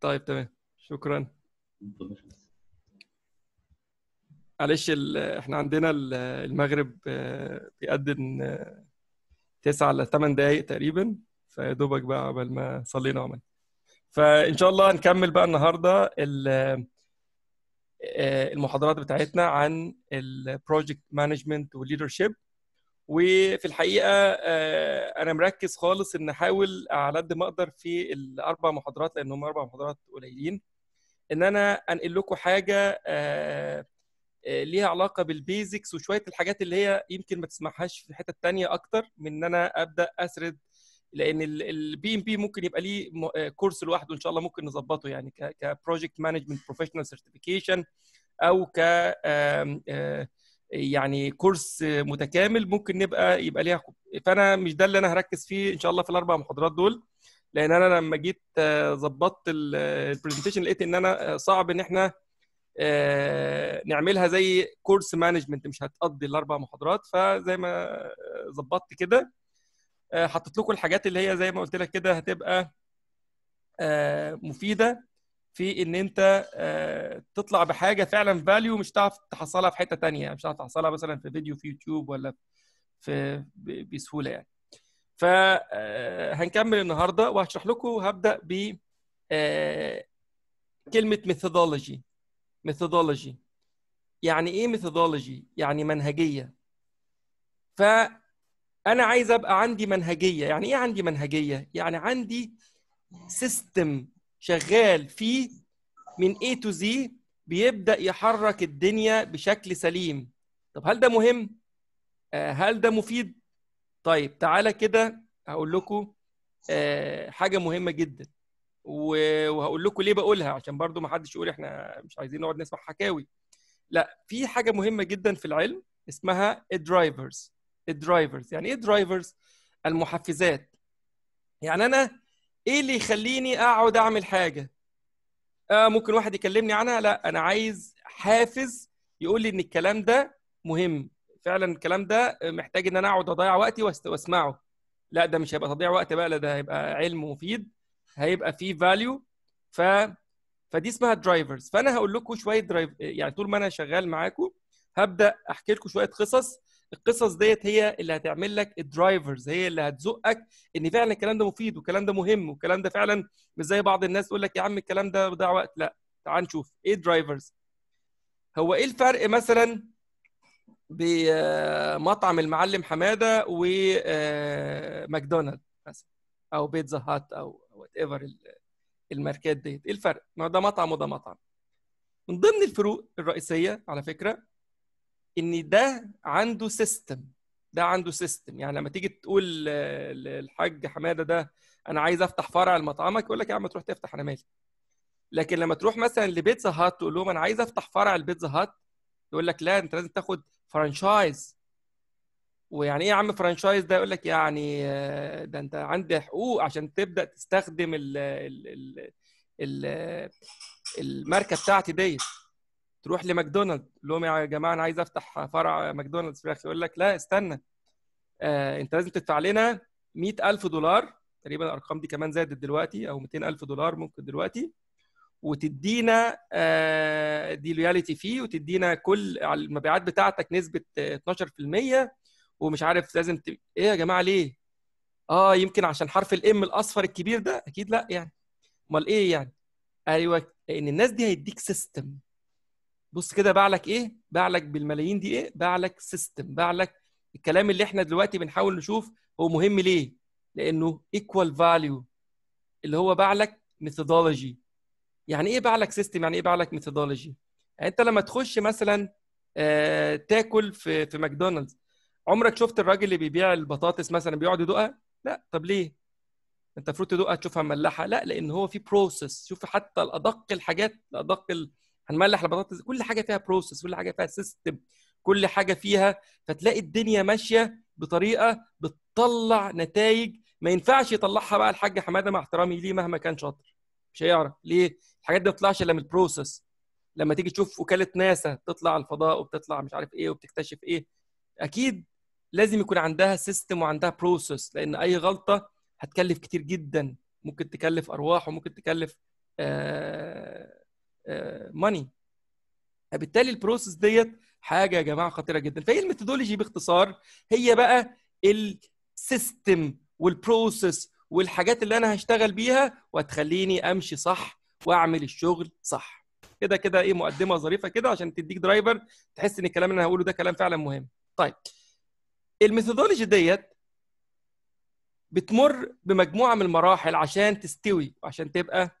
طيب تمام شكرا معلش احنا عندنا المغرب آه، بيقدم آه، تسعة ل 8 دقايق تقريبا فيا دوبك بقى قبل ما صلينا وعملنا فان شاء الله هنكمل بقى النهارده آه، المحاضرات بتاعتنا عن البروجكت مانجمنت وليدرشيب وفي الحقيقه آه، انا مركز خالص ان احاول على قد ما اقدر في الاربع محاضرات لان هم اربع محاضرات قليلين ان انا انقل لكم حاجه آه، آه، ليها علاقه بالبيزكس وشويه الحاجات اللي هي يمكن ما تسمعهاش في الحته الثانيه اكتر من ان انا ابدا اسرد لان البي ام بي ممكن يبقى ليه كورس لوحده ان شاء الله ممكن نظبطه يعني كبروجكت مانجمنت بروفيشنال سيرتيفيكيشن او ك يعني كورس متكامل ممكن نبقى يبقى ليها فانا مش ده اللي انا هركز فيه ان شاء الله في الاربع محاضرات دول لان انا لما جيت آه، ظبطت البرزنتيشن آه، لقيت ان انا آه، صعب ان احنا نعملها زي كورس مانجمنت مش هتقضي الاربع محاضرات فزي ما ظبطت كده حطيت لكم الحاجات اللي هي زي ما قلت لك كده هتبقى مفيده في ان انت آه، تطلع بحاجه فعلا فاليو مش هتعرف تحصلها في حته تانية مش هتعرف تحصلها مثلا في فيديو في يوتيوب ولا في بسهوله يعني فهنكمل آه، النهارده وهشرح لكم هبدا ب آه، كلمه ميثودولوجي ميثودولوجي يعني ايه ميثودولوجي يعني منهجيه ف انا عايز ابقى عندي منهجيه يعني ايه عندي منهجيه يعني عندي سيستم شغال فيه من A to Z بيبدأ يحرك الدنيا بشكل سليم طب هل ده مهم؟ آه، هل ده مفيد؟ طيب تعالى كده هقول لكم آه، حاجة مهمة جدا وهقول لكم ليه بقولها عشان برضو ما حدش يقول احنا مش عايزين نقعد نسمع حكاوي لا في حاجة مهمة جدا في العلم اسمها الدرايفرز الدرايفرز يعني ايه درايفرز؟ المحفزات يعني انا ايه اللي يخليني اقعد اعمل حاجه آه ممكن واحد يكلمني عنها لا انا عايز حافز يقول لي ان الكلام ده مهم فعلا الكلام ده محتاج ان انا اقعد اضيع وقتي واسمعه لا ده مش هيبقى تضييع وقت بقى لا ده هيبقى علم مفيد هيبقى فيه فاليو ف فدي اسمها درايفرز فانا هقول لكم شويه درايف يعني طول ما انا شغال معاكم هبدا احكي لكم شويه قصص القصص ديت هي اللي هتعمل لك الدرايفرز هي اللي هتزقك ان فعلا الكلام ده مفيد والكلام ده مهم والكلام ده فعلا مش زي بعض الناس تقول لك يا عم الكلام ده بضيع وقت لا تعال نشوف ايه الدرايفرز هو ايه الفرق مثلا بمطعم آه، المعلم حماده وماكدونالد آه، مثلا او بيتزا هات او وات ايفر الماركات ديت ايه الفرق؟ ما ده مطعم وده مطعم من ضمن الفروق الرئيسيه على فكره ان ده عنده سيستم ده عنده سيستم يعني لما تيجي تقول للحاج حماده ده انا عايز افتح فرع لمطعمك يقول لك يا عم تروح تفتح انا مالي لكن لما تروح مثلا لبيتزا هات تقول لهم انا عايز افتح فرع لبيتزا هات يقول لك لا انت لازم تاخد فرانشايز ويعني ايه يا عم فرانشايز ده يقول لك يعني آه، ده انت عندي حقوق عشان تبدا تستخدم ال ال ال الماركه بتاعتي ديت تروح لماكدونالد لهم يا جماعه انا عايز افتح فرع ماكدونالدز فراخ يقول لك لا استنى آه انت لازم تدفع لنا 100000 دولار تقريبا الارقام دي كمان زادت دلوقتي او 200000 دولار ممكن دلوقتي وتدينا آه دي لويالتي فيه وتدينا كل على المبيعات بتاعتك نسبه 12% آه، ومش عارف لازم ت... ايه يا جماعه ليه؟ اه يمكن عشان حرف الام الاصفر الكبير ده اكيد لا يعني امال ايه يعني؟ ايوه ان الناس دي هيديك سيستم بص كده باع لك ايه باع لك بالملايين دي ايه باع لك سيستم باع لك الكلام اللي احنا دلوقتي بنحاول نشوف هو مهم ليه لانه ايكوال فاليو اللي هو باع لك ميثودولوجي يعني ايه باع لك سيستم يعني ايه باع لك ميثودولوجي يعني انت لما تخش مثلا آه تاكل في في ماكدونالدز عمرك شفت الراجل اللي بيبيع البطاطس مثلا بيقعد يدقها لا طب ليه انت المفروض تدقها تشوفها مملحه لا لان هو في بروسيس شوف حتى الادق الحاجات الادق هنملح البطاطس كل حاجه فيها بروسس كل حاجه فيها سيستم كل حاجه فيها فتلاقي الدنيا ماشيه بطريقه بتطلع نتائج ما ينفعش يطلعها بقى الحاج حماده مع احترامي ليه مهما كان شاطر مش هيعرف ليه الحاجات دي ما بتطلعش الا من البروسس لما تيجي تشوف وكاله ناسا تطلع الفضاء وبتطلع مش عارف ايه وبتكتشف ايه اكيد لازم يكون عندها سيستم وعندها بروسس لان اي غلطه هتكلف كتير جدا ممكن تكلف ارواح وممكن تكلف آه ماني فبالتالي البروسيس ديت حاجه يا جماعه خطيره جدا فايه الميثودولوجي باختصار هي بقى السيستم والبروسيس والحاجات اللي انا هشتغل بيها وتخليني امشي صح واعمل الشغل صح كده كده ايه مقدمه ظريفه كده عشان تديك درايفر تحس ان الكلام اللي انا هقوله ده كلام فعلا مهم طيب الميثودولوجي ديت بتمر بمجموعه من المراحل عشان تستوي وعشان تبقى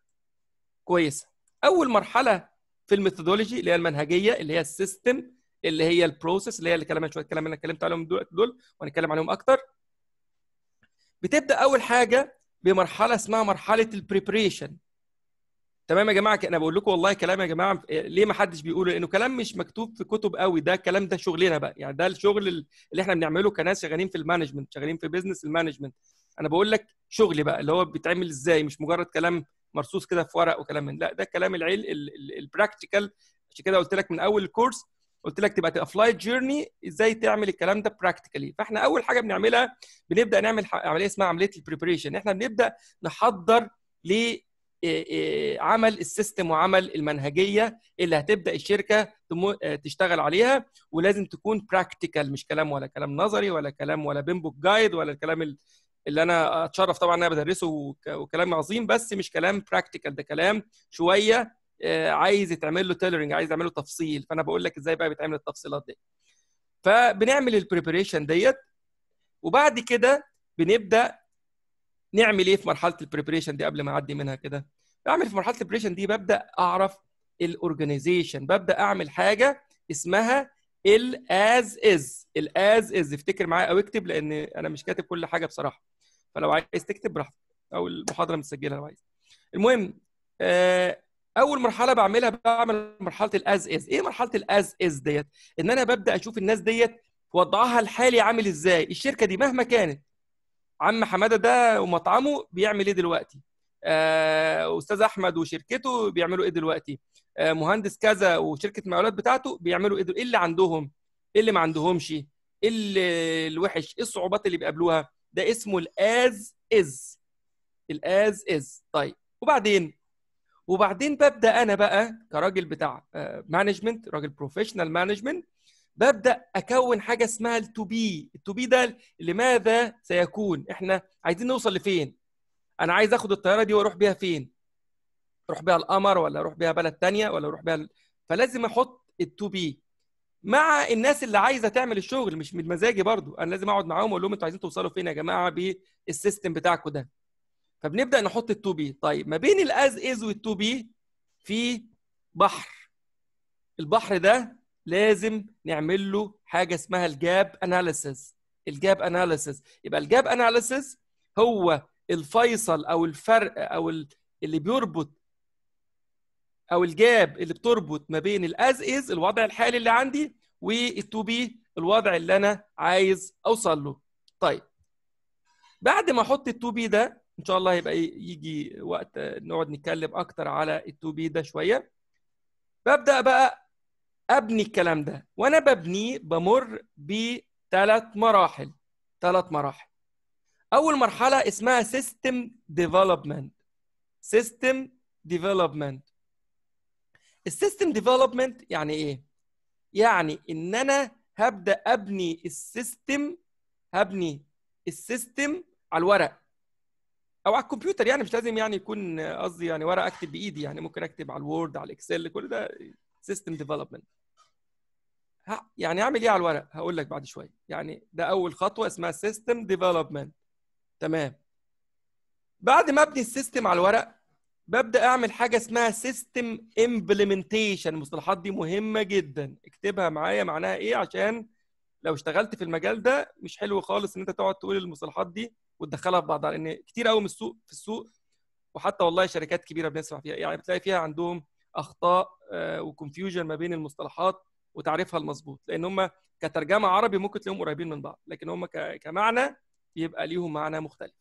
كويسه اول مرحله في الميثودولوجي اللي هي المنهجيه اللي هي السيستم اللي هي البروسيس اللي هي اللي كلامنا شويه كلام انا اتكلمت عليهم دول, دول وهنتكلم عليهم اكتر بتبدا اول حاجه بمرحله اسمها مرحله البريبريشن تمام يا جماعه انا بقول لكم والله كلام يا جماعه ليه ما حدش بيقوله لانه كلام مش مكتوب في كتب قوي ده الكلام ده شغلنا بقى يعني ده الشغل اللي احنا بنعمله كناس شغالين في المانجمنت شغالين في بيزنس المانجمنت انا بقول لك شغلي بقى اللي هو بيتعمل ازاي مش مجرد كلام مرصوص كده في ورق وكلام من لا ده الكلام العلم البراكتيكال عشان كده قلت لك من اول الكورس قلت لك تبقى ابلايد جيرني ازاي تعمل الكلام ده براكتيكالي فاحنا اول حاجه بنعملها بنبدا نعمل عمليه اسمها عمليه البريبريشن احنا بنبدا نحضر ل آه، آه، عمل السيستم وعمل المنهجيه اللي هتبدا الشركه آه، تشتغل عليها ولازم تكون براكتيكال مش كلام ولا كلام نظري ولا كلام ولا بيمبوك جايد ولا الكلام اللي انا اتشرف طبعا ان انا بدرسه وكلام عظيم بس مش كلام براكتيكال ده كلام شويه آه، عايز يتعمل له تيلرنج عايز يعمل له تفصيل فانا بقول لك ازاي بقى بيتعمل التفصيلات دي فبنعمل البريبريشن ديت وبعد كده بنبدا نعمل ايه في مرحله البريبريشن دي قبل ما اعدي منها كده بعمل في مرحله البريبريشن دي ببدا اعرف الاورجانيزيشن ببدا اعمل حاجه اسمها الاز از الاز از افتكر معايا او اكتب لان انا مش كاتب كل حاجه بصراحه فلو عايز تكتب براحتك او المحاضره متسجله لو عايز المهم آه، اول مرحله بعملها بعمل مرحله الاز از ايه مرحله الاز از ديت ان انا ببدا اشوف الناس ديت وضعها الحالي عامل ازاي الشركه دي مهما كانت عم حماده ده ومطعمه بيعمل ايه دلوقتي آه، استاذ احمد وشركته بيعملوا ايه دلوقتي آه، مهندس كذا وشركه المقاولات بتاعته بيعملوا ايه ايه اللي عندهم ايه اللي ما عندهمش ايه الوحش ايه الصعوبات اللي بيقابلوها ده اسمه الاز از الاز از طيب وبعدين وبعدين ببدا انا بقى كراجل بتاع مانجمنت آه، راجل بروفيشنال مانجمنت ببدا اكون حاجه اسمها التو بي التو بي ده لماذا سيكون احنا عايزين نوصل لفين انا عايز اخد الطياره دي واروح بيها فين اروح بيها القمر ولا اروح بيها بلد تانية ولا اروح بيها فلازم احط التو بي مع الناس اللي عايزه تعمل الشغل مش من مزاجي برضو انا لازم اقعد معاهم واقول لهم انتوا عايزين توصلوا فين يا جماعه بالسيستم بتاعكم ده فبنبدا نحط التو بي طيب ما بين الاز از والتو بي في بحر البحر ده لازم نعمل له حاجه اسمها الجاب اناليسيس الجاب اناليسيس يبقى الجاب اناليسيس هو الفيصل او الفرق او اللي بيربط او الجاب اللي بتربط ما بين الاز از الوضع الحالي اللي عندي والتو بي الوضع اللي انا عايز اوصل له طيب بعد ما احط التو بي ده ان شاء الله هيبقى يجي وقت نقعد نتكلم اكتر على التو بي ده شويه ببدا بقى ابني الكلام ده وانا ببنيه بمر بثلاث مراحل ثلاث مراحل اول مرحله اسمها سيستم ديفلوبمنت سيستم ديفلوبمنت السيستم ديفلوبمنت يعني ايه؟ يعني ان انا هبدا ابني السيستم هبني السيستم على الورق او على الكمبيوتر يعني مش لازم يعني يكون قصدي يعني ورق اكتب بايدي يعني ممكن اكتب على الوورد على الاكسل كل ده سيستم ديفلوبمنت يعني اعمل ايه على الورق هقول لك بعد شويه يعني ده اول خطوه اسمها سيستم ديفلوبمنت تمام بعد ما ابني السيستم على الورق ببدا اعمل حاجه اسمها سيستم امبلمنتيشن المصطلحات دي مهمه جدا اكتبها معايا معناها ايه عشان لو اشتغلت في المجال ده مش حلو خالص ان انت تقعد تقول المصطلحات دي وتدخلها في بعضها لان كتير قوي من السوق في السوق وحتى والله شركات كبيره بنسمع فيها يعني بتلاقي فيها عندهم اخطاء آه، وكونفيوجن ما بين المصطلحات وتعريفها المظبوط لان هم كترجمه عربي ممكن تلاقيهم قريبين من بعض لكن هم كمعنى بيبقى ليهم معنى مختلف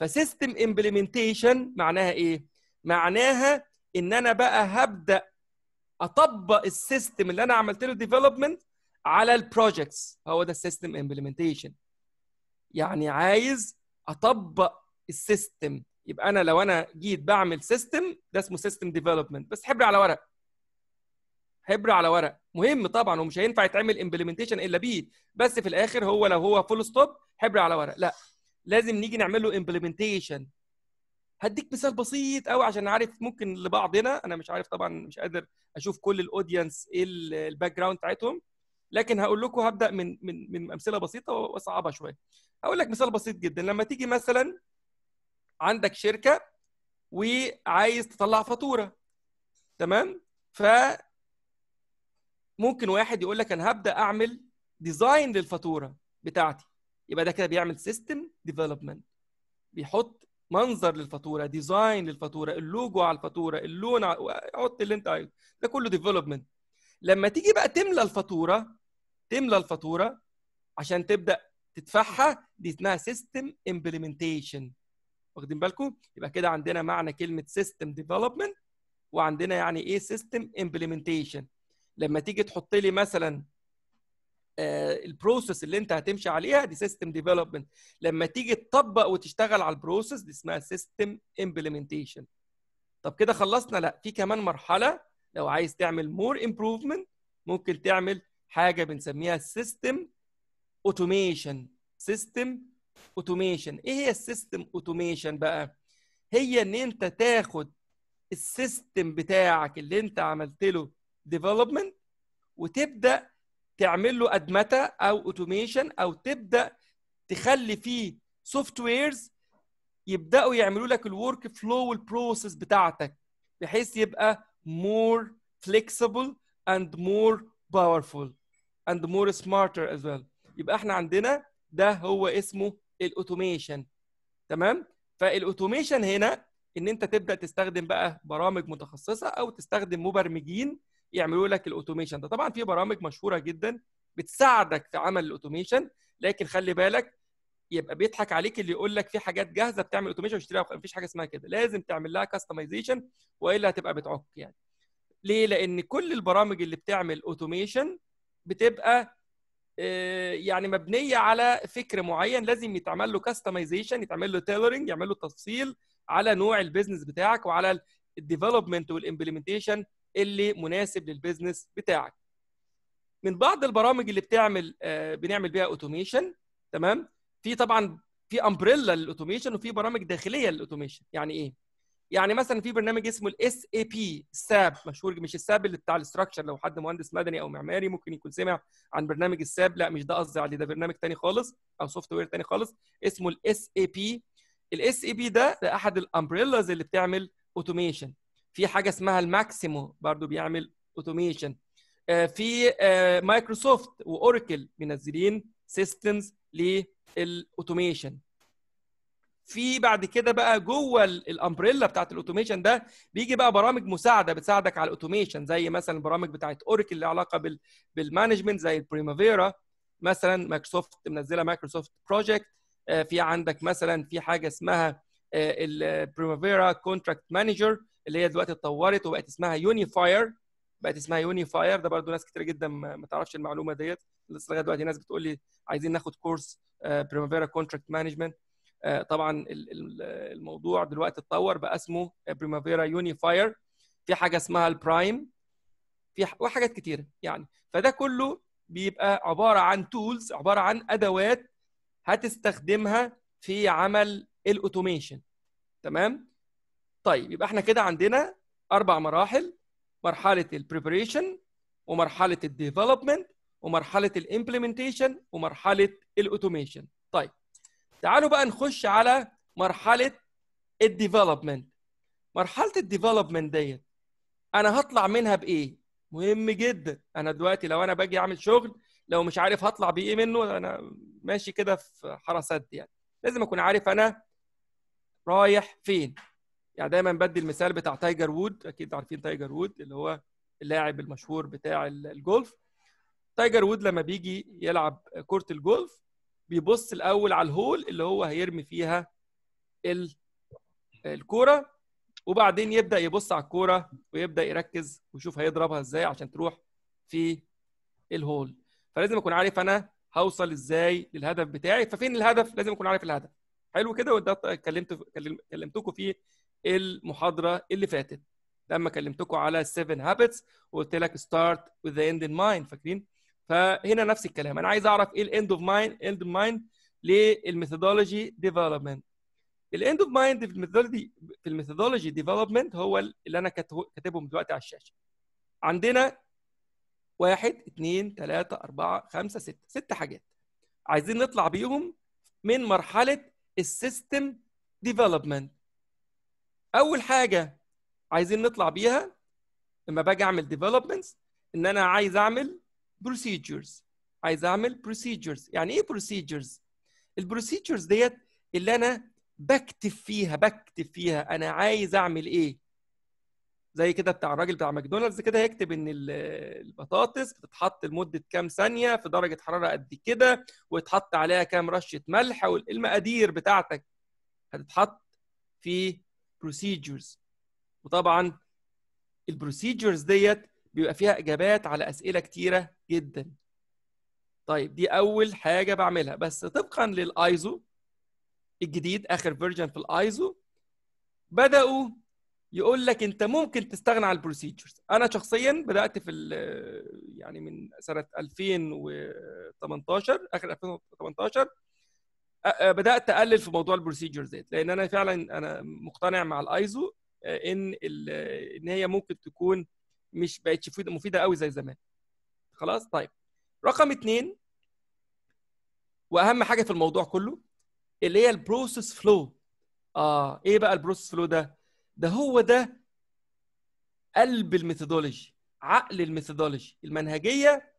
فسيستم امبلمنتيشن معناها ايه معناها ان انا بقى هبدا اطبق السيستم اللي انا عملت له ديفلوبمنت على البروجكتس هو ده السيستم امبلمنتيشن يعني عايز اطبق السيستم يبقى انا لو انا جيت بعمل سيستم ده اسمه سيستم ديفلوبمنت بس حبر على ورق حبر على ورق مهم طبعا ومش هينفع يتعمل امبلمنتيشن الا بيه بس في الاخر هو لو هو فول ستوب حبر على ورق لا لازم نيجي نعمل له امبلمنتيشن هديك مثال بسيط قوي عشان عارف ممكن لبعضنا انا مش عارف طبعا مش قادر اشوف كل الاودينس ايه الباك جراوند بتاعتهم لكن هقول لكم هبدا من من من امثله بسيطه واصعبها شويه هقول لك مثال بسيط جدا لما تيجي مثلا عندك شركه وعايز تطلع فاتوره تمام ف ممكن واحد يقول لك انا هبدا اعمل ديزاين للفاتوره بتاعتي يبقى ده كده بيعمل سيستم ديفلوبمنت بيحط منظر للفاتوره ديزاين للفاتوره اللوجو على الفاتوره اللون حط اللي انت عايزه ده كله ديفلوبمنت لما تيجي بقى تملى الفاتوره تملى الفاتوره عشان تبدا تدفعها دي اسمها سيستم امبلمنتيشن واخدين بالكم يبقى كده عندنا معنى كلمه سيستم ديفلوبمنت وعندنا يعني ايه سيستم امبلمنتيشن لما تيجي تحط لي مثلا آه، البروسيس اللي انت هتمشي عليها دي سيستم ديفلوبمنت لما تيجي تطبق وتشتغل على البروسيس دي اسمها سيستم امبلمنتيشن طب كده خلصنا لا في كمان مرحله لو عايز تعمل مور امبروفمنت ممكن تعمل حاجه بنسميها سيستم اوتوميشن سيستم اوتوميشن ايه هي السيستم اوتوميشن بقى هي ان انت تاخد السيستم بتاعك اللي انت عملت له ديفلوبمنت وتبدا تعمل له ادمته او اوتوميشن او تبدا تخلي فيه سوفت ويرز يبداوا يعملوا لك الورك فلو والبروسيس بتاعتك بحيث يبقى مور فليكسيبل اند مور باورفول اند مور سمارتر از ويل يبقى احنا عندنا ده هو اسمه الاوتوميشن تمام فالاوتوميشن هنا ان انت تبدا تستخدم بقى برامج متخصصه او تستخدم مبرمجين يعملوا لك الاوتوميشن ده طبعا في برامج مشهوره جدا بتساعدك في عمل الاوتوميشن لكن خلي بالك يبقى بيضحك عليك اللي يقول لك في حاجات جاهزه بتعمل اوتوميشن وتشتريها مفيش حاجه اسمها كده لازم تعمل لها كاستمايزيشن والا هتبقى بتعك يعني ليه لان كل البرامج اللي بتعمل اوتوميشن بتبقى آه، يعني مبنيه على فكر معين لازم يتعمل له كاستمايزيشن يتعمل له تيلرنج يعمل له تفصيل على نوع البيزنس بتاعك وعلى الديفلوبمنت والامبلمنتيشن اللي مناسب للبيزنس بتاعك من بعض البرامج اللي بتعمل آه، بنعمل بيها اوتوميشن تمام في طبعا في امبريلا للاوتوميشن وفي برامج داخليه للاوتوميشن يعني ايه يعني مثلا في برنامج اسمه الاس اي بي ساب مشهور مش الساب اللي بتاع الاستراكشر لو حد مهندس مدني او معماري ممكن يكون سمع عن برنامج الساب لا مش ده قصدي عليه ده برنامج تاني خالص او سوفت وير تاني خالص اسمه الاس اي بي الاس اي بي ده, ده احد الامبريلاز اللي بتعمل اوتوميشن في حاجه اسمها الماكسيمو برضو بيعمل اوتوميشن آه، في مايكروسوفت آه، واوراكل منزلين سيستمز للاوتوميشن في بعد كده بقى جوه الامبريلا بتاعت الاوتوميشن ده بيجي بقى برامج مساعده بتساعدك على الاوتوميشن زي مثلا البرامج بتاعت اوراكل اللي علاقه بال بالمانجمنت زي البريمافيرا مثلا مايكروسوفت منزله مايكروسوفت آه، بروجكت في عندك مثلا في حاجه اسمها البريمافيرا كونتراكت مانجر اللي هي دلوقتي اتطورت وبقت اسمها يونيفاير بقت اسمها يونيفاير ده برضو ناس كتير جدا ما تعرفش المعلومه ديت لسه لغايه دلوقتي ناس بتقول لي عايزين ناخد كورس بريمافيرا كونتراكت مانجمنت طبعا الموضوع دلوقتي اتطور بقى اسمه بريمافيرا يونيفاير في حاجه اسمها البرايم في وحاجات كتير يعني فده كله بيبقى عباره عن تولز عباره عن ادوات هتستخدمها في عمل الاوتوميشن تمام طيب يبقى احنا كده عندنا اربع مراحل مرحله البريبريشن ومرحله الديفلوبمنت ومرحله الامبلمنتيشن ومرحله الاوتوميشن طيب تعالوا بقى نخش على مرحله الديفلوبمنت مرحله الديفلوبمنت ديت انا هطلع منها بايه مهم جدا انا دلوقتي لو انا باجي اعمل شغل لو مش عارف هطلع بايه منه انا ماشي كده في حرسات يعني لازم اكون عارف انا رايح فين يعني دايما بدي المثال بتاع تايجر وود اكيد عارفين تايجر وود اللي هو اللاعب المشهور بتاع الجولف تايجر وود لما بيجي يلعب كره الجولف بيبص الاول على الهول اللي هو هيرمي فيها الكوره وبعدين يبدا يبص على الكوره ويبدا يركز ويشوف هيضربها ازاي عشان تروح في الهول فلازم اكون عارف انا هوصل ازاي للهدف بتاعي ففين الهدف لازم اكون عارف الهدف حلو كده وده اتكلمت كلمتكم فيه المحاضره اللي فاتت لما كلمتكم على 7 هابتس وقلت لك ستارت وذ اند ان مايند فاكرين فهنا نفس الكلام انا عايز اعرف ايه الاند اوف مايند اند اوف مايند للميثودولوجي ديفلوبمنت الاند اوف مايند في الميثودولوجي في الميثودولوجي ديفلوبمنت هو اللي انا كاتبهم دلوقتي على الشاشه عندنا واحد اثنين ثلاثة أربعة خمسة ستة ست حاجات عايزين نطلع بيهم من مرحلة السيستم ديفلوبمنت اول حاجه عايزين نطلع بيها لما باجي اعمل ديفلوبمنتس ان انا عايز اعمل بروسيجرز عايز اعمل بروسيجرز يعني ايه بروسيجرز البروسيجرز ديت اللي انا بكتب فيها بكتب فيها انا عايز اعمل ايه زي كده بتاع الراجل بتاع ماكدونالدز كده هيكتب ان البطاطس بتتحط لمده كام ثانيه في درجه حراره قد كده ويتحط عليها كام رشه ملح والمقادير بتاعتك هتتحط في procedures وطبعا البروسيجرز ديت بيبقى فيها اجابات على اسئله كتيره جدا طيب دي اول حاجه بعملها بس طبقا للايزو الجديد اخر فيرجن في الايزو بداوا يقول لك انت ممكن تستغنى عن البروسيجرز انا شخصيا بدات في يعني من سنه 2018 اخر 2018 بدات اقلل في موضوع البروسيجرز ديت لان انا فعلا انا مقتنع مع الايزو آه، ان ان هي ممكن تكون مش بقتش مفيده قوي زي زمان خلاص طيب رقم اثنين واهم حاجه في الموضوع كله اللي هي البروسيس فلو اه ايه بقى البروسيس فلو ده ده هو ده قلب الميثودولوجي عقل الميثودولوجي المنهجيه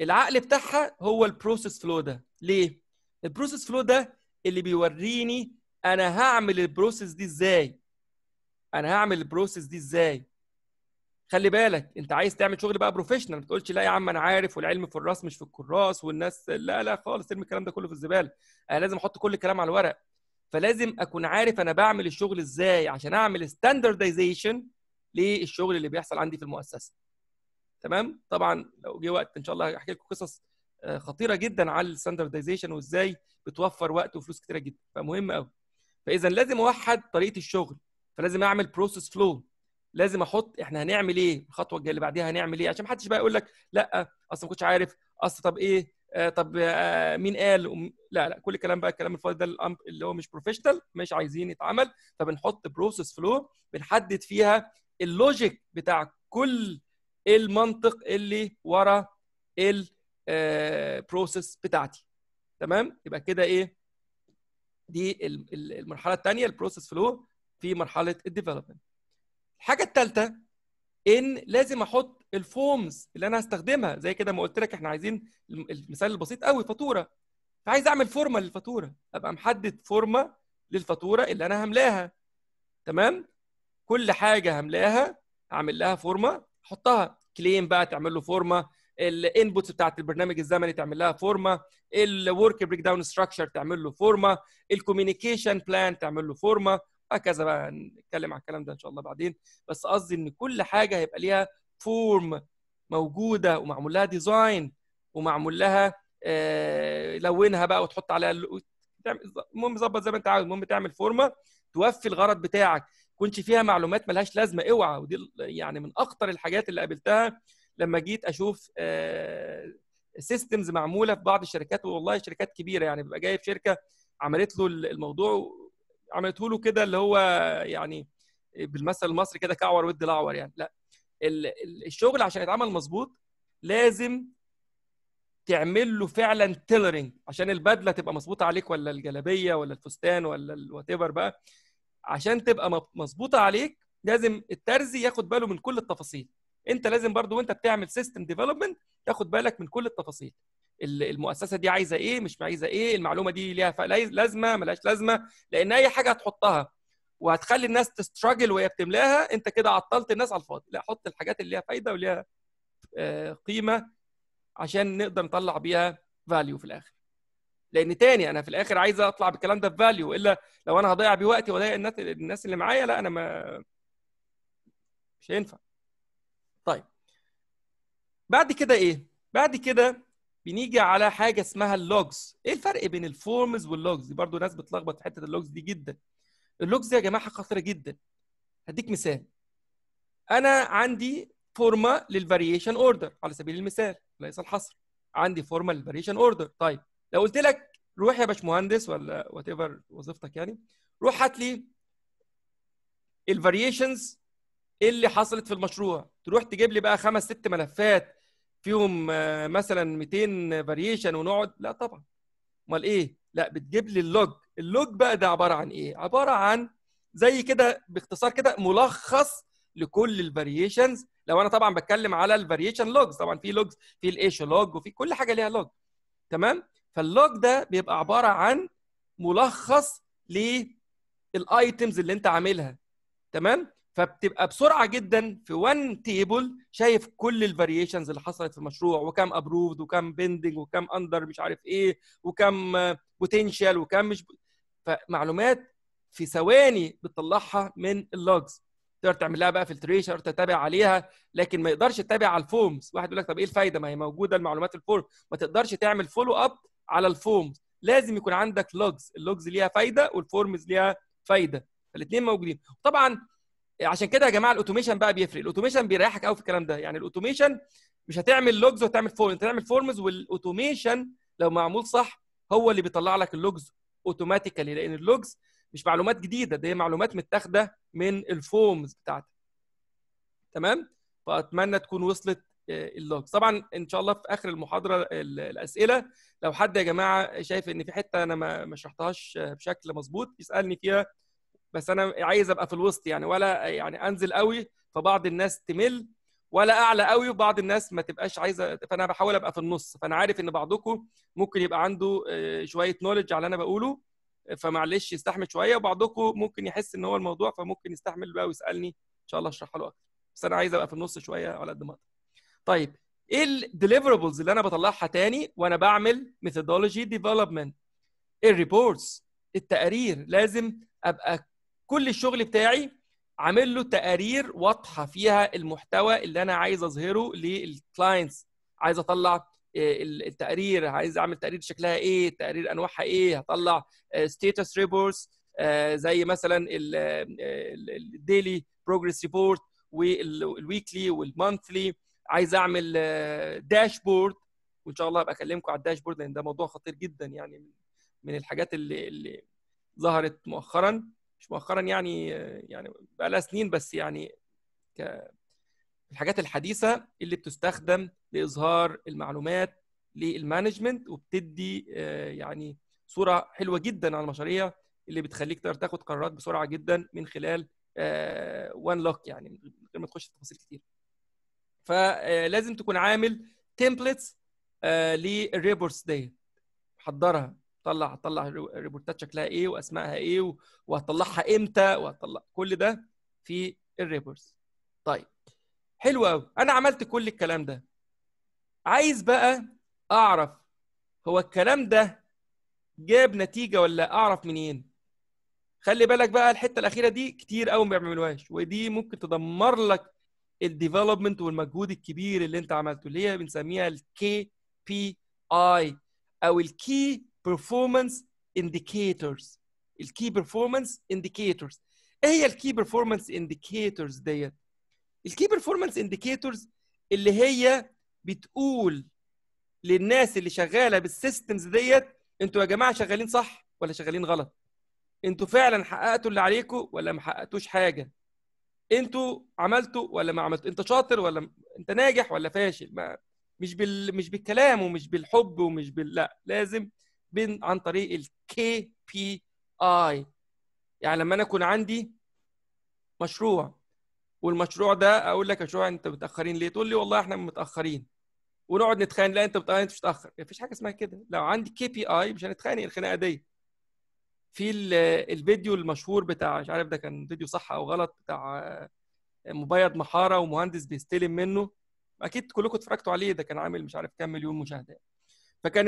العقل بتاعها هو البروسيس فلو ده ليه البروسيس فلو ده اللي بيوريني انا هعمل البروسيس دي ازاي انا هعمل البروسيس دي ازاي خلي بالك انت عايز تعمل شغل بقى بروفيشنال ما تقولش لا يا عم انا عارف والعلم في الراس مش في الكراس والناس لا لا خالص ارمي الكلام ده كله في الزباله انا لازم احط كل الكلام على الورق فلازم اكون عارف انا بعمل الشغل ازاي عشان اعمل ستاندردايزيشن للشغل اللي بيحصل عندي في المؤسسه تمام طبعا لو جه وقت ان شاء الله هحكي لكم قصص آه، خطيره جدا على الستاندرديزيشن وازاي بتوفر وقت وفلوس كتيره جدا فمهم قوي فاذا لازم اوحد طريقه الشغل فلازم اعمل بروسيس فلو لازم احط احنا هنعمل ايه الخطوه الجايه اللي بعديها هنعمل ايه عشان ما حدش بقى يقول لك لا اصل ما كنتش عارف اصل طب ايه آه طب آه مين قال وم... لا لا كل الكلام بقى الكلام الفاضي ده اللي هو مش بروفيشنال مش عايزين يتعمل فبنحط بروسيس فلو بنحدد فيها اللوجيك بتاع كل المنطق اللي ورا ال بروسيس آه، بتاعتي تمام يبقى كده ايه دي المرحله الثانيه البروسيس فلو في مرحله الديفلوبمنت الحاجه الثالثه ان لازم احط الفورمز اللي انا هستخدمها زي كده ما قلت لك احنا عايزين المثال البسيط قوي فاتوره فعايز اعمل فورمه للفاتوره ابقى محدد فورمه للفاتوره اللي انا هملاها تمام كل حاجه هملاها اعمل لها فورمه احطها كليم بقى تعمل له فورمه الانبوتس بتاعت البرنامج الزمني تعمل لها فورمه الورك بريك داون ستراكشر تعمل له فورمه الكوميونيكيشن بلان تعمل له فورمه وهكذا بقى نتكلم على الكلام ده ان شاء الله بعدين بس قصدي ان كل حاجه هيبقى ليها فورم موجوده ومعمول لها ديزاين ومعمول لها آه، لونها بقى وتحط عليها المهم ظبط زي ما انت عاوز المهم تعمل فورمه توفي الغرض بتاعك كنت فيها معلومات ملهاش لازمه اوعى ودي يعني من اخطر الحاجات اللي قابلتها لما جيت اشوف سيستمز آه، معموله في بعض الشركات والله شركات كبيره يعني ببقى جايب شركه عملت له الموضوع عملته له كده اللي هو يعني بالمثل المصري كده كعور ود الاعور يعني لا الشغل عشان يتعمل مظبوط لازم تعمل له فعلا تيلرنج عشان البدله تبقى مظبوطه عليك ولا الجلابيه ولا الفستان ولا الوات بقى عشان تبقى مظبوطه عليك لازم الترزي ياخد باله من كل التفاصيل انت لازم برضو وانت بتعمل سيستم ديفلوبمنت تاخد بالك من كل التفاصيل المؤسسه دي عايزه ايه مش عايزه ايه المعلومه دي ليها لازمه ملهاش لازمه لان اي حاجه هتحطها وهتخلي الناس تستراجل وهي بتملاها انت كده عطلت الناس على الفاضي لا حط الحاجات اللي ليها فايده وليها آه، قيمه عشان نقدر نطلع بيها فاليو في الاخر لان تاني انا في الاخر عايز اطلع بالكلام ده بفاليو الا لو انا هضيع بيه وقتي واضايق الناس اللي معايا لا انا ما مش هينفع بعد كده ايه بعد كده بنيجي على حاجه اسمها اللوجز ايه الفرق بين الفورمز واللوجز دي برضه ناس بتلخبط في حته اللوجز دي جدا اللوجز دي يا جماعه خطيره جدا هديك مثال انا عندي فورما للفاريشن اوردر على سبيل المثال ليس الحصر عندي فورما للفاريشن اوردر طيب لو قلت لك روح يا باشمهندس ولا وات ايفر وظيفتك يعني روح هات لي الفاريشنز اللي حصلت في المشروع تروح تجيب لي بقى خمس ست ملفات فيهم آه، مثلا 200 فاريشن ونقعد لا طبعا امال ايه لا بتجيب لي اللوج اللوج بقى ده عباره عن ايه عباره عن زي كده باختصار كده ملخص لكل الفاريشنز لو انا طبعا بتكلم على الفاريشن لوجز طبعا في لوجز في الايش لوج وفي كل حاجه ليها لوج تمام فاللوج ده بيبقى عباره عن ملخص للايتمز اللي انت عاملها تمام فبتبقى بسرعه جدا في وان تيبل شايف كل الفاريشنز اللي حصلت في المشروع وكم ابروفد وكم بندنج وكم اندر مش عارف ايه وكم بوتنشال وكم مش ب... فمعلومات في ثواني بتطلعها من اللوجز تقدر تعمل لها بقى فلتريشن تقدر تتابع عليها لكن ما يقدرش تتابع على الفورمز واحد يقول لك طب ايه الفايده ما هي موجوده المعلومات الفورم ما تقدرش تعمل فولو اب على الفورمز لازم يكون عندك لوجز اللوجز ليها فايده والفورمز ليها فايده الاثنين موجودين طبعا عشان كده يا جماعه الاوتوميشن بقى بيفرق الاوتوميشن بيريحك قوي في الكلام ده يعني الاوتوميشن مش هتعمل لوجز وتعمل فورم انت هتعمل فورمز والاوتوميشن لو معمول صح هو اللي بيطلع لك اللوجز اوتوماتيكالي لان اللوجز مش معلومات جديده دي معلومات متاخده من الفورمز بتاعتك تمام فاتمنى تكون وصلت آه، اللوجز طبعا ان شاء الله في اخر المحاضره الاسئله لو حد يا جماعه شايف ان في حته انا ما شرحتهاش بشكل مظبوط يسالني فيها بس انا عايز ابقى في الوسط يعني ولا يعني انزل قوي فبعض الناس تمل ولا اعلى قوي وبعض الناس ما تبقاش عايزه فانا بحاول ابقى في النص فانا عارف ان بعضكم ممكن يبقى عنده آه، شويه نولج على اللي انا بقوله فمعلش يستحمل شويه وبعضكم ممكن يحس ان هو الموضوع فممكن يستحمل بقى ويسالني ان شاء الله اشرحها له اكتر بس انا عايز ابقى في النص شويه على قد ما اقدر طيب ايه الديليفربلز اللي انا بطلعها تاني وانا بعمل ميثودولوجي ديفلوبمنت الريبورتس التقارير لازم ابقى كل الشغل بتاعي عامل له تقارير واضحه فيها المحتوى اللي انا عايز اظهره للكلاينتس عايز اطلع آه، التقرير عايز اعمل تقرير شكلها ايه تقرير انواعها ايه هطلع ستيتس آه، ريبورتس آه، زي مثلا الديلي بروجرس ريبورت والويكلي والمانثلي عايز اعمل داشبورد وان شاء الله ابقى اكلمكم على الداشبورد لان ده موضوع خطير جدا يعني من الحاجات اللي, اللي ظهرت مؤخرا مش مؤخرا يعني يعني بقى لها سنين بس يعني ك الحاجات الحديثه اللي بتستخدم لاظهار المعلومات للمانجمنت وبتدي آه، يعني صوره حلوه جدا على المشاريع اللي بتخليك تقدر تاخد قرارات بسرعه جدا من خلال وان آه، لوك يعني من غير ما تخش في تفاصيل كتير فلازم آه، تكون عامل تمبلتس للريبورتس ديت محضرها طلع طلع الريبورتات شكلها ايه واسمائها ايه وهتطلعها امتى وهتطلع كل ده في الريبورتس طيب حلو قوي انا عملت كل الكلام ده عايز بقى اعرف هو الكلام ده جاب نتيجه ولا اعرف منين خلي بالك بقى الحته الاخيره دي كتير قوي ما بيعملوهاش ودي ممكن تدمر لك الديفلوبمنت والمجهود الكبير اللي انت عملته اللي هي بنسميها الكي بي اي او الكي بيرفورمانس انديكيتورز الكي بيرفورمانس انديكيتورز ايه هي الكي بيرفورمانس انديكيتورز ديت الكي بيرفورمانس انديكيتورز اللي هي بتقول للناس اللي شغاله بالسيستمز ديت انتوا يا جماعه شغالين صح ولا شغالين غلط انتوا فعلا حققتوا اللي عليكم ولا ما حققتوش حاجه انتوا عملتوا ولا ما عملتوا انت شاطر ولا انت ناجح ولا فاشل ما مش بال... مش بالكلام ومش بالحب ومش بال لا لازم بين عن طريق الكي بي اي يعني لما انا اكون عندي مشروع والمشروع ده اقول لك يا شو انت متاخرين ليه تقول لي والله احنا متاخرين ونقعد نتخانق لا انت متاخر انت مش متاخر مفيش حاجه اسمها كده لو عندي كي بي اي مش هنتخانق الخناقه دي في الفيديو المشهور بتاع مش عارف ده كان فيديو صح او غلط بتاع آه، مبيض محاره ومهندس بيستلم منه اكيد كلكم اتفرجتوا عليه ده كان عامل مش عارف كام مليون مشاهده فكان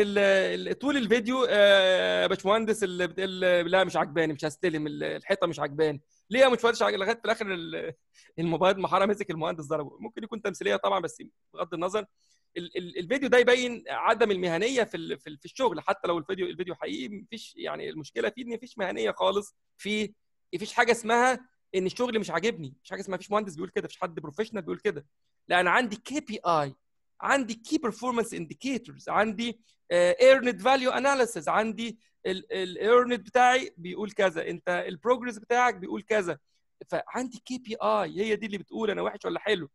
طول الفيديو آه باشمهندس اللي بتقول لا مش عجباني مش هستلم الحيطه مش عجباني ليه يا باشمهندس لغايه في الاخر المبيض محاره مسك المهندس ضربه ممكن يكون تمثيليه طبعا بس بغض النظر الفيديو ده يبين عدم المهنيه في في الشغل حتى لو الفيديو الفيديو حقيقي مفيش يعني المشكله فيه ان مفيش مهنيه خالص في مفيش حاجه اسمها ان الشغل مش عاجبني مش حاجه اسمها مفيش مهندس بيقول كده مفيش حد بروفيشنال بيقول كده لا انا عندي كي بي اي عندي كي بيرفورمانس انديكيتورز عندي ايرند فاليو اناليسز عندي الايرند بتاعي بيقول كذا انت البروجرس بتاعك بيقول كذا فعندي كي بي اي هي دي اللي بتقول انا وحش ولا حلو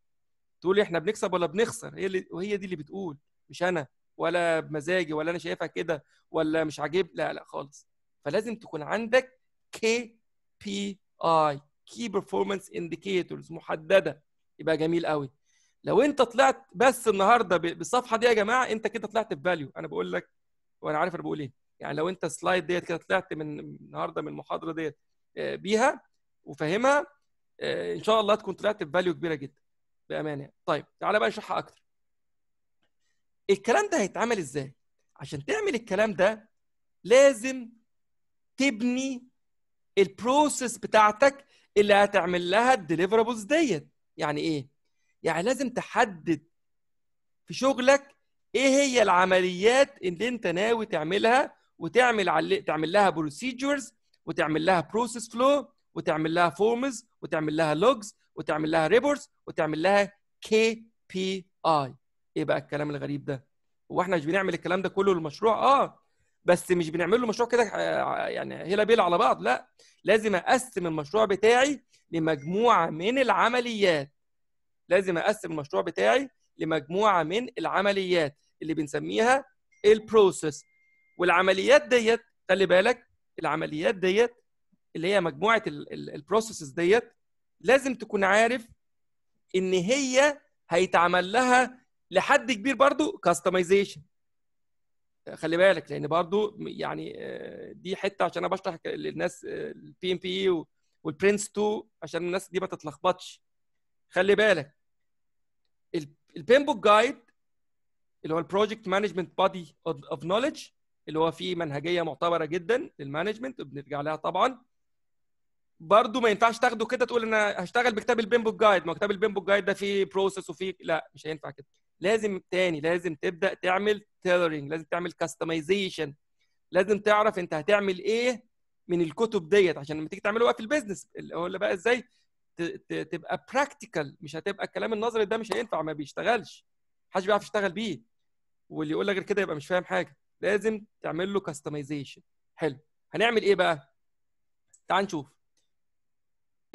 تقول احنا بنكسب ولا بنخسر هي اللي وهي دي اللي بتقول مش انا ولا بمزاجي ولا انا شايفها كده ولا مش عاجب لا لا خالص فلازم تكون عندك كي بي اي كي بيرفورمانس انديكيتورز محدده يبقى جميل قوي لو انت طلعت بس النهارده بالصفحه دي يا جماعه انت كده طلعت بفاليو انا بقول لك وانا عارف انا بقول ايه يعني لو انت السلايد ديت كده طلعت من النهارده من المحاضره ديت آه، بيها وفاهمها آه، ان شاء الله تكون طلعت بفاليو كبيره جدا بامانه يعني. طيب تعالى بقى نشرحها اكتر الكلام ده هيتعمل ازاي عشان تعمل الكلام ده لازم تبني البروسيس بتاعتك اللي هتعمل لها الديليفرابلز ديت يعني ايه يعني لازم تحدد في شغلك ايه هي العمليات اللي انت ناوي تعملها وتعمل عل... تعمل لها بروسيجرز وتعمل لها بروسيس فلو وتعمل لها فورمز وتعمل لها لوجز وتعمل لها ريبورتس وتعمل لها كي بي اي ايه بقى الكلام الغريب ده هو احنا مش بنعمل الكلام ده كله للمشروع اه بس مش بنعمل له مشروع كده آه، يعني هلا بيل على بعض لا لازم اقسم المشروع بتاعي لمجموعه من العمليات لازم اقسم المشروع بتاعي لمجموعه من العمليات اللي بنسميها البروسيس والعمليات ديت خلي بالك العمليات ديت اللي هي مجموعه البروسيسز ديت لازم تكون عارف ان هي هيتعمل لها لحد كبير برضو كاستمايزيشن خلي بالك لان برضو يعني آه، دي حته عشان انا بشرح للناس البي ام بي والبرنس 2 عشان الناس دي ما تتلخبطش خلي بالك البين بوك جايد اللي هو البروجكت مانجمنت بادي اوف نوليدج اللي هو فيه منهجيه معتبره جدا للمانجمنت بنرجع لها طبعا برضه ما ينفعش تاخده كده تقول انا هشتغل بكتاب البين بوك جايد ما كتاب البين بوك جايد ده فيه بروسيس وفيه لا مش هينفع كده لازم تاني لازم تبدا تعمل تيلرنج لازم تعمل كاستمايزيشن لازم تعرف انت هتعمل ايه من الكتب ديت عشان لما تيجي تعمله بقى في البيزنس اللي هو بقى ازاي تبقى براكتيكال مش هتبقى الكلام النظري ده مش هينفع ما بيشتغلش محدش بيعرف يشتغل بيه واللي يقول لك غير كده يبقى مش فاهم حاجه لازم تعمل له كاستمايزيشن حلو هنعمل ايه بقى تعال نشوف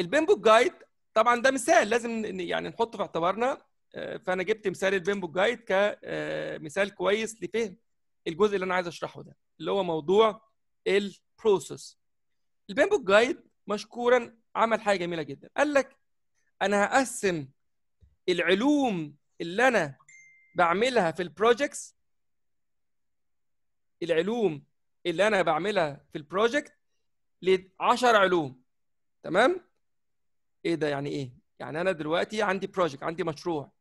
البيمبو جايد طبعا ده مثال لازم يعني نحطه في اعتبارنا آه، فانا جبت مثال البيمبو جايد كمثال آه، كويس لفهم الجزء اللي انا عايز اشرحه ده اللي هو موضوع البروسيس البيمبو جايد مشكورا عمل حاجه جميله جدا قال لك انا هقسم العلوم اللي انا بعملها في البروجكتس العلوم اللي انا بعملها في البروجكت ل 10 علوم تمام ايه ده يعني ايه يعني انا دلوقتي عندي بروجكت عندي مشروع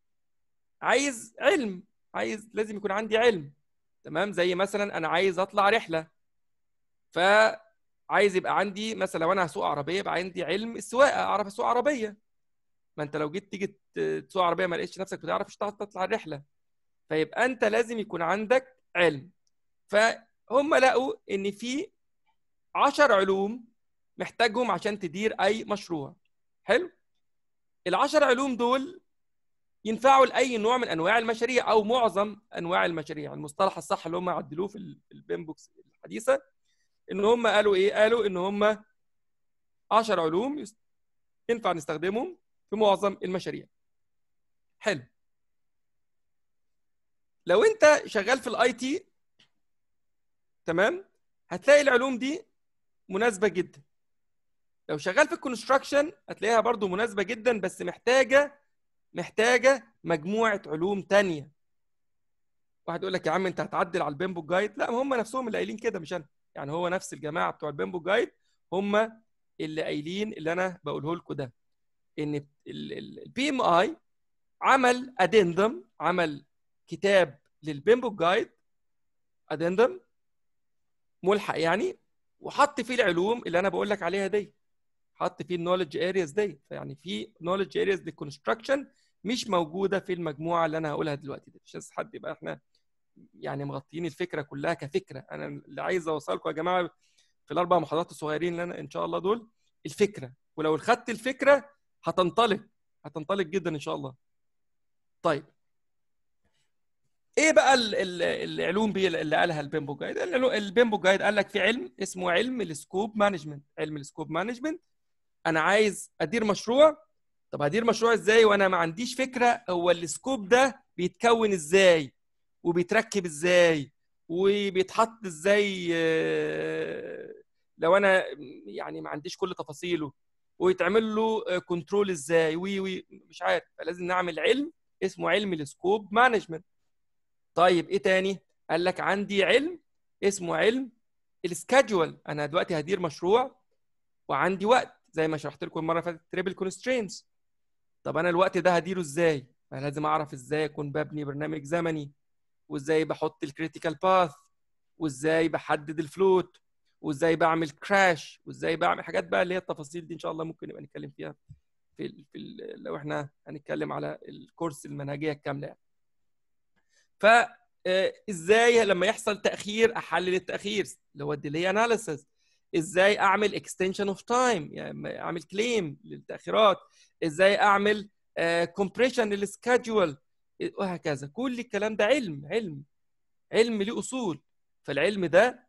عايز علم عايز لازم يكون عندي علم تمام زي مثلا انا عايز اطلع رحله ف عايز يبقى عندي مثلا لو انا هسوق عربيه يبقى عندي علم السواقه اعرف اسوق عربيه ما انت لو جيت تيجي تسوق عربيه ما لقيتش نفسك بتعرف مش هتعرف تطلع الرحله فيبقى انت لازم يكون عندك علم فهم لقوا ان في 10 علوم محتاجهم عشان تدير اي مشروع حلو ال10 علوم دول ينفعوا لاي نوع من انواع المشاريع او معظم انواع المشاريع المصطلح الصح اللي هم عدلوه في البين بوكس الحديثه ان هم قالوا ايه؟ قالوا ان هم 10 علوم ينفع نستخدمهم في معظم المشاريع. حلو. لو انت شغال في الاي تي تمام؟ هتلاقي العلوم دي مناسبه جدا. لو شغال في الكونستراكشن هتلاقيها برضو مناسبه جدا بس محتاجه محتاجه مجموعه علوم تانية واحد يقول لك يا عم انت هتعدل على البيمبو جايد لا هم نفسهم اللي قايلين كده مش انا يعني هو نفس الجماعه بتوع البيمبو جايد هم اللي قايلين اللي انا بقوله لكم ده ان البي ام اي عمل ادندم عمل كتاب للبيمبو جايد ادندم ملحق يعني وحط فيه العلوم اللي انا بقول لك عليها دي حط فيه النولج ارياز دي فيعني في نولج ارياز للكونستراكشن مش موجوده في المجموعه اللي انا هقولها دلوقتي دي مش عايز حد يبقى احنا يعني مغطيين الفكره كلها كفكره انا اللي عايز اوصلكم يا جماعه في الاربع محاضرات الصغيرين اللي انا ان شاء الله دول الفكره ولو خدت الفكره هتنطلق هتنطلق جدا ان شاء الله طيب ايه بقى العلوم بي اللي قالها البيمبو جايد البيمبو جايد قال لك في علم اسمه علم السكوب مانجمنت علم السكوب مانجمنت انا عايز ادير مشروع طب هدير مشروع ازاي وانا ما عنديش فكره هو السكوب ده بيتكون ازاي وبيتركب ازاي وبيتحط ازاي آه، لو انا يعني ما عنديش كل تفاصيله ويتعمل له كنترول ازاي وي وي مش عارف فلازم نعمل علم اسمه علم السكوب مانجمنت طيب ايه تاني قال لك عندي علم اسمه علم السكادجول انا دلوقتي هدير مشروع وعندي وقت زي ما شرحت لكم المره اللي فاتت تريبل كونسترينز طب انا الوقت ده هديره ازاي انا لازم اعرف ازاي اكون ببني برنامج زمني وازاي بحط الكريتيكال باث وازاي بحدد الفلوت وازاي بعمل كراش وازاي بعمل حاجات بقى اللي هي التفاصيل دي ان شاء الله ممكن نبقى نتكلم فيها في الـ في الـ لو احنا هنتكلم على الكورس المنهجيه الكامله يعني. ف آه، ازاي لما يحصل تاخير احلل التاخير اللي هو الديلي اناليسز ازاي اعمل اكستنشن اوف تايم يعني اعمل كليم للتاخيرات ازاي اعمل كومبريشن آه، للسكادجول وهكذا كل الكلام ده علم علم علم ليه اصول فالعلم ده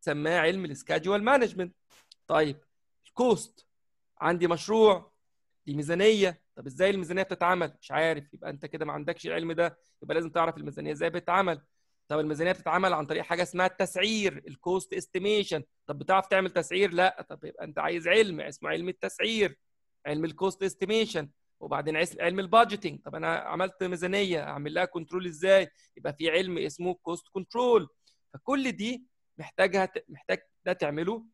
سماه علم السكادجول مانجمنت طيب الكوست عندي مشروع دي ميزانيه طب ازاي الميزانيه بتتعمل مش عارف يبقى انت كده ما عندكش العلم ده يبقى لازم تعرف الميزانيه ازاي بتتعمل طب الميزانيه بتتعمل عن طريق حاجه اسمها التسعير الكوست استيميشن طب بتعرف تعمل تسعير لا طب يبقى انت عايز علم اسمه علم التسعير علم الكوست استيميشن وبعدين علم البادجيتنج طب انا عملت ميزانيه اعمل لها كنترول ازاي يبقى في علم اسمه كوست كنترول فكل دي محتاجها محتاج ده تعمله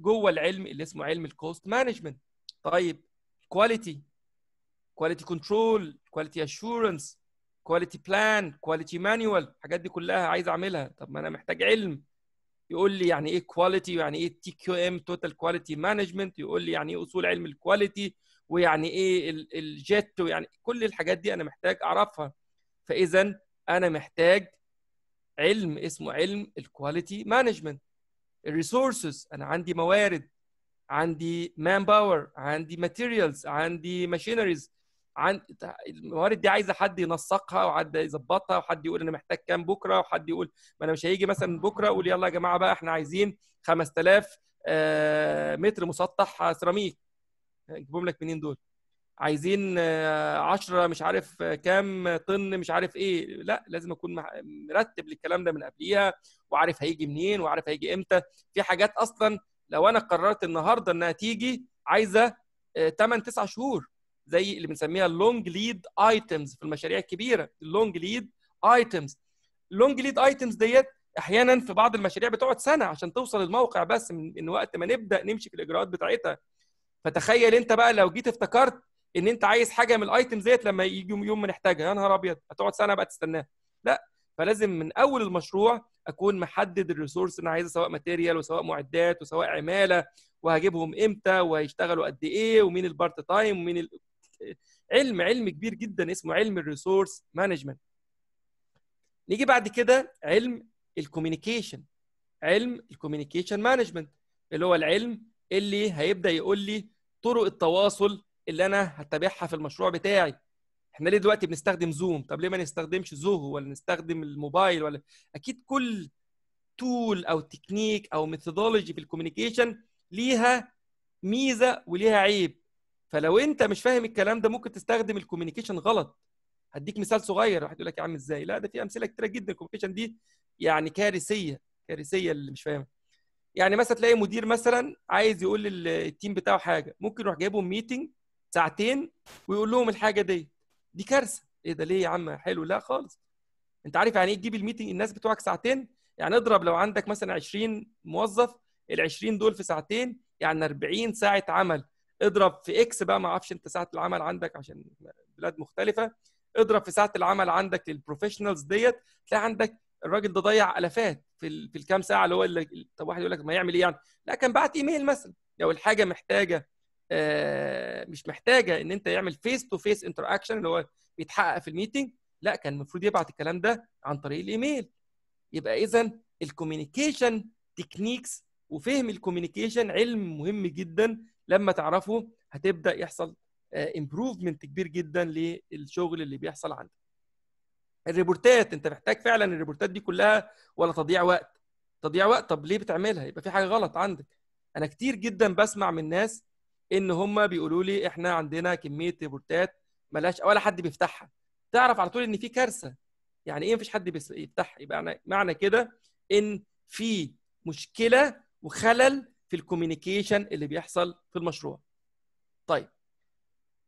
جوه العلم اللي اسمه علم الكوست مانجمنت طيب كواليتي كواليتي كنترول كواليتي اشورنس كواليتي بلان كواليتي مانيوال الحاجات دي كلها عايز اعملها طب ما انا محتاج علم يقول لي يعني ايه كواليتي يعني ايه تي كيو ام توتال كواليتي مانجمنت يقول لي يعني ايه اصول علم الكواليتي ويعني ايه الجيت ويعني كل الحاجات دي انا محتاج اعرفها فاذا انا محتاج علم اسمه علم الكواليتي مانجمنت الريسورسز انا عندي موارد عندي مان باور عندي ماتيريالز عندي ماشينريز عن الموارد دي عايزه حد ينسقها وحد يظبطها وحد يقول انا محتاج كام بكره وحد يقول ما انا مش هيجي مثلا بكره اقول يلا يا جماعه بقى احنا عايزين 5000 آه، متر مسطح سيراميك اجيبهم لك منين دول عايزين 10 آه، مش عارف آه، كام طن مش عارف ايه لا لازم اكون مرتب للكلام ده من قبليها وعارف هيجي منين وعارف هيجي امتى في حاجات اصلا لو انا قررت النهارده انها تيجي عايزه 8 آه، 9 شهور زي اللي بنسميها اللونج ليد ايتمز في المشاريع الكبيره اللونج ليد ايتمز اللونج ليد ايتمز ديت احيانا في بعض المشاريع بتقعد سنه عشان توصل الموقع بس من وقت ما نبدا نمشي في الاجراءات بتاعتها فتخيل انت بقى لو جيت افتكرت ان انت عايز حاجه من الايتم ديت لما يجي يوم ما نحتاجها يا نهار ابيض هتقعد سنه بقى تستناها لا فلازم من اول المشروع اكون محدد الريسورس اللي انا عايزها سواء ماتيريال وسواء معدات وسواء عماله وهجيبهم امتى وهيشتغلوا قد ايه ومين البارت تايم ومين ال... علم علم كبير جدا اسمه علم الريسورس مانجمنت نيجي بعد كده علم الكوميونيكيشن علم الكوميونيكيشن مانجمنت اللي هو العلم اللي هيبدا يقول لي طرق التواصل اللي انا هتبعها في المشروع بتاعي احنا ليه دلوقتي بنستخدم زوم طب ليه ما نستخدمش زوهو ولا نستخدم الموبايل ولا اكيد كل تول او تكنيك او ميثودولوجي في الكوميونيكيشن ليها ميزه وليها عيب فلو انت مش فاهم الكلام ده ممكن تستخدم الكوميونيكيشن غلط هديك مثال صغير واحد يقول لك يا عم ازاي لا ده في امثله كتيره جدا الكوميونيكيشن دي يعني كارثيه كارثيه اللي مش فاهمها يعني مثلا تلاقي مدير مثلا عايز يقول للتيم بتاعه حاجه ممكن يروح جايبهم ميتنج ساعتين ويقول لهم الحاجه دي دي كارثه ايه ده ليه يا عم حلو لا خالص انت عارف يعني ايه تجيب الميتنج الناس بتوعك ساعتين يعني اضرب لو عندك مثلا 20 موظف ال 20 دول في ساعتين يعني 40 ساعه عمل اضرب في اكس بقى ما اعرفش انت ساعه العمل عندك عشان بلاد مختلفه اضرب في ساعه العمل عندك للبروفيشنالز ديت تلاقي عندك الراجل ده ضيع الافات في ال... في الكام ساعه اللي هو اللي... طب واحد يقول لك ما يعمل ايه يعني لا كان بعت ايميل مثلا لو الحاجه محتاجه آه مش محتاجه ان انت يعمل فيس تو فيس انتر اكشن اللي هو بيتحقق في الميتنج لا كان المفروض يبعت الكلام ده عن طريق الايميل يبقى اذا الكوميونيكيشن تكنيكس وفهم الكوميونيكيشن علم مهم جدا لما تعرفه هتبدا يحصل امبروفمنت آه، كبير جدا للشغل اللي بيحصل عندك الريبورتات انت محتاج فعلا الريبورتات دي كلها ولا تضييع وقت تضييع وقت طب ليه بتعملها يبقى في حاجه غلط عندك انا كتير جدا بسمع من ناس ان هم بيقولوا لي احنا عندنا كميه ريبورتات ملاش ولا حد بيفتحها تعرف على طول ان في كارثه يعني ايه مفيش حد بيفتحها يبقى معنى كده ان في مشكله وخلل في الكوميونيكيشن اللي بيحصل في المشروع طيب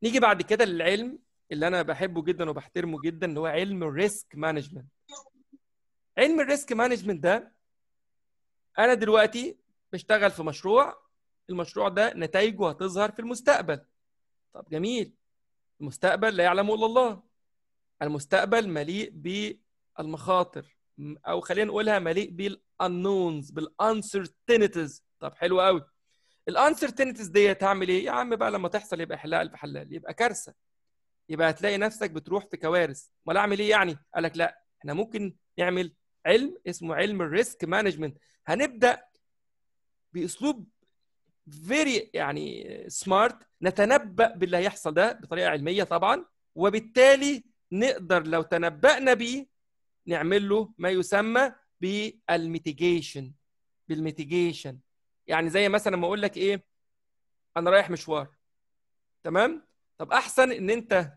نيجي بعد كده للعلم اللي انا بحبه جدا وبحترمه جدا اللي هو علم الريسك مانجمنت علم الريسك مانجمنت ده انا دلوقتي بشتغل في مشروع المشروع ده نتائجه هتظهر في المستقبل طب جميل المستقبل لا يعلمه الا الله المستقبل مليء بالمخاطر او خلينا نقولها مليء بالانونز بالانسرتينيتيز طب حلو قوي الانسرتينيتيز ديت تعمل ايه يا عم بقى لما تحصل يبقى حلال بحلال يبقى كارثه يبقى هتلاقي نفسك بتروح في كوارث امال اعمل ايه يعني قال لك لا احنا ممكن نعمل علم اسمه علم الريسك مانجمنت هنبدا باسلوب فيري يعني سمارت نتنبأ باللي هيحصل ده بطريقه علميه طبعا وبالتالي نقدر لو تنبأنا بيه نعمل له ما يسمى بالميتيجيشن بالميتيجيشن يعني زي مثلا ما اقول لك ايه انا رايح مشوار تمام طب احسن ان انت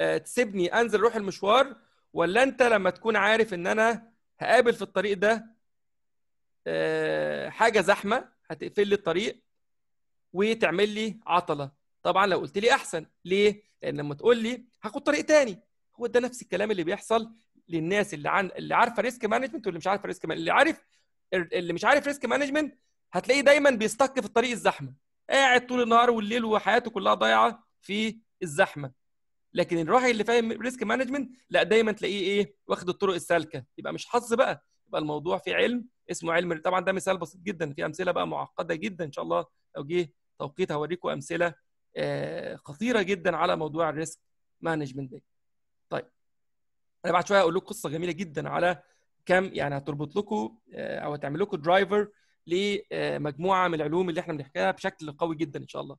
آه، تسيبني انزل اروح المشوار ولا انت لما تكون عارف ان انا هقابل في الطريق ده آه، حاجه زحمه هتقفل لي الطريق وتعمل لي عطله طبعا لو قلت لي احسن ليه لان لما تقول لي هاخد طريق تاني هو ده نفس الكلام اللي بيحصل للناس اللي عن اللي عارفه ريسك مانجمنت واللي مش عارفه ريسك اللي عارف اللي مش عارف ريسك مانجمنت هتلاقيه دايما بيستك في الطريق الزحمه قاعد طول النهار والليل وحياته كلها ضايعه في الزحمه لكن الراعي اللي فاهم ريسك مانجمنت لا دايما تلاقيه ايه واخد الطرق السالكه يبقى مش حظ بقى يبقى الموضوع في علم اسمه علم طبعا ده مثال بسيط جدا في امثله بقى معقده جدا ان شاء الله لو جه توقيت هوريكم امثله آه، خطيره جدا على موضوع الريسك مانجمنت ده طيب انا بعد شويه هقول لكم قصه جميله جدا على كم يعني هتربط لكم آه، او هتعمل لكم درايفر لمجموعه من العلوم اللي احنا بنحكيها بشكل قوي جدا ان شاء الله.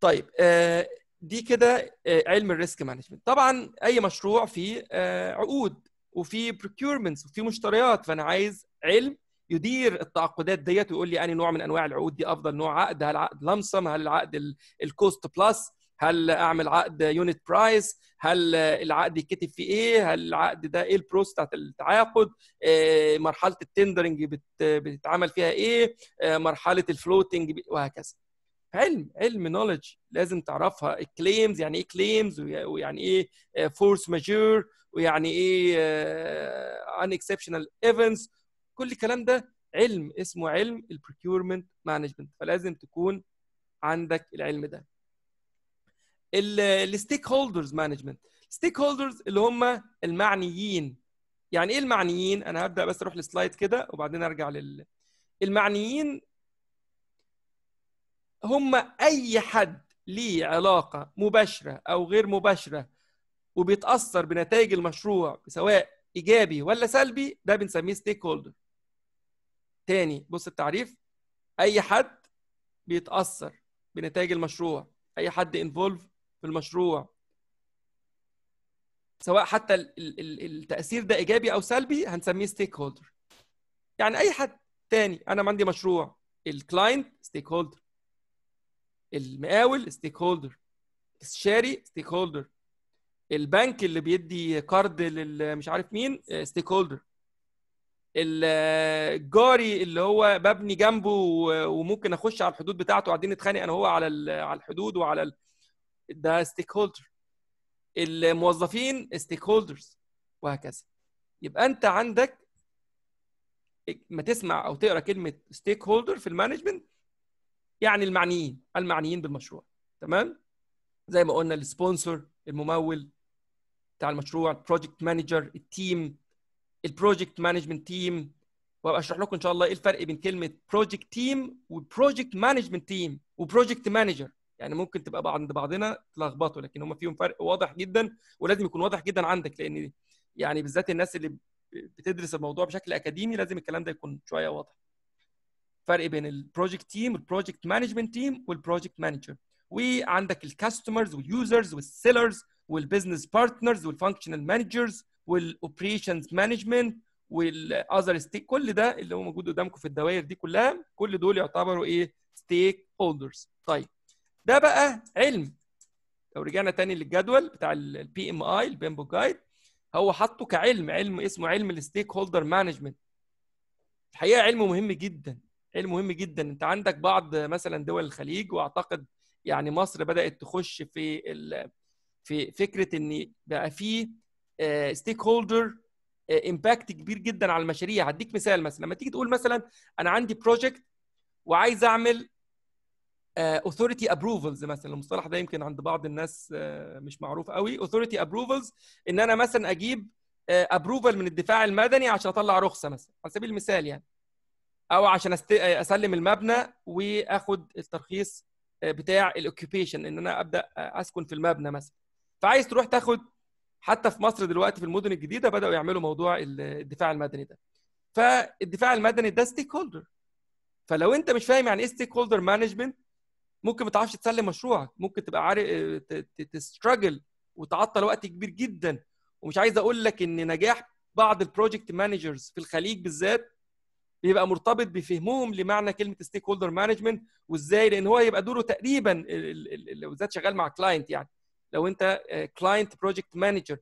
طيب آه، دي كده آه، علم الريسك مانجمنت طبعا اي مشروع فيه آه، عقود وفي بروكيورمنتس وفي مشتريات فانا عايز علم يدير التعاقدات ديت ويقول لي انهي نوع من انواع العقود دي افضل نوع عقد هل عقد لمسم هل العقد الكوست بلس هل اعمل عقد يونت برايس هل العقد يتكتب فيه ايه هل العقد ده ايه البروس بتاعت التعاقد آه، مرحله التندرنج بتتعمل فيها ايه, آه، مرحله الفلوتنج وهكذا علم علم نولج لازم تعرفها الكليمز يعني ايه كليمز ويعني ايه فورس آه، ماجور ويعني ايه ان اكسبشنال ايفنتس كل الكلام ده علم اسمه علم البروكيورمنت مانجمنت فلازم تكون عندك العلم ده الستيك هولدرز مانجمنت ستيك هولدرز اللي هم المعنيين يعني ايه المعنيين انا هبدا بس اروح للسلايد كده وبعدين ارجع لل المعنيين هم اي حد ليه علاقه مباشره او غير مباشره وبيتاثر بنتائج المشروع سواء ايجابي ولا سلبي ده بنسميه ستيك هولدر تاني بص التعريف اي حد بيتاثر بنتائج المشروع اي حد انفولف في المشروع سواء حتى التاثير ده ايجابي او سلبي هنسميه ستيك هولدر يعني اي حد تاني انا ما عندي مشروع الكلاينت ستيك هولدر المقاول ستيك هولدر الشاري ستيك هولدر البنك اللي بيدي كارد مش عارف مين ستيك هولدر الجاري اللي هو ببني جنبه وممكن اخش على الحدود بتاعته قاعدين نتخانق انا هو على على الحدود وعلى ده ستيك هولدر الموظفين ستيك هولدرز وهكذا يبقى انت عندك ما تسمع او تقرا كلمه ستيك هولدر في المانجمنت يعني المعنيين المعنيين بالمشروع تمام زي ما قلنا السبونسر الممول بتاع المشروع البروجكت مانجر التيم البروجكت مانجمنت تيم وابقى اشرح لكم ان شاء الله ايه الفرق بين كلمه بروجكت تيم وبروجكت مانجمنت تيم وبروجكت مانجر يعني ممكن تبقى عند بعضنا تلخبطوا لكن هم فيهم فرق واضح جدا ولازم يكون واضح جدا عندك لان يعني بالذات الناس اللي بتدرس الموضوع بشكل اكاديمي لازم الكلام ده يكون شويه واضح فرق بين البروجكت تيم والبروجكت مانجمنت تيم والبروجكت مانجر وعندك الكاستمرز واليوزرز والسيلرز والبزنس بارتنرز والفانكشنال مانجرز والاوبريشنز مانجمنت والاذر ستيك كل ده اللي هو موجود قدامكم في الدوائر دي كلها كل دول يعتبروا ايه ستيك هولدرز طيب ده بقى علم لو رجعنا تاني للجدول بتاع البي ام اي البيمبو جايد هو حاطه كعلم علم اسمه علم الستيك هولدر مانجمنت الحقيقه علم مهم جدا علم مهم جدا انت عندك بعض مثلا دول الخليج واعتقد يعني مصر بدات تخش في ال... في فكره ان بقى في ستيك هولدر امباكت كبير جدا على المشاريع هديك مثال مثلا لما تيجي تقول مثلا انا عندي بروجكت وعايز اعمل اوثوريتي آه، ابروفلز مثلا المصطلح ده يمكن عند بعض الناس آه، مش معروف قوي اوثوريتي ابروفلز ان انا مثلا اجيب ابروفل آه، من الدفاع المدني عشان اطلع رخصه مثلا على سبيل المثال يعني او عشان أست... اسلم المبنى واخد الترخيص بتاع الاوكيبيشن ان انا ابدا اسكن في المبنى مثلا فعايز تروح تاخد حتى في مصر دلوقتي في المدن الجديده بداوا يعملوا موضوع الدفاع المدني ده فالدفاع المدني ده ستيك هولدر فلو انت مش فاهم يعني ايه ستيك هولدر مانجمنت ممكن ما تعرفش تسلم مشروعك ممكن تبقى عارف آه، تستراجل وتعطل وقت كبير جدا ومش عايز اقول لك ان نجاح بعض البروجكت مانجرز في الخليج بالذات بيبقى مرتبط بفهمهم لمعنى كلمه ستيك هولدر مانجمنت وازاي لان هو يبقى دوره تقريبا لو بالذات شغال مع كلاينت يعني لو انت كلاينت بروجكت مانجر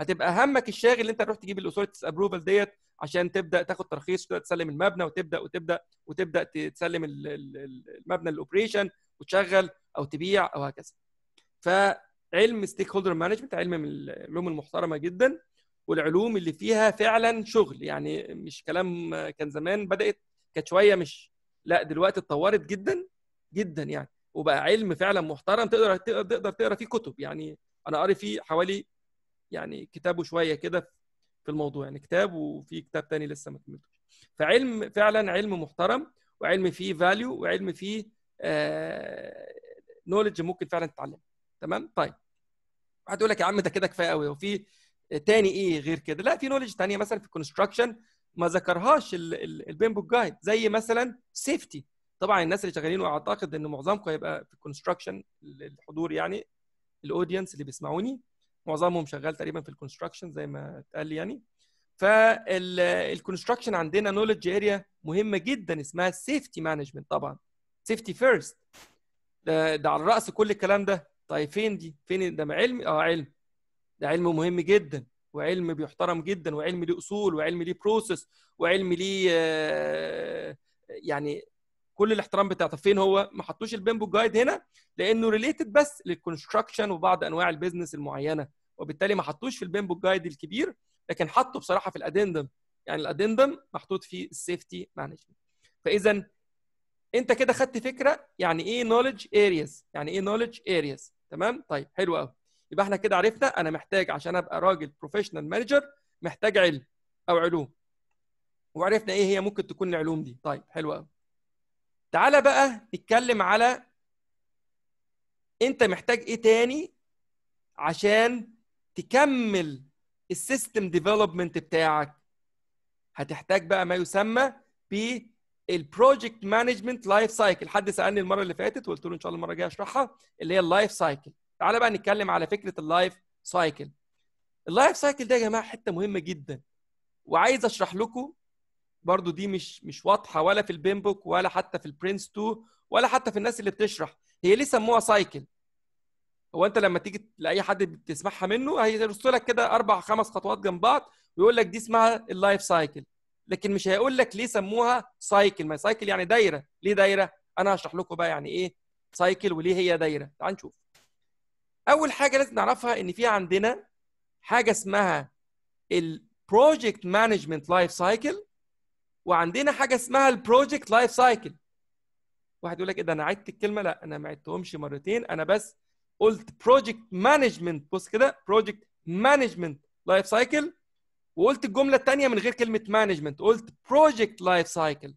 هتبقى همك الشاغل ان انت تروح تجيب الاثورتيز ابروفال ديت عشان تبدا تاخد ترخيص وتبدا تسلم المبنى وتبدا وتبدا وتبدا تسلم المبنى الاوبريشن وتشغل او تبيع او هكذا فعلم ستيك هولدر مانجمنت علم من العلوم المحترمه جدا والعلوم اللي فيها فعلا شغل يعني مش كلام كان زمان بدات كانت شويه مش لا دلوقتي اتطورت جدا جدا يعني وبقى علم فعلا محترم تقدر تقدر تقرا فيه كتب يعني انا قاري فيه حوالي يعني كتاب وشويه كده في الموضوع يعني كتاب وفي كتاب تاني لسه ما كملتوش فعلم فعلا علم محترم وعلم فيه فاليو وعلم فيه نولج آه، ممكن فعلا تتعلمها تمام طيب هتقول لك يا عم ده كده كفايه قوي وفي تاني ايه غير كده لا في نولج تانية مثلا في الكونستراكشن ما ذكرهاش البين بوك جايد زي مثلا سيفتي طبعا الناس اللي شغالين واعتقد ان معظمكم هيبقى في الكونستراكشن الحضور يعني الاودينس اللي بيسمعوني معظمهم شغال تقريبا في الكونستراكشن زي ما اتقال لي يعني فالكونستراكشن عندنا نولج اريا مهمه جدا اسمها السيفتي مانجمنت طبعا سيفتي فيرست ده, ده على راس كل الكلام ده طيب فين دي فين ده علم اه علم ده علم مهم جدا وعلم بيحترم جدا وعلم ليه اصول وعلم ليه بروسس وعلم ليه آه، يعني كل الاحترام بتاعه طب فين هو ما حطوش البيمبو جايد هنا لانه ريليتد بس للكونستراكشن وبعض انواع البيزنس المعينه وبالتالي ما حطوش في البيمبو جايد الكبير لكن حطه بصراحه في الادندم يعني الادندم محطوط في السيفتي مانجمنت فاذا انت كده خدت فكره يعني ايه نوليدج ارياز يعني ايه نوليدج ارياز تمام طيب حلو قوي يبقى احنا كده عرفنا انا محتاج عشان ابقى راجل بروفيشنال مانجر محتاج علم او علوم وعرفنا ايه هي ممكن تكون العلوم دي طيب حلو قوي تعالى بقى نتكلم على انت محتاج ايه تاني عشان تكمل السيستم ديفلوبمنت بتاعك هتحتاج بقى ما يسمى بي البروجكت مانجمنت لايف سايكل حد سالني المره اللي فاتت وقلت له ان شاء الله المره الجايه اشرحها اللي هي اللايف سايكل تعالى بقى نتكلم على فكره اللايف سايكل اللايف سايكل ده يا جماعه حته مهمه جدا وعايز اشرح لكم برضو دي مش مش واضحه ولا في البين بوك ولا حتى في البرنس 2 ولا حتى في الناس اللي بتشرح هي ليه سموها سايكل هو انت لما تيجي لاي حد بتسمعها منه هيرص لك كده اربع خمس خطوات جنب بعض ويقول لك دي اسمها اللايف سايكل لكن مش هيقول لك ليه سموها سايكل ما سايكل يعني دايره ليه دايره انا هشرح لكم بقى يعني ايه سايكل وليه هي دايره تعال نشوف اول حاجه لازم نعرفها ان في عندنا حاجه اسمها البروجكت مانجمنت لايف سايكل وعندنا حاجه اسمها البروجكت لايف سايكل واحد يقول لك ايه ده انا عدت الكلمه لا انا ما عدتهمش مرتين انا بس قلت بروجكت مانجمنت بص كده بروجكت مانجمنت لايف سايكل وقلت الجمله الثانيه من غير كلمه مانجمنت قلت بروجكت لايف سايكل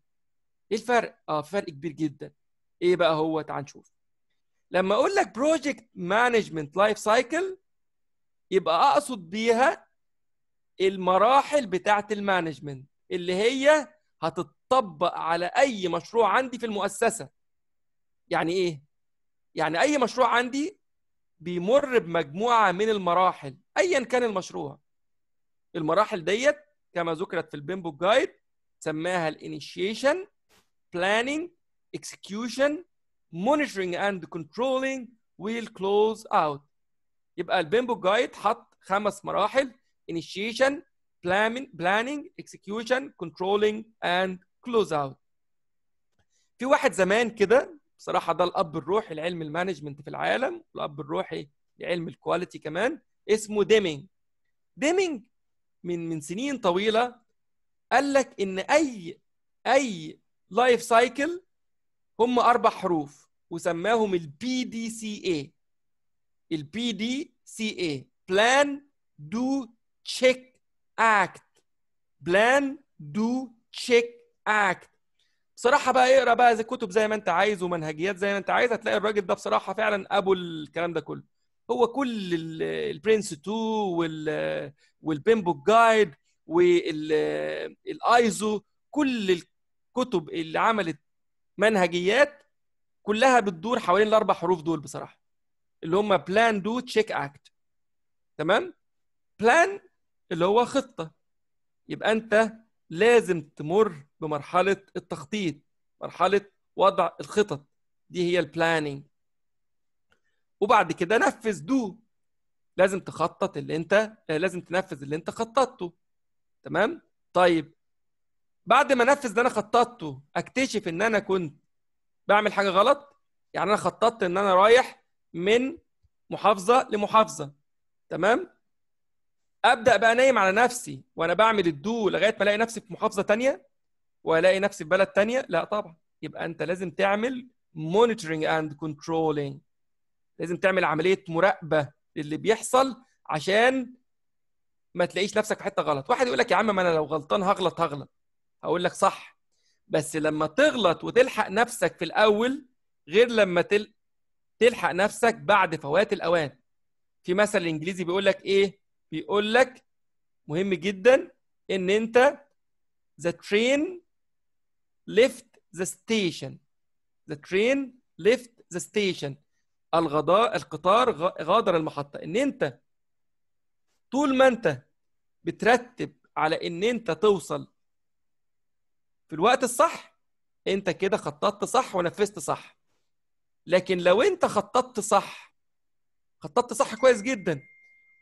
ايه الفرق اه فرق كبير جدا ايه بقى هو تعال نشوف لما اقول لك بروجكت مانجمنت لايف سايكل يبقى اقصد بيها المراحل بتاعه المانجمنت اللي هي هتطبق على اي مشروع عندي في المؤسسه يعني ايه يعني اي مشروع عندي بيمر بمجموعه من المراحل ايا كان المشروع المراحل ديت كما ذكرت في البيمبو جايد سماها الانيشيشن بلاننج اكسكيوشن monitoring اند كنترولينج ويل كلوز اوت يبقى البيمبو جايد حط خمس مراحل انيشيشن بلاننج اكسكيوشن execution اند كلوز اوت في واحد زمان كده بصراحه ده الاب الروحي لعلم المانجمنت في العالم الاب الروحي لعلم الكواليتي كمان اسمه ديمينج ديمينج من من سنين طويله قال لك ان اي اي لايف سايكل هم اربع حروف وسماهم البي دي سي اي البي دي سي اي بلان دو تشيك اكت بلان دو تشيك اكت بصراحه بقى اقرا بقى زي كتب زي ما انت عايز ومنهجيات زي ما انت عايز هتلاقي الراجل ده بصراحه فعلا ابو الكلام ده كله هو كل البرنس 2 وال والبيمبوك جايد والايزو آه، كل الكتب اللي عملت منهجيات كلها بتدور حوالين الاربع حروف دول بصراحه اللي هم بلان دو تشيك اكت تمام بلان اللي هو خطه يبقى انت لازم تمر بمرحله التخطيط مرحله وضع الخطط دي هي البلاننج وبعد كده نفذ دو لازم تخطط اللي انت آه، لازم تنفذ اللي انت خططته تمام طيب بعد ما انفذ اللي انا خططته اكتشف ان انا كنت بعمل حاجه غلط يعني انا خططت ان انا رايح من محافظه لمحافظه تمام ابدا بقى نايم على نفسي وانا بعمل الدو لغايه ما الاقي نفسي في محافظه تانية والاقي نفسي في بلد تانية لا طبعا يبقى انت لازم تعمل مونيتورنج اند كنترولينج لازم تعمل عمليه مراقبه اللي بيحصل عشان ما تلاقيش نفسك في حته غلط واحد يقول لك يا عم ما انا لو غلطان هغلط هغلط هقول لك صح بس لما تغلط وتلحق نفسك في الاول غير لما تل... تلحق نفسك بعد فوات الاوان في مثل انجليزي بيقول لك ايه بيقول لك مهم جدا ان انت the train left the station the train left the station الغضاء القطار غادر المحطة ان انت طول ما انت بترتب على ان انت توصل في الوقت الصح انت كده خططت صح ونفذت صح لكن لو انت خططت صح خططت صح كويس جدا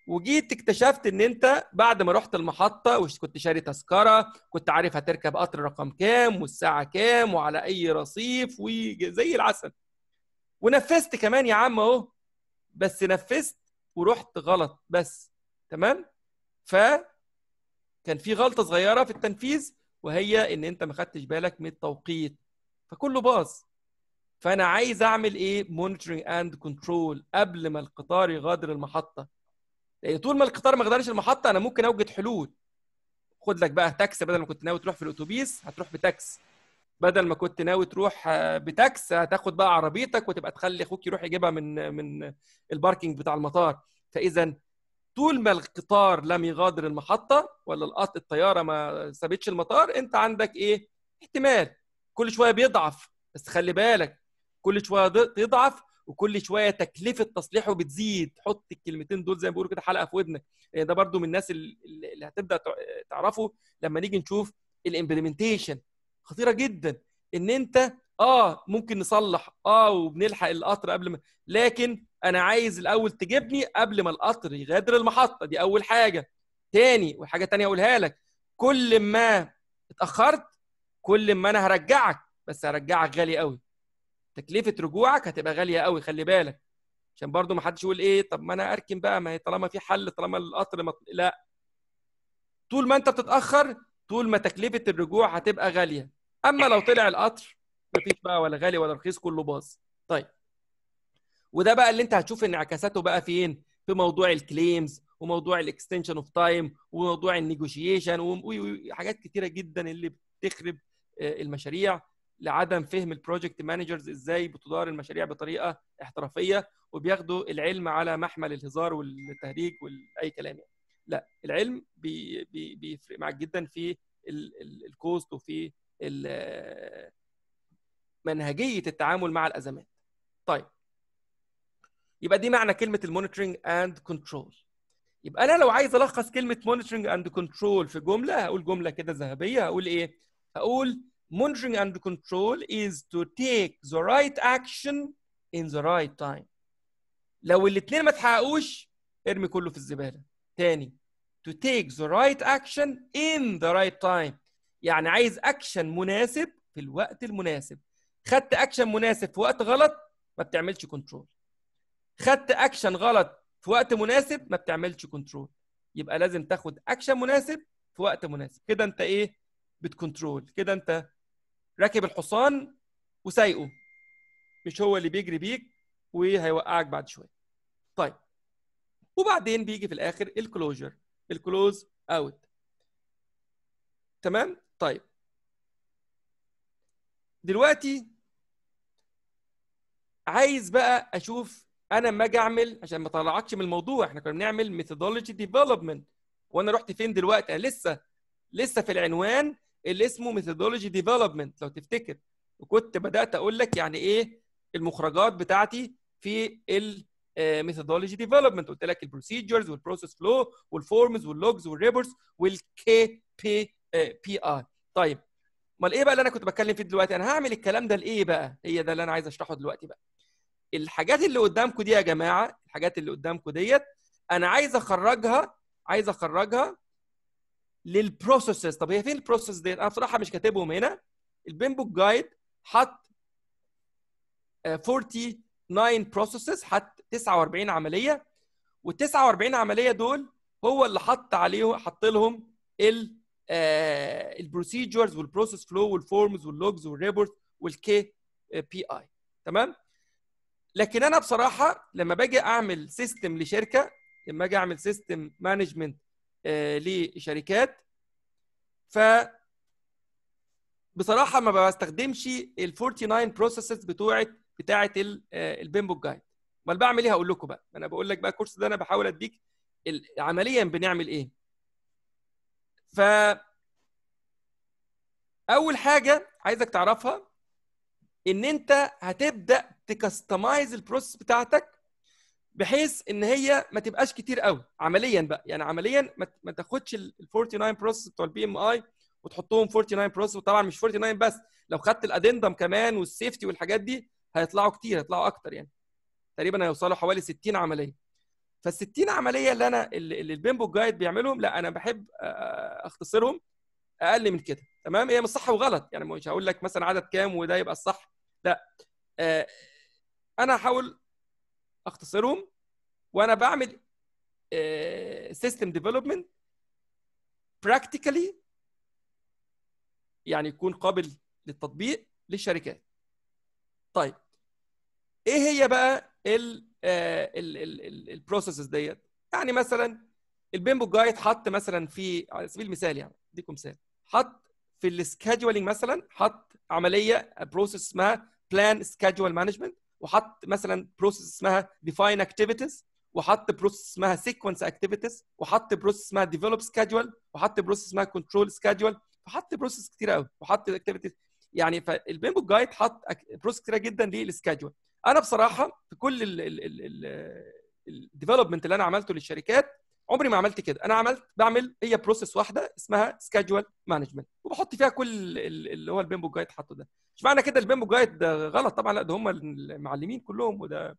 وجيت اكتشفت ان انت بعد ما رحت المحطه وكنت شاري تذكره كنت عارف هتركب قطر رقم كام والساعه كام وعلى اي رصيف وزي العسل ونفذت كمان يا عم اهو بس نفذت ورحت غلط بس تمام ف كان في غلطه صغيره في التنفيذ وهي ان انت ما خدتش بالك من التوقيت فكله باظ فانا عايز اعمل ايه مونيتورنج اند كنترول قبل ما القطار يغادر المحطه لان طول ما القطار ما غادرش المحطه انا ممكن اوجد حلول خد لك بقى تاكسي بدل ما كنت ناوي تروح في الاتوبيس هتروح بتاكسي بدل ما كنت ناوي تروح آه، بتاكس هتاخد بقى عربيتك وتبقى تخلي اخوك يروح يجيبها من من الباركينج بتاع المطار فاذا طول ما القطار لم يغادر المحطه ولا القط الطياره ما سابتش المطار انت عندك ايه احتمال كل شويه بيضعف بس خلي بالك كل شويه تضعف وكل شويه تكلفه تصليحه بتزيد حط الكلمتين دول زي ما بيقولوا كده حلقه في ودنك آه، ده برضو من الناس اللي هتبدا تعرفه لما نيجي نشوف الامبلمنتيشن خطيره جدا ان انت اه ممكن نصلح اه وبنلحق القطر قبل ما لكن انا عايز الاول تجيبني قبل ما القطر يغادر المحطه دي اول حاجه تاني وحاجه تانية اقولها لك كل ما اتاخرت كل ما انا هرجعك بس هرجعك غالي قوي تكلفه رجوعك هتبقى غاليه قوي خلي بالك عشان برضو ما حدش يقول ايه طب ما انا اركن بقى ما هي طالما في حل طالما القطر ما... لا طول ما انت بتتاخر طول ما تكلفه الرجوع هتبقى غاليه اما لو طلع القطر مفيش بقى ولا غالي ولا رخيص كله باظ طيب وده بقى اللي انت هتشوف انعكاساته بقى فين في موضوع الكليمز وموضوع الاكستنشن اوف تايم وموضوع النيجوشيشن وحاجات كتيره جدا اللي بتخرب آه، المشاريع لعدم فهم البروجكت مانجرز ازاي بتدار المشاريع بطريقه احترافيه وبياخدوا العلم على محمل الهزار والتهريج واي كلام يعني. لا العلم بيفرق معاك جدا في الكوست وفي منهجيه التعامل مع الازمات طيب يبقى دي معنى كلمه المونيتورنج اند كنترول يبقى انا لو عايز الخص كلمه مونيتورنج اند كنترول في جمله هقول جمله كده ذهبيه هقول ايه هقول monitoring and control is to take the right action in the right time لو الاثنين ما تحققوش ارمي كله في الزباله تاني to take the right action in the right time يعني عايز اكشن مناسب في الوقت المناسب خدت اكشن مناسب في وقت غلط ما بتعملش كنترول خدت اكشن غلط في وقت مناسب ما بتعملش كنترول يبقى لازم تاخد اكشن مناسب في وقت مناسب كده انت ايه بتكنترول كده انت راكب الحصان وسايقه مش هو اللي بيجري بيك وهيوقعك بعد شويه طيب وبعدين بيجي في الاخر الكلوجر الكلوز اوت تمام طيب دلوقتي عايز بقى اشوف انا لما اجي اعمل عشان ما اطلعكش من الموضوع احنا كنا بنعمل ميثودولوجي ديفلوبمنت وانا رحت فين دلوقتي انا لسه لسه في العنوان اللي اسمه ميثودولوجي ديفلوبمنت لو تفتكر وكنت بدات اقول لك يعني ايه المخرجات بتاعتي في الميثودولوجي ديفلوبمنت آه، قلت لك البروسيجرز والبروسيس فلو والفورمز واللوجز والريبورتس والكي بي بي آه، اي طيب امال ايه بقى اللي انا كنت بتكلم فيه دلوقتي انا هعمل الكلام ده لايه بقى هي ده اللي انا عايز اشرحه دلوقتي بقى الحاجات اللي قدامكم دي يا جماعه الحاجات اللي قدامكم ديت انا عايز اخرجها عايز اخرجها للبروسيسز طب هي فين البروسيس ديت انا بصراحه مش كاتبهم هنا البينبوك جايد حط 49 آه، بروسيسز حط 49 عمليه وال 49 عمليه دول هو اللي حط عليهم حط لهم ال البروسيجرز والبروسيس فلو والفورمز واللوجز والريبورت والكي بي اي تمام لكن انا بصراحه لما باجي اعمل سيستم لشركه لما اجي اعمل سيستم مانجمنت آه، لشركات ف بصراحه ما بستخدمش ال 49 بروسيسز بتوعه بتاعه البيمبو جايد امال بعمل ايه هقول لكم بقى انا بقول لك بقى الكورس ده انا بحاول اديك عمليا بنعمل ايه ف اول حاجه عايزك تعرفها ان انت هتبدا تكستمايز البروسيس بتاعتك بحيث ان هي ما تبقاش كتير قوي عمليا بقى يعني عمليا ما تاخدش ال 49 بروسيس بتوع البي ام اي وتحطهم 49 بروسيس وطبعا مش 49 بس لو خدت الادندم كمان والسيفتي والحاجات دي هيطلعوا كتير هيطلعوا اكتر يعني تقريبا هيوصلوا حوالي 60 عمليه فال60 عمليه اللي انا اللي البيمبو جايد بيعملهم لا انا بحب اختصرهم اقل من كده تمام هي مش صح وغلط يعني مش هقول لك مثلا عدد كام وده يبقى الصح لا انا هحاول اختصرهم وانا بعمل سيستم ديفلوبمنت براكتيكالي يعني يكون قابل للتطبيق للشركات طيب ايه هي بقى ال آه، البروسيسز ديت يعني مثلا البيمبو جايد حط مثلا في على سبيل المثال يعني اديكم مثال حط في السكادجولينج مثلا حط عمليه بروسيس آه، اسمها بلان سكادجول مانجمنت وحط مثلا بروسيس اسمها ديفاين اكتيفيتيز وحط بروسيس اسمها سيكونس اكتيفيتيز وحط بروسيس اسمها ديفلوب سكادجول وحط بروسيس اسمها كنترول سكادجول فحط بروسيس كتير قوي وحط اكتيفيتيز يعني فالبيمبو جايد حط بروسيس كتيره جدا للسكادجول انا بصراحه في كل الديفلوبمنت اللي انا عملته للشركات عمري ما عملت كده انا عملت بعمل هي بروسيس واحده اسمها سكادجول مانجمنت وبحط فيها كل اللي هو البيمبو جايد حاطه ده مش معنى كده البيمبو جايد ده غلط طبعا لا ده هم المعلمين كلهم وده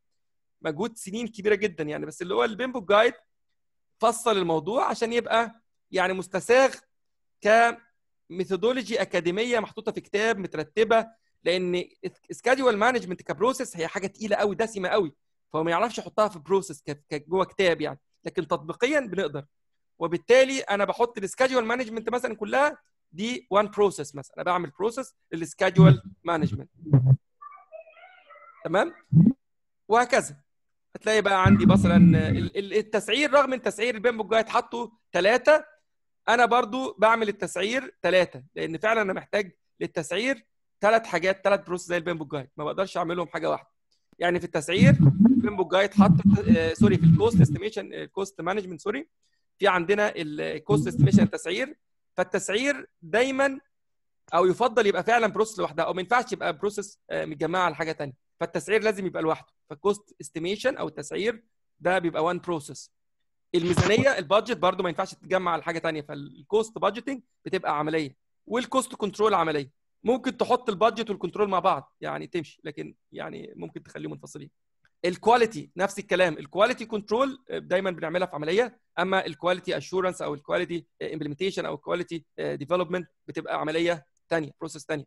مجهود سنين كبيره جدا يعني بس اللي هو البيمبو جايد فصل الموضوع عشان يبقى يعني مستساغ كميثودولوجي اكاديميه محطوطه في كتاب مترتبه لان سكادول مانجمنت كبروسيس هي حاجه تقيله قوي دسمه قوي فهو ما يعرفش يحطها في بروسيس جوه كتاب يعني لكن تطبيقيا بنقدر وبالتالي انا بحط السكادول مانجمنت مثلا كلها دي وان بروسيس مثلا انا بعمل بروسيس للسكادول مانجمنت تمام وهكذا هتلاقي بقى عندي مثلا التسعير رغم ان تسعير بوك جايد حاطه ثلاثه انا برضو بعمل التسعير ثلاثه لان فعلا انا محتاج للتسعير ثلاث حاجات ثلاث بروس زي البيمبو جايد ما بقدرش اعملهم حاجه واحده يعني في التسعير البيمبو جايد حط آه سوري في الكوست استيميشن الكوست مانجمنت سوري في عندنا الكوست استيميشن التسعير فالتسعير دايما او يفضل يبقى فعلا بروس لوحدها او ما ينفعش يبقى بروسس آه، متجمعه على حاجه ثانيه فالتسعير لازم يبقى لوحده فالكوست استيميشن او التسعير ده بيبقى وان بروسس الميزانيه البادجت برده ما ينفعش تتجمع على حاجه ثانيه فالكوست بادجتنج بتبقى عمليه والكوست كنترول عمليه ممكن تحط البادجت والكنترول مع بعض يعني تمشي لكن يعني ممكن تخليهم منفصلين الكواليتي نفس الكلام الكواليتي كنترول دايما بنعملها في عمليه اما الكواليتي اشورنس او الكواليتي امبلمنتيشن او الكواليتي ديفلوبمنت بتبقى عمليه ثانيه بروسيس ثانيه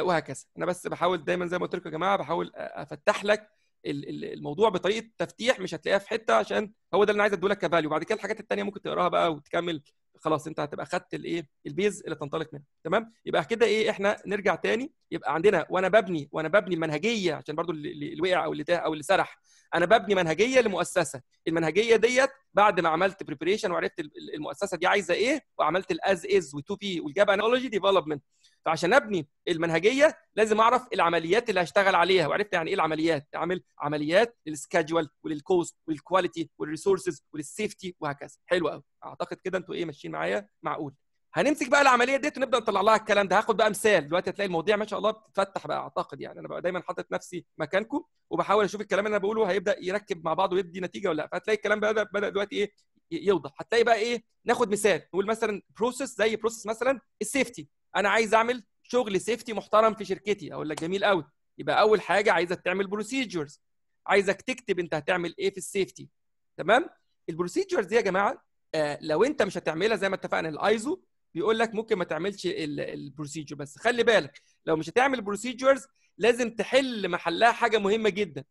وهكذا انا بس بحاول دايما زي ما قلت لكم يا جماعه بحاول افتح لك الموضوع بطريقه تفتيح مش هتلاقيها في حته عشان هو ده اللي انا عايز اديه لك كفاليو بعد كده الحاجات الثانيه ممكن تقراها بقى وتكمل خلاص انت هتبقى خدت الايه البيز اللي تنطلق منه تمام يبقى كده ايه احنا نرجع تاني يبقى عندنا وانا ببني وانا ببني منهجيه عشان برضو اللي وقع او اللي تاه او اللي سرح انا ببني منهجيه لمؤسسه المنهجيه ديت بعد ما عملت بريبريشن وعرفت المؤسسه دي عايزه ايه وعملت الاز از وتو 2 بي والجاب انالوجي ديفلوبمنت فعشان ابني المنهجيه لازم اعرف العمليات اللي هشتغل عليها وعرفت يعني ايه العمليات اعمل عمليات للسكادجوال وللكوست وللكواليتي والريسورسز وللسيفتي وهكذا حلو قوي اعتقد كده انتوا ايه ماشيين معايا معقول هنمسك بقى العمليه ديت ونبدا نطلع لها الكلام ده هاخد بقى مثال دلوقتي هتلاقي المواضيع ما شاء الله بتتفتح بقى اعتقد يعني انا بقى دايما حاطط نفسي مكانكم وبحاول اشوف الكلام اللي انا بقوله هيبدا يركب مع بعضه ويدي نتيجه ولا لا فهتلاقي الكلام بدا بدا دلوقتي ايه يوضح هتلاقي بقى ايه ناخد مثال نقول مثلا بروسيس زي بروسيس مثلا السيفتي انا عايز اعمل شغل سيفتي محترم في شركتي اقول لك جميل قوي يبقى اول حاجه عايزك تعمل بروسيجرز عايزك تكتب انت هتعمل ايه في السيفتي تمام البروسيجرز دي يا جماعه آه لو انت مش هتعملها زي ما اتفقنا الايزو بيقول لك ممكن ما تعملش البروسيجر بس خلي بالك لو مش هتعمل بروسيجرز لازم تحل محلها حاجه مهمه جدا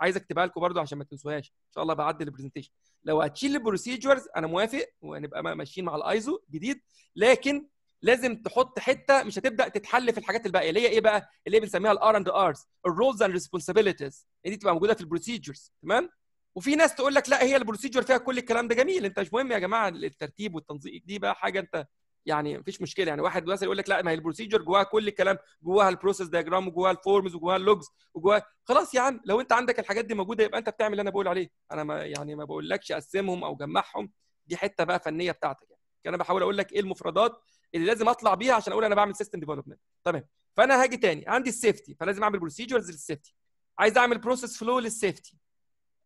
عايز اكتبها لكم برده عشان ما تنسوهاش ان شاء الله بعدل البرزنتيشن لو هتشيل البروسيجرز انا موافق ونبقى ماشيين مع الايزو جديد لكن لازم تحط حته مش هتبدا تتحل في الحاجات الباقيه اللي هي ايه بقى اللي هي بنسميها الار اند ارز الرولز اند ريسبونسابيلتيز دي تبقى موجوده في البروسيجرز تمام وفي ناس تقول لك لا هي البروسيجر فيها كل الكلام ده جميل انت مش مهم يا جماعه الترتيب والتنظيم دي بقى حاجه انت يعني مفيش مشكله يعني واحد مثلا يقول لك لا ما هي البروسيجر جواها كل الكلام جواها البروسيس دايجرام وجواها الفورمز وجواها اللوجز وجواها خلاص يا عم لو انت عندك الحاجات دي موجوده يبقى انت بتعمل اللي انا بقول عليه انا ما يعني ما بقولكش قسمهم او جمعهم دي حته بقى فنيه بتاعتك يعني. يعني انا بحاول اقول لك ايه المفردات اللي لازم اطلع بيها عشان اقول انا بعمل سيستم ديفلوبمنت تمام فانا هاجي تاني عندي السيفتي فلازم اعمل بروسيجرز للسيفتي عايز اعمل بروسيس فلو للسيفتي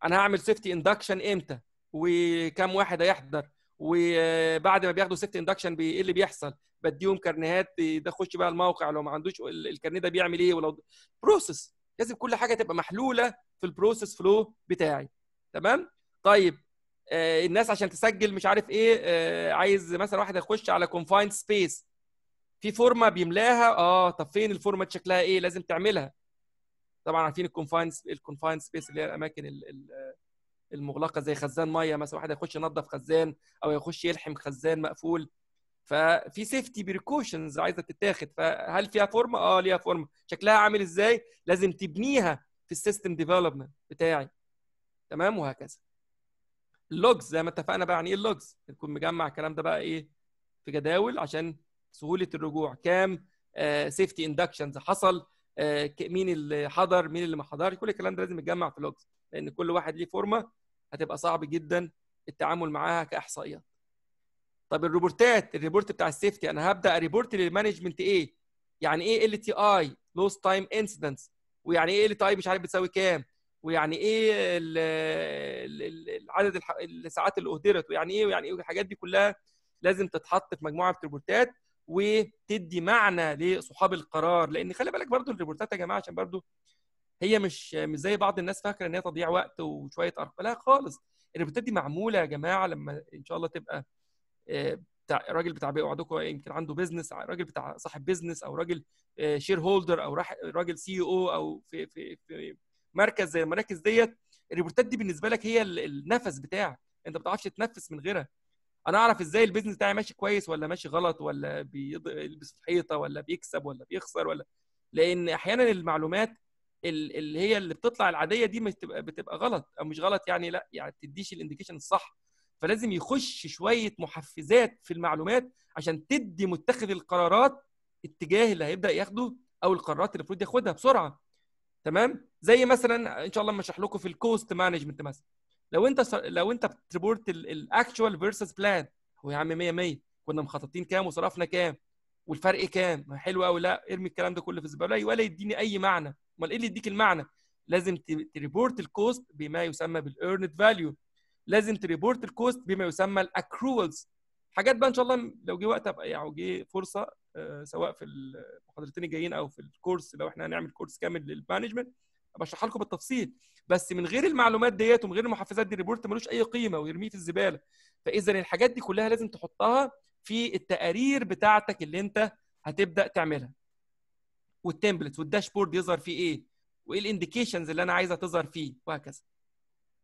انا هعمل سيفتي اندكشن امتى وكم واحد هيحضر وبعد ما بياخدوا سيفتي اندكشن ايه اللي بيحصل بديهم كارنيهات ده خش بقى الموقع لو ما عندوش الكارنيه ده بيعمل ايه ولو بروسيس لازم كل حاجه تبقى محلوله في البروسيس فلو بتاعي تمام طيب آه، الناس عشان تسجل مش عارف ايه آه، عايز مثلا واحد يخش على كونفايند سبيس في فورمه بيملاها اه طب فين الفورمه شكلها ايه لازم تعملها طبعا عارفين الكونفايند الكونفايند سبيس اللي هي الاماكن المغلقه زي خزان ميه مثلا واحد يخش ينظف خزان او يخش يلحم خزان مقفول ففي سيفتي بريكوشنز عايزه تتاخد فهل فيها فورمه؟ اه ليها فورمه شكلها عامل ازاي؟ لازم تبنيها في السيستم ديفلوبمنت بتاعي تمام وهكذا اللوجز زي ما اتفقنا بقى يعني ايه اللوجز نكون مجمع الكلام ده بقى ايه في جداول عشان سهوله الرجوع كام سيفتي آه، اندكشنز حصل آه مين اللي حضر مين اللي ما حضرش كل الكلام ده لازم يتجمع في لوجز لان كل واحد ليه فورمه هتبقى صعب جدا التعامل معاها كاحصائيات طب الريبورتات الريبورت بتاع السيفتي انا هبدا ريبورت للمانجمنت ايه يعني ايه ال تي اي لوست تايم انسيدنتس ويعني ايه ال تي اي مش عارف بتساوي كام ويعني ايه العدد الساعات اللي اهدرت ويعني ايه ويعني ايه الحاجات دي كلها لازم تتحط في مجموعه من الريبورتات وتدي معنى لصحاب القرار لان خلي بالك برضو الريبورتات يا جماعه عشان برضو هي مش مش زي بعض الناس فاكره ان هي تضييع وقت وشويه ارقام لا خالص الريبورتات دي معموله يا جماعه لما ان شاء الله تبقى آه، بتاع راجل بتاع بيع وعدكم يمكن عنده بيزنس راجل بتاع صاحب بيزنس او راجل شير آه، هولدر او راجل سي او e او في في في مركز زي المراكز ديت الريبورتات دي بالنسبه لك هي النفس بتاعك انت ما بتعرفش تتنفس من غيرها انا اعرف ازاي البيزنس بتاعي ماشي كويس ولا ماشي غلط ولا بيلبس في الحيطه ولا بيكسب ولا بيخسر ولا لان احيانا المعلومات اللي هي اللي بتطلع العاديه دي بتبقى بتبقى غلط او مش غلط يعني لا يعني تديش الانديكيشن الصح فلازم يخش شويه محفزات في المعلومات عشان تدي متخذ القرارات اتجاه اللي هيبدا ياخده او القرارات اللي المفروض ياخدها بسرعه تمام زي مثلا ان شاء الله مشرح لكم في الكوست مانجمنت مثلا لو انت لو انت بتريبورت الاكشوال فيرسس بلان هو يا عم 100 100 كنا مخططين كام وصرفنا كام والفرق كام حلو قوي لا ارمي الكلام ده كله في الزباله ولا يديني اي معنى امال ايه اللي يديك المعنى لازم تريبورت الكوست بما يسمى بالارند فاليو لازم تريبورت الكوست بما يسمى الاكروالز حاجات بقى ان شاء الله لو جه وقت ابقى إيه، او جه فرصه آه، سواء في المحاضرتين الجايين او في الكورس لو احنا هنعمل كورس كامل للمانجمنت بشرحها لكم بالتفصيل بس من غير المعلومات ديت ومن غير المحفزات دي الريبورت ملوش اي قيمه ويرميه في الزباله فاذا الحاجات دي كلها لازم تحطها في التقارير بتاعتك اللي انت هتبدا تعملها والتمبلت والداشبورد يظهر فيه ايه وايه الانديكيشنز اللي انا عايزها تظهر فيه وهكذا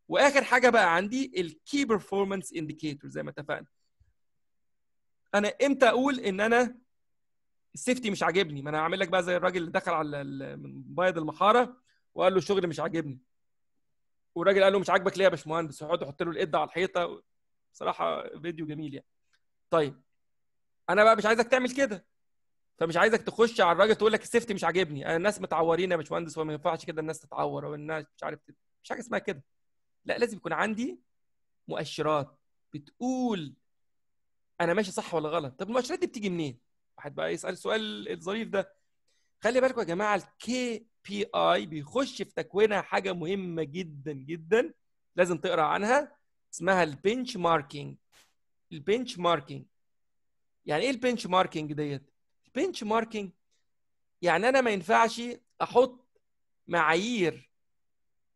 واخر حاجه بقى عندي الكي بيرفورمانس انديكيتور زي ما اتفقنا انا امتى اقول ان انا السيفتي مش عاجبني ما انا هعمل لك بقى زي الراجل اللي دخل على من بيض المحاره وقال له الشغل مش عاجبني والراجل قال له مش عاجبك ليه يا باشمهندس اقعد حط له الايد على الحيطه بصراحه فيديو جميل يعني طيب انا بقى مش عايزك تعمل كده فمش عايزك تخش على الراجل تقول لك السيفتي مش عاجبني انا الناس متعورين يا باشمهندس وما ينفعش كده الناس تتعور او الناس مش عارف مش حاجه اسمها كده لا لازم يكون عندي مؤشرات بتقول انا ماشي صح ولا غلط طب المؤشرات دي بتيجي منين واحد بقى يسال السؤال الظريف ده خلي بالكم يا جماعه الكي بي اي بيخش في تكوينها حاجه مهمه جدا جدا لازم تقرا عنها اسمها البنش ماركينج البنش ماركينج يعني ايه البنش ماركينج ديت البنش ماركينج يعني انا ما ينفعش احط معايير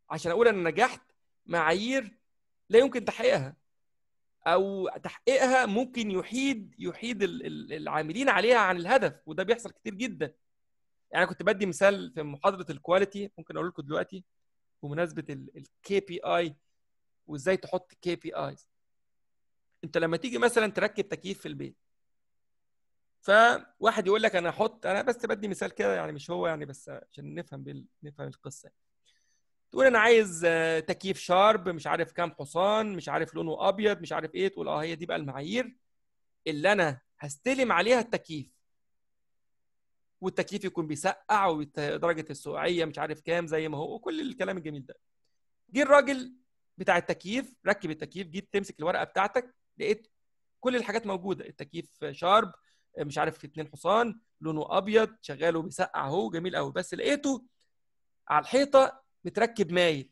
عشان اقول انا نجحت معايير لا يمكن تحقيقها او تحقيقها ممكن يحيد يحيد العاملين عليها عن الهدف وده بيحصل كتير جدا يعني كنت بدي مثال في محاضره الكواليتي ممكن اقول لكم دلوقتي بمناسبه الكي بي اي وازاي تحط كي بي ايز انت لما تيجي مثلا تركب تكييف في البيت فواحد يقول لك انا احط انا بس بدي مثال كده يعني مش هو يعني بس عشان نفهم بال... نفهم القصه تقول انا عايز آه، تكييف شارب مش عارف كام حصان مش عارف لونه ابيض مش عارف ايه تقول اه هي دي بقى المعايير اللي انا هستلم عليها التكييف والتكييف يكون بيسقع ودرجه السقوعيه مش عارف كام زي ما هو وكل الكلام الجميل ده جه الراجل بتاع التكييف ركب التكييف جيت تمسك الورقه بتاعتك لقيت كل الحاجات موجوده التكييف شارب مش عارف اتنين حصان لونه ابيض شغاله بيسقع اهو جميل قوي بس لقيته على الحيطه متركب مايل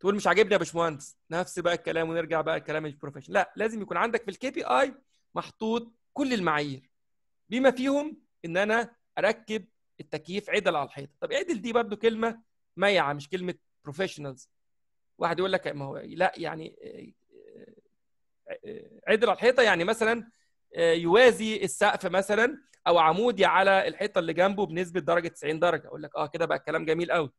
تقول مش عاجبني يا باشمهندس نفس بقى الكلام ونرجع بقى الكلام البروفيشنال لا لازم يكون عندك في الكي بي اي محطوط كل المعايير بما فيهم ان انا اركب التكييف عدل على الحيطه طب عدل دي برضو كلمه مايعه مش كلمه بروفيشنالز واحد يقول لك ما هو لا يعني آه، آه، عدل على الحيطه يعني مثلا آه، يوازي السقف مثلا او عمودي على الحيطه اللي جنبه بنسبه درجه 90 درجه اقول لك اه كده بقى الكلام جميل قوي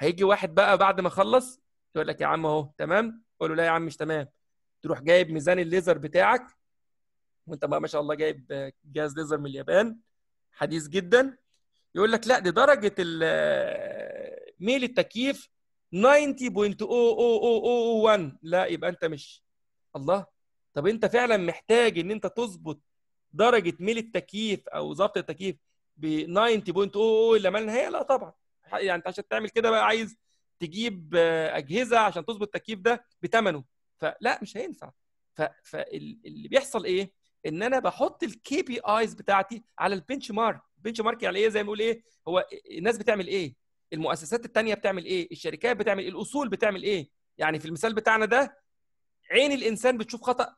هيجي واحد بقى بعد ما خلص يقول لك يا عم اهو تمام اقول له لا يا عم مش تمام تروح جايب ميزان الليزر بتاعك وانت بقى ما شاء الله جايب جهاز ليزر من اليابان حديث جدا يقول لك لا دي درجه آه، ميل التكييف 90.0001 لا يبقى انت مش الله طب انت فعلا محتاج ان انت تظبط درجه ميل التكييف او ظبط التكييف ب 90.0 الى ما هي لا طبعا يعني انت عشان تعمل كده بقى عايز تجيب آه، اجهزه عشان تظبط التكييف ده بثمنه فلا مش هينفع فاللي بيحصل ايه ان انا بحط الكي بي ايز بتاعتي على البنش مارك البنش مارك يعني ايه زي ما بيقول ايه هو الناس بتعمل ايه المؤسسات الثانيه بتعمل ايه الشركات بتعمل إيه؟ الاصول بتعمل ايه يعني في المثال بتاعنا ده عين الانسان بتشوف خطا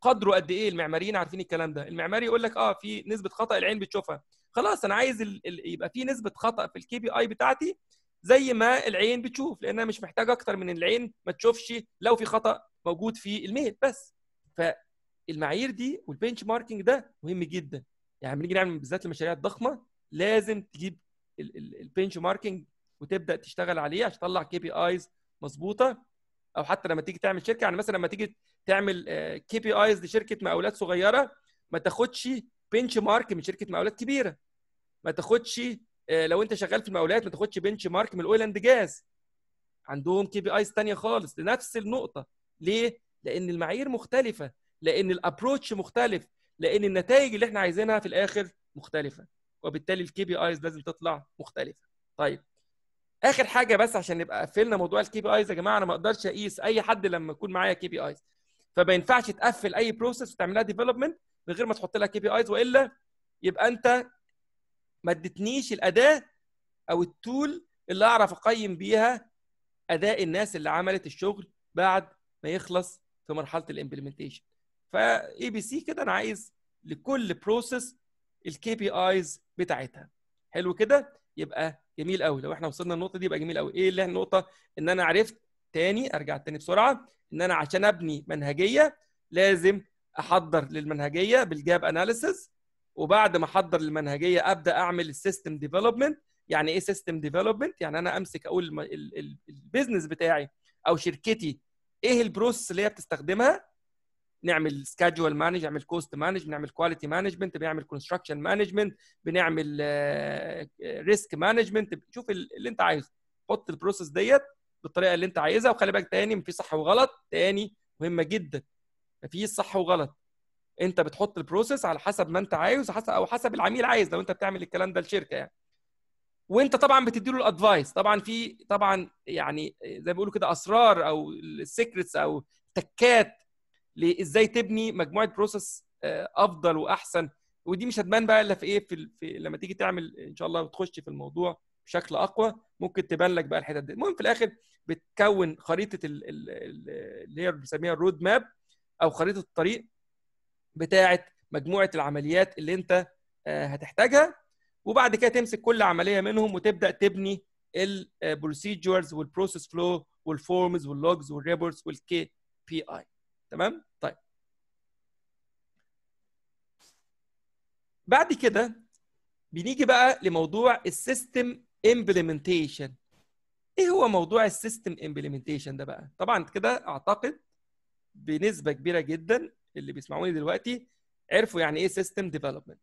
قدره قد ايه المعماريين عارفين الكلام ده المعماري يقول لك اه في نسبه خطا العين بتشوفها خلاص انا عايز يبقى في نسبه خطا في الكي بي اي بتاعتي زي ما العين بتشوف لانها مش محتاجه اكتر من العين ما تشوفش لو في خطا موجود في الميل بس فالمعايير دي والبنش ماركينج ده مهم جدا يعني لما نيجي نعمل بالذات المشاريع الضخمه لازم تجيب البنش ماركينج وتبدا تشتغل عليه عشان تطلع كي بي ايز مظبوطه او حتى لما تيجي تعمل شركه يعني مثلا لما تيجي تعمل كي بي ايز لشركه مقاولات صغيره ما تاخدش بنش مارك من شركه مقاولات كبيره ما تاخدش آه، لو انت شغال في المقاولات ما تاخدش بنش مارك من الاويل اند جاز عندهم كي بي ايز ثانيه خالص لنفس النقطه ليه لان المعايير مختلفه لان الابروتش مختلف لان النتائج اللي احنا عايزينها في الاخر مختلفه وبالتالي الكي بي ايز لازم تطلع مختلفه طيب اخر حاجه بس عشان نبقى قفلنا موضوع الكي بي ايز يا جماعه انا ما اقدرش اقيس اي حد لما يكون معايا كي بي ايز فما ينفعش تقفل اي بروسيس وتعملها ديفلوبمنت من غير ما تحط لها كي بي ايز والا يبقى انت ما اديتنيش الاداه او التول اللي اعرف اقيم بيها اداء الناس اللي عملت الشغل بعد ما يخلص في مرحله الامبلمنتيشن فاي بي سي كده انا عايز لكل بروسيس الكي بي ايز بتاعتها حلو كده يبقى جميل قوي لو احنا وصلنا للنقطه دي يبقى جميل قوي ايه اللي هي النقطه ان انا عرفت تاني ارجع تاني بسرعه ان انا عشان ابني منهجيه لازم احضر للمنهجيه بالجاب اناليسز وبعد ما احضر للمنهجيه ابدا اعمل السيستم ديفلوبمنت يعني ايه سيستم ديفلوبمنت يعني انا امسك اقول البيزنس بتاعي او شركتي ايه البروسس اللي هي بتستخدمها نعمل سكادجول مانج نعمل كوست مانج نعمل كواليتي مانجمنت بنعمل كونستراكشن مانجمنت بنعمل ريسك مانجمنت آه، شوف اللي انت عايزه حط البروسيس ديت بالطريقه اللي انت عايزها وخلي بالك تاني فيش صح وغلط تاني مهمه جدا فيش صح وغلط انت بتحط البروسيس على حسب ما انت عايز حسب او حسب العميل عايز لو انت بتعمل الكلام ده لشركه يعني وانت طبعا بتدي له الادفايس طبعا في طبعا يعني زي ما بيقولوا كده اسرار او السيكريتس او تكات لازاي تبني مجموعه بروسس آه، افضل واحسن ودي مش هتبان بقى الا في ايه في, في لما تيجي تعمل ان شاء الله وتخش في الموضوع بشكل اقوى ممكن تبان لك بقى الحتت دي المهم في الاخر بتكون خريطه اللي هي بنسميها الرود ماب او خريطه الطريق بتاعه مجموعه العمليات اللي انت آه، هتحتاجها وبعد كده تمسك كل عمليه منهم وتبدا تبني البروسيجرز والبروسيس فلو والفورمز واللوجز والريبورتس والكي بي اي تمام بعد كده بنيجي بقى لموضوع السيستم امبلمنتيشن ايه هو موضوع السيستم امبلمنتيشن ده بقى طبعا كده اعتقد بنسبه كبيره جدا اللي بيسمعوني دلوقتي عرفوا يعني ايه سيستم ديفلوبمنت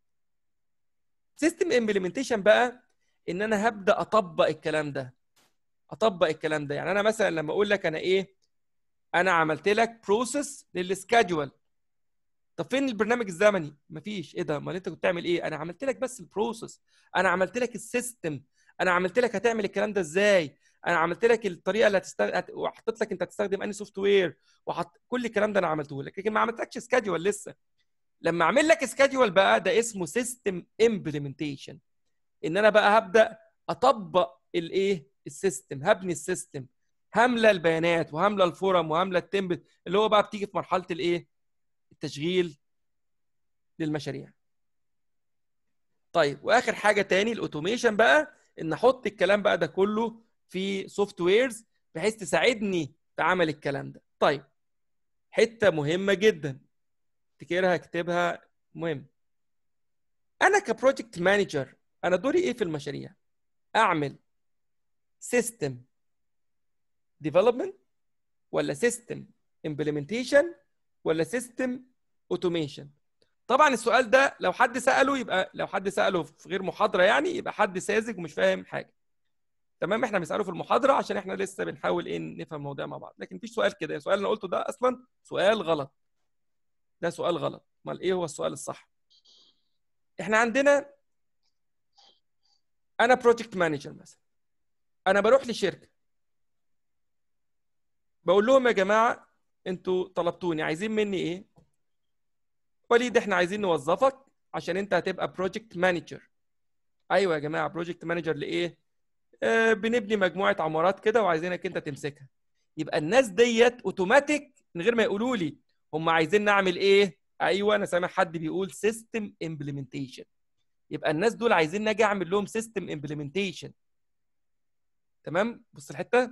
سيستم امبلمنتيشن بقى ان انا هبدا اطبق الكلام ده اطبق الكلام ده يعني انا مثلا لما اقول لك انا ايه انا عملت لك بروسيس للسكادجول طب فين البرنامج الزمني؟ مفيش ايه ده؟ امال انت كنت بتعمل ايه؟ انا عملت لك بس البروسس، انا عملت لك السيستم، انا عملت لك هتعمل الكلام ده ازاي؟ انا عملت لك الطريقه اللي هت... وحطيت لك انت هتستخدم انهي سوفت وير وحط كل الكلام ده انا عملته لك لكن ما عملتلكش سكادول لسه لما اعمل لك سكادول بقى ده اسمه سيستم امبلمنتيشن ان انا بقى هبدا اطبق الايه السيستم هبني السيستم هملى البيانات وهملى الفورم وهملى التمبل اللي هو بقى بتيجي في مرحله الايه التشغيل للمشاريع طيب واخر حاجه تاني الاوتوميشن بقى ان احط الكلام بقى ده كله في سوفت ويرز بحيث تساعدني في عمل الكلام ده طيب حته مهمه جدا افتكرها اكتبها مهم انا كبروجكت مانجر انا دوري ايه في المشاريع اعمل سيستم ديفلوبمنت ولا سيستم امبلمنتيشن ولا سيستم اوتوميشن طبعا السؤال ده لو حد ساله يبقى لو حد ساله في غير محاضره يعني يبقى حد ساذج ومش فاهم حاجه تمام احنا بنساله في المحاضره عشان احنا لسه بنحاول ايه نفهم الموضوع مع بعض لكن مفيش سؤال كده السؤال اللي انا قلته ده اصلا سؤال غلط ده سؤال غلط امال ايه هو السؤال الصح احنا عندنا انا بروجكت مانجر مثلا انا بروح لشركه بقول لهم يا جماعه انتوا طلبتوني عايزين مني ايه وليد احنا عايزين نوظفك عشان انت هتبقى بروجكت مانجر ايوه يا جماعه بروجكت مانجر لايه آه بنبني مجموعه عمارات كده وعايزينك انت تمسكها يبقى الناس ديت اوتوماتيك من غير ما يقولوا لي هم عايزين نعمل ايه ايوه انا سامع حد بيقول سيستم امبلمنتيشن يبقى الناس دول عايزين اجي اعمل لهم سيستم امبلمنتيشن تمام بص الحته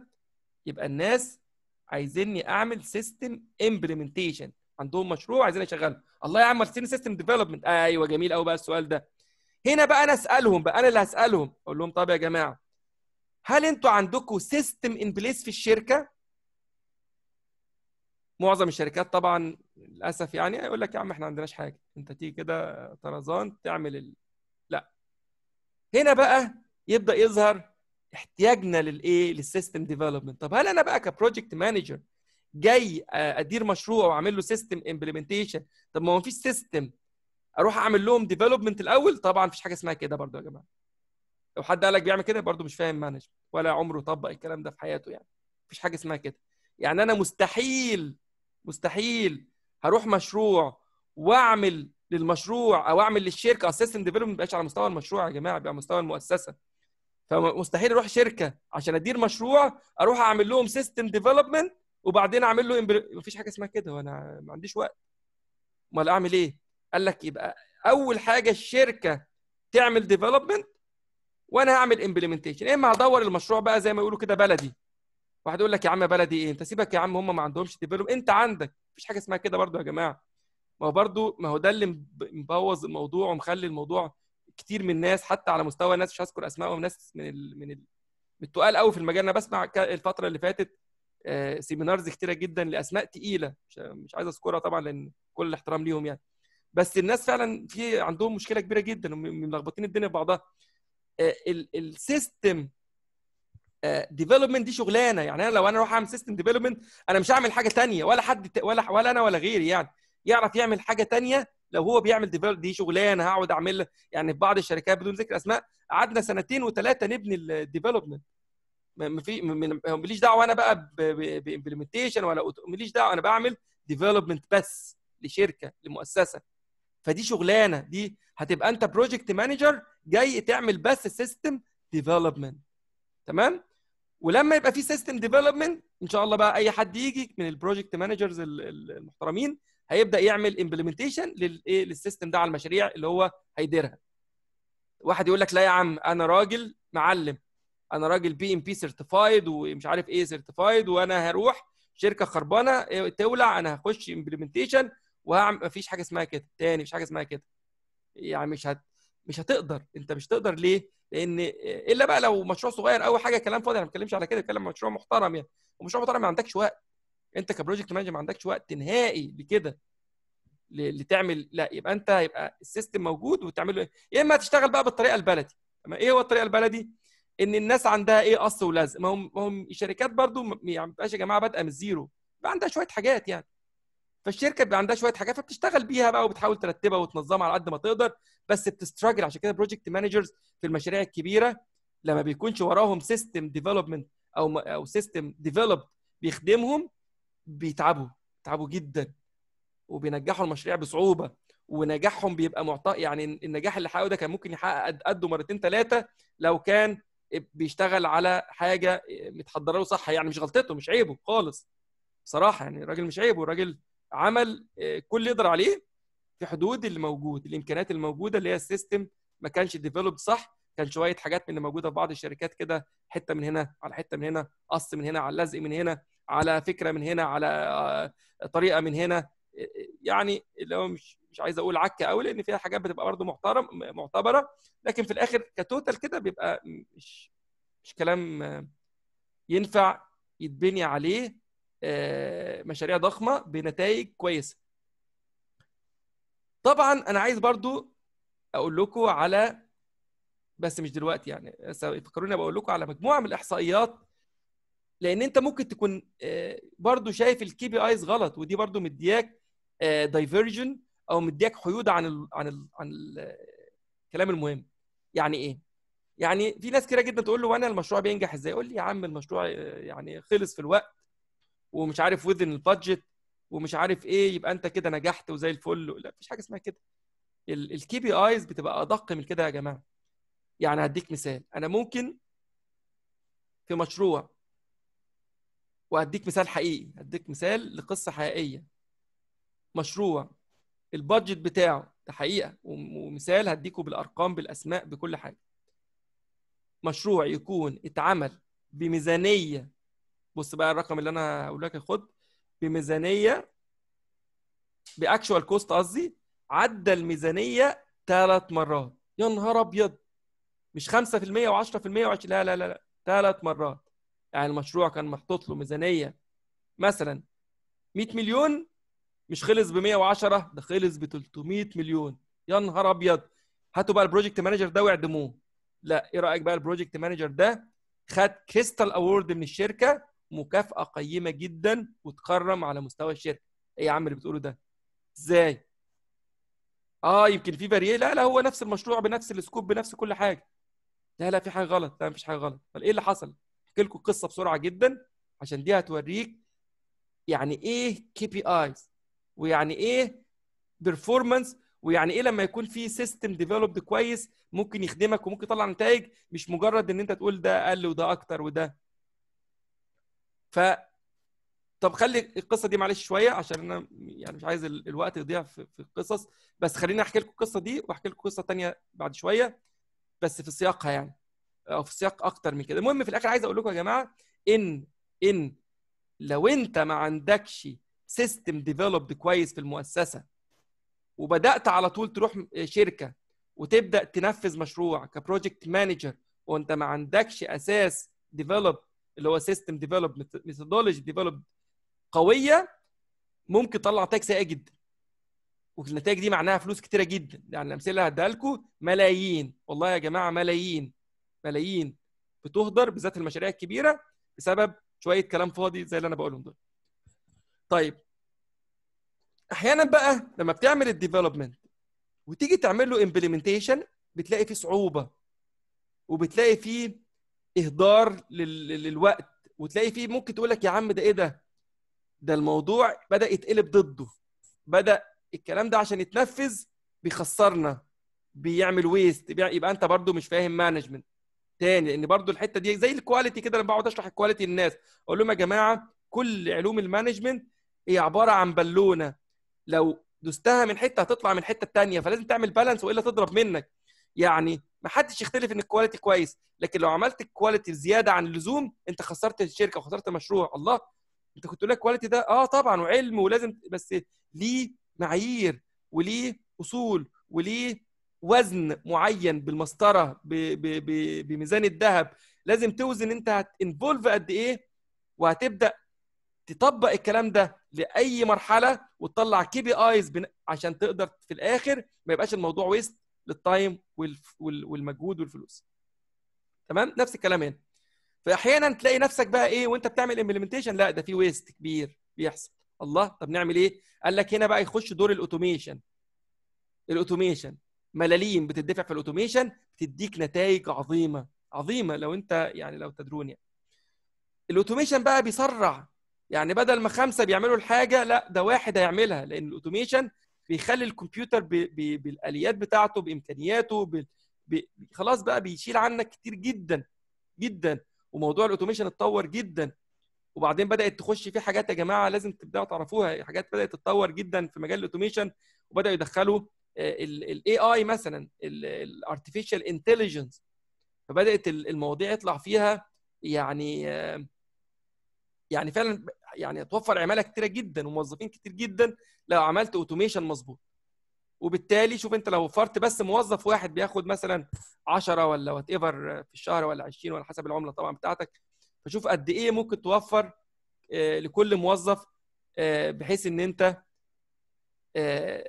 يبقى الناس عايزيني اعمل سيستم امبلمنتيشن عندهم مشروع عايزين اشغله الله يا عم ارسلني سيستم ديفلوبمنت ايوه جميل قوي بقى السؤال ده هنا بقى انا اسالهم بقى انا اللي هسالهم اقول لهم طب يا جماعه هل انتوا عندكم سيستم ان بليس في الشركه معظم الشركات طبعا للاسف يعني يقول لك يا عم احنا ما عندناش حاجه انت تيجي كده طرزان تعمل ال... لا هنا بقى يبدا يظهر احتياجنا للايه للسيستم ديفلوبمنت طب هل انا بقى كبروجكت مانجر جاي آه، ادير مشروع واعمل له سيستم امبلمنتيشن طب ما هو مفيش سيستم اروح اعمل لهم ديفلوبمنت الاول طبعا مفيش حاجه اسمها كده برضو يا جماعه لو حد قال لك بيعمل كده برضو مش فاهم مانجمنت ولا عمره طبق الكلام ده في حياته يعني مفيش حاجه اسمها كده يعني انا مستحيل مستحيل هروح مشروع واعمل للمشروع او اعمل للشركه السيستم ديفلوبمنت ما بيبقاش على مستوى المشروع يا جماعه بيبقى على مستوى المؤسسه فمستحيل اروح شركه عشان ادير مشروع اروح اعمل لهم سيستم ديفلوبمنت وبعدين اعمل له امبر... مفيش حاجه اسمها كده وانا ما عنديش وقت امال اعمل ايه قال لك يبقى اول حاجه الشركه تعمل ديفلوبمنت وانا هعمل امبلمنتيشن يا اما هدور المشروع بقى زي ما يقولوا كده بلدي واحد يقول لك يا عم بلدي ايه انت سيبك يا عم هم ما عندهمش ديفلوب انت عندك مفيش حاجه اسمها كده برضو يا جماعه ما هو برضو ما هو ده اللي مبوظ الموضوع ومخلي الموضوع كتير من الناس حتى على مستوى الناس مش هذكر اسمائهم ناس من الـ من من التقال قوي في المجال انا بسمع الفتره اللي فاتت سيمينارز آه، كتيره جدا لاسماء تقيله مش, عايز اذكرها طبعا لان كل الاحترام ليهم يعني بس الناس فعلا في عندهم مشكله كبيره جدا ملخبطين الدنيا في بعضها آه، السيستم ديفلوبمنت آه، دي شغلانه يعني انا لو انا اروح اعمل سيستم ديفلوبمنت انا مش هعمل حاجه تانية ولا حد ولا ولا انا ولا غيري يعني يعرف يعمل حاجه تانية لو هو بيعمل ديفلوب دي شغلانه هقعد اعمل يعني في بعض الشركات بدون ذكر اسماء قعدنا سنتين وثلاثه نبني الديفلوبمنت ما في ماليش دعوه انا بقى بامبلمنتيشن ولا ماليش دعوه انا بعمل ديفلوبمنت بس لشركه لمؤسسه فدي شغلانه دي هتبقى انت بروجكت مانجر جاي تعمل بس سيستم ديفلوبمنت تمام ولما يبقى في سيستم ديفلوبمنت ان شاء الله بقى اي حد يجي من البروجكت مانجرز المحترمين هيبدا يعمل امبلمنتيشن للايه للسيستم ده على المشاريع اللي هو هيديرها واحد يقول لك لا يا عم انا راجل معلم انا راجل بي ام بي سيرتيفايد ومش عارف ايه سيرتيفايد وانا هروح شركه خربانه إيه، تولع انا هخش امبلمنتيشن وهعمل مفيش حاجه اسمها كده تاني مفيش حاجه اسمها كده يعني مش هت مش هتقدر انت مش تقدر ليه؟ لان الا بقى لو مشروع صغير او حاجه كلام فاضي انا ما بتكلمش على كده بتكلم مشروع محترم يعني ومشروع محترم ما عندكش وقت انت كبروجكت مانجر ما عندكش وقت نهائي لكده لتعمل لا يبقى انت يبقى السيستم موجود وتعمله ايه يا اما هتشتغل بقى بالطريقه البلدي اما ايه هو الطريقه البلدي ان الناس عندها ايه قص ولزق ما هم هم الشركات برضو يعني ما يعني بتبقاش يا جماعه بادئه من الزيرو بقى عندها شويه حاجات يعني فالشركه بيبقى عندها شويه حاجات فبتشتغل بيها بقى وبتحاول ترتبها وتنظمها على قد ما تقدر بس بتستراجل عشان كده بروجكت مانجرز في المشاريع الكبيره لما بيكونش وراهم سيستم ديفلوبمنت او او سيستم ديفلوبد بيخدمهم بيتعبوا بيتعبوا جدا وبينجحوا المشاريع بصعوبه ونجاحهم بيبقى معطى يعني النجاح اللي حققه ده كان ممكن يحقق قده مرتين ثلاثه لو كان بيشتغل على حاجه متحضره له صح يعني مش غلطته مش عيبه خالص بصراحه يعني الراجل مش عيبه الراجل عمل آه، كل اللي يقدر عليه في حدود اللي موجود الامكانيات الموجوده اللي هي السيستم ما كانش ديفلوب صح كان شويه حاجات من اللي موجوده في بعض الشركات كده حته من هنا على حته من هنا قص من هنا على لزق من هنا على فكره من هنا على آه، طريقه من هنا يعني اللي هو مش مش عايز اقول عكه قوي لان فيها حاجات بتبقى برضه محترم معتبره لكن في الاخر كتوتال كده بيبقى مش مش كلام آه، ينفع يتبني عليه آه، مشاريع ضخمه بنتائج كويسه طبعا انا عايز برضو اقول لكم على بس مش دلوقتي يعني فكروني بقول لكم على مجموعه من الاحصائيات لان انت ممكن تكون آه، برضو شايف الكي بي ايز غلط ودي برضو مدياك دايفرجن آه، او مدياك حيود عن الـ عن الـ عن الكلام آه، المهم يعني ايه يعني في ناس كتير جدا تقول له وانا المشروع بينجح ازاي يقول لي يا عم المشروع يعني خلص في الوقت ومش عارف وذن البادجت ومش عارف ايه يبقى انت كده نجحت وزي الفل لا مفيش حاجه اسمها كده الكي بي ايز بتبقى ادق من كده يا جماعه يعني هديك مثال انا ممكن في مشروع وهديك مثال حقيقي هديك مثال لقصه حقيقيه مشروع البادجت بتاعه ده حقيقه ومثال هديكه بالارقام بالاسماء بكل حاجه مشروع يكون اتعمل بميزانيه بص بقى الرقم اللي انا هقول لك خد بميزانيه باكشوال كوست قصدي عدى الميزانيه ثلاث مرات يا نهار ابيض مش 5% و10% و20 لا لا لا ثلاث مرات يعني المشروع كان محطوط له ميزانيه مثلا 100 مليون مش خلص ب 110 ده خلص ب 300 مليون يا نهار ابيض هاتوا بقى البروجكت مانجر ده واعدموه لا ايه رايك بقى البروجكت مانجر ده خد كريستال اوورد من الشركه مكافاه قيمه جدا وتكرم على مستوى الشركه ايه يا عم اللي بتقوله ده ازاي اه يمكن في فاريه لا لا هو نفس المشروع بنفس السكوب بنفس كل حاجه لا لا في حاجه غلط لا مفيش حاجه غلط طب ايه اللي حصل احكي لكم القصه بسرعه جدا عشان دي هتوريك يعني ايه كي بي ايز ويعني ايه بيرفورمانس ويعني ايه لما يكون في سيستم ديفلوبد كويس ممكن يخدمك وممكن يطلع نتائج مش مجرد ان انت تقول ده اقل وده اكتر وده ف طب خلي القصه دي معلش شويه عشان انا يعني مش عايز الوقت يضيع في القصص بس خليني احكي لكم القصه دي واحكي لكم قصه ثانيه بعد شويه بس في سياقها يعني او في سياق اكتر من كده المهم في الاخر عايز اقول لكم يا جماعه ان ان لو انت ما عندكش سيستم ديفلوبد كويس في المؤسسه وبدات على طول تروح شركه وتبدا تنفذ مشروع كبروجكت مانجر وانت ما عندكش اساس ديفلوب اللي هو سيستم ديفلوب ميثودولوجي ديفلوب قويه ممكن تطلع نتائج سيئه جدا والنتائج دي معناها فلوس كتيره جدا يعني الامثله هديها لكم ملايين والله يا جماعه ملايين ملايين بتهدر بالذات المشاريع الكبيره بسبب شويه كلام فاضي زي اللي انا بقولهم دول طيب احيانا بقى لما بتعمل الديفلوبمنت وتيجي تعمل له امبلمنتيشن بتلاقي فيه صعوبه وبتلاقي فيه اهدار للوقت وتلاقي فيه ممكن تقول لك يا عم ده ايه ده ده الموضوع بدا يتقلب ضده بدا الكلام ده عشان يتنفذ بيخسرنا بيعمل ويست يبقى انت برضو مش فاهم مانجمنت تاني لان برضو الحته دي زي الكواليتي كده لما بقعد اشرح الكواليتي للناس اقول لهم يا جماعه كل علوم المانجمنت هي عباره عن بالونه لو دوستها من حته هتطلع من الحته الثانيه فلازم تعمل بالانس والا تضرب منك يعني ما حدش يختلف ان الكواليتي كويس لكن لو عملت الكواليتي زياده عن اللزوم انت خسرت الشركه وخسرت المشروع الله انت كنت تقول لك كواليتي ده اه طبعا وعلم ولازم بس ليه معايير وليه اصول وليه وزن معين بالمسطره بميزان الذهب لازم توزن انت هتنفولف قد ايه وهتبدا تطبق الكلام ده لاي مرحله وتطلع كي بي ايز عشان تقدر في الاخر ما يبقاش الموضوع ويست للتايم والمجهود والفلوس تمام نفس الكلام هنا فاحيانا تلاقي نفسك بقى ايه وانت بتعمل امبلمنتيشن لا ده في ويست كبير بيحصل الله طب نعمل ايه قال لك هنا بقى يخش دور الاوتوميشن الاوتوميشن ملاليم بتدفع في الاوتوميشن بتديك نتائج عظيمه عظيمه لو انت يعني لو تدرون يعني الاوتوميشن بقى بيسرع يعني بدل ما خمسه بيعملوا الحاجه لا ده واحد هيعملها لان الاوتوميشن بيخلي الكمبيوتر ب... ب... بالاليات بتاعته بامكانياته ب... خلاص بقى بيشيل عنك كتير جدا جدا وموضوع الاوتوميشن اتطور جدا وبعدين بدات تخش في حاجات يا جماعه لازم تبداوا تعرفوها حاجات بدات تتطور جدا في مجال الاوتوميشن وبداوا يدخلوا الاي اي مثلا الارتفيشال انتليجنس فبدات المواضيع يطلع فيها يعني يعني فعلا يعني هتوفر عماله كتيره جدا وموظفين كتير جدا لو عملت اوتوميشن مظبوط وبالتالي شوف انت لو وفرت بس موظف واحد بياخد مثلا 10 ولا وات ايفر في الشهر ولا 20 ولا حسب العمله طبعا بتاعتك فشوف قد ايه ممكن توفر آه، لكل موظف آه، بحيث ان انت آه،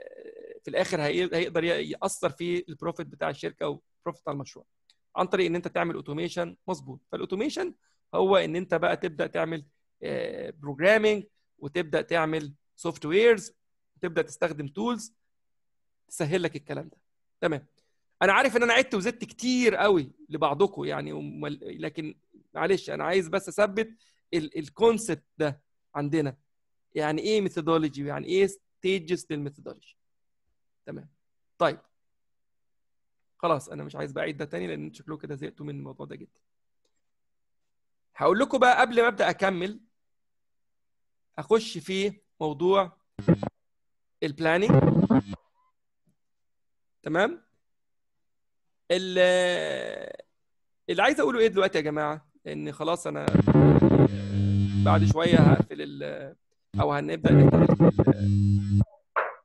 في الاخر هيقدر ياثر في البروفيت بتاع الشركه والبروفيت بتاع المشروع عن طريق ان انت تعمل اوتوميشن مظبوط فالاوتوميشن هو ان انت بقى تبدا تعمل بروجرامنج آه، وتبدا تعمل سوفت ويرز وتبدا تستخدم تولز تسهل لك الكلام ده تمام انا عارف ان انا عدت وزدت كتير قوي لبعضكم يعني لكن معلش انا عايز بس اثبت الكونسبت ده عندنا يعني ايه ميثودولوجي يعني ايه ستيجز للميثودولوجي تمام طيب خلاص انا مش عايز بعيد ده تاني لان شكله كده زهقتوا من الموضوع ده جدا هقول لكم بقى قبل ما ابدا اكمل اخش في موضوع البلاننج تمام اللي عايز اقوله ايه دلوقتي يا جماعه لان خلاص انا بعد شويه هقفل ال او هنبدا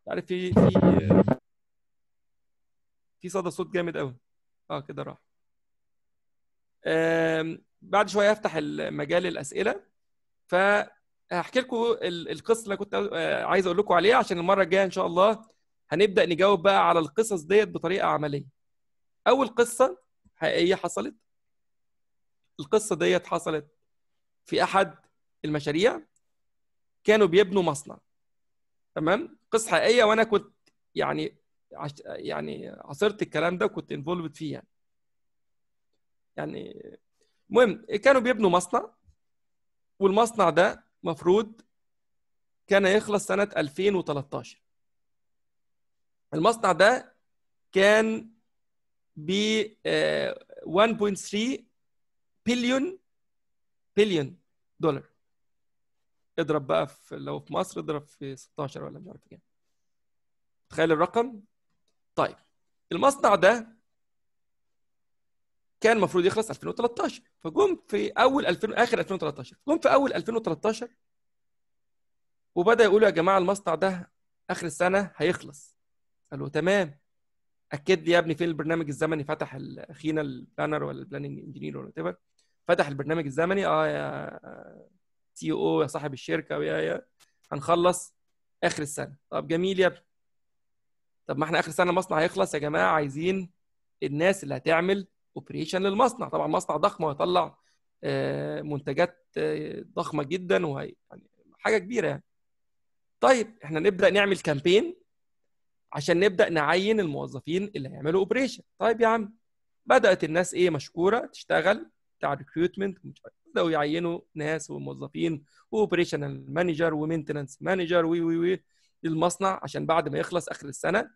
عارف في في في صدى صوت جامد قوي اه كده راح بعد شويه هفتح المجال الاسئله فهحكي لكم القصه اللي كنت آه، عايز اقول لكم عليها عشان المره الجايه ان شاء الله هنبدا نجاوب بقى على القصص ديت بطريقه عمليه اول قصه حقيقيه حصلت القصه ديت حصلت في احد المشاريع كانوا بيبنوا مصنع تمام قصه حقيقيه وانا كنت يعني عش... يعني عاصرت الكلام ده وكنت انفولفد فيه يعني يعني المهم كانوا بيبنوا مصنع والمصنع ده مفروض كان يخلص سنة 2013 المصنع ده كان ب 1.3 بليون بليون دولار اضرب بقى في لو في مصر اضرب في 16 ولا مش عارف كام تخيل الرقم طيب المصنع ده كان المفروض يخلص 2013 فجم في اول 2000 اخر 2013 جم في اول 2013 وبدا يقولوا يا جماعه المصنع ده اخر السنه هيخلص قالوا تمام اكد لي يا ابني فين البرنامج الزمني فتح اخينا البلانر ولا البلاننج انجينير ولا فتح البرنامج الزمني اه يا سي او يا صاحب الشركه ويا يا هنخلص اخر السنه طب جميل يا ابني طب ما احنا اخر سنه المصنع هيخلص يا جماعه عايزين الناس اللي هتعمل اوبريشن للمصنع طبعا مصنع ضخم وهيطلع آه، منتجات آه، ضخمه جدا وهي يعني حاجه كبيره يعني طيب احنا نبدا نعمل كامبين عشان نبدا نعين الموظفين اللي هيعملوا اوبريشن طيب يا عم بدات الناس ايه مشكوره تشتغل بتاع ريكروتمنت بداوا يعينوا ناس وموظفين واوبريشنال مانجر ومينتنانس مانجر وي وي وي للمصنع عشان بعد ما يخلص اخر السنه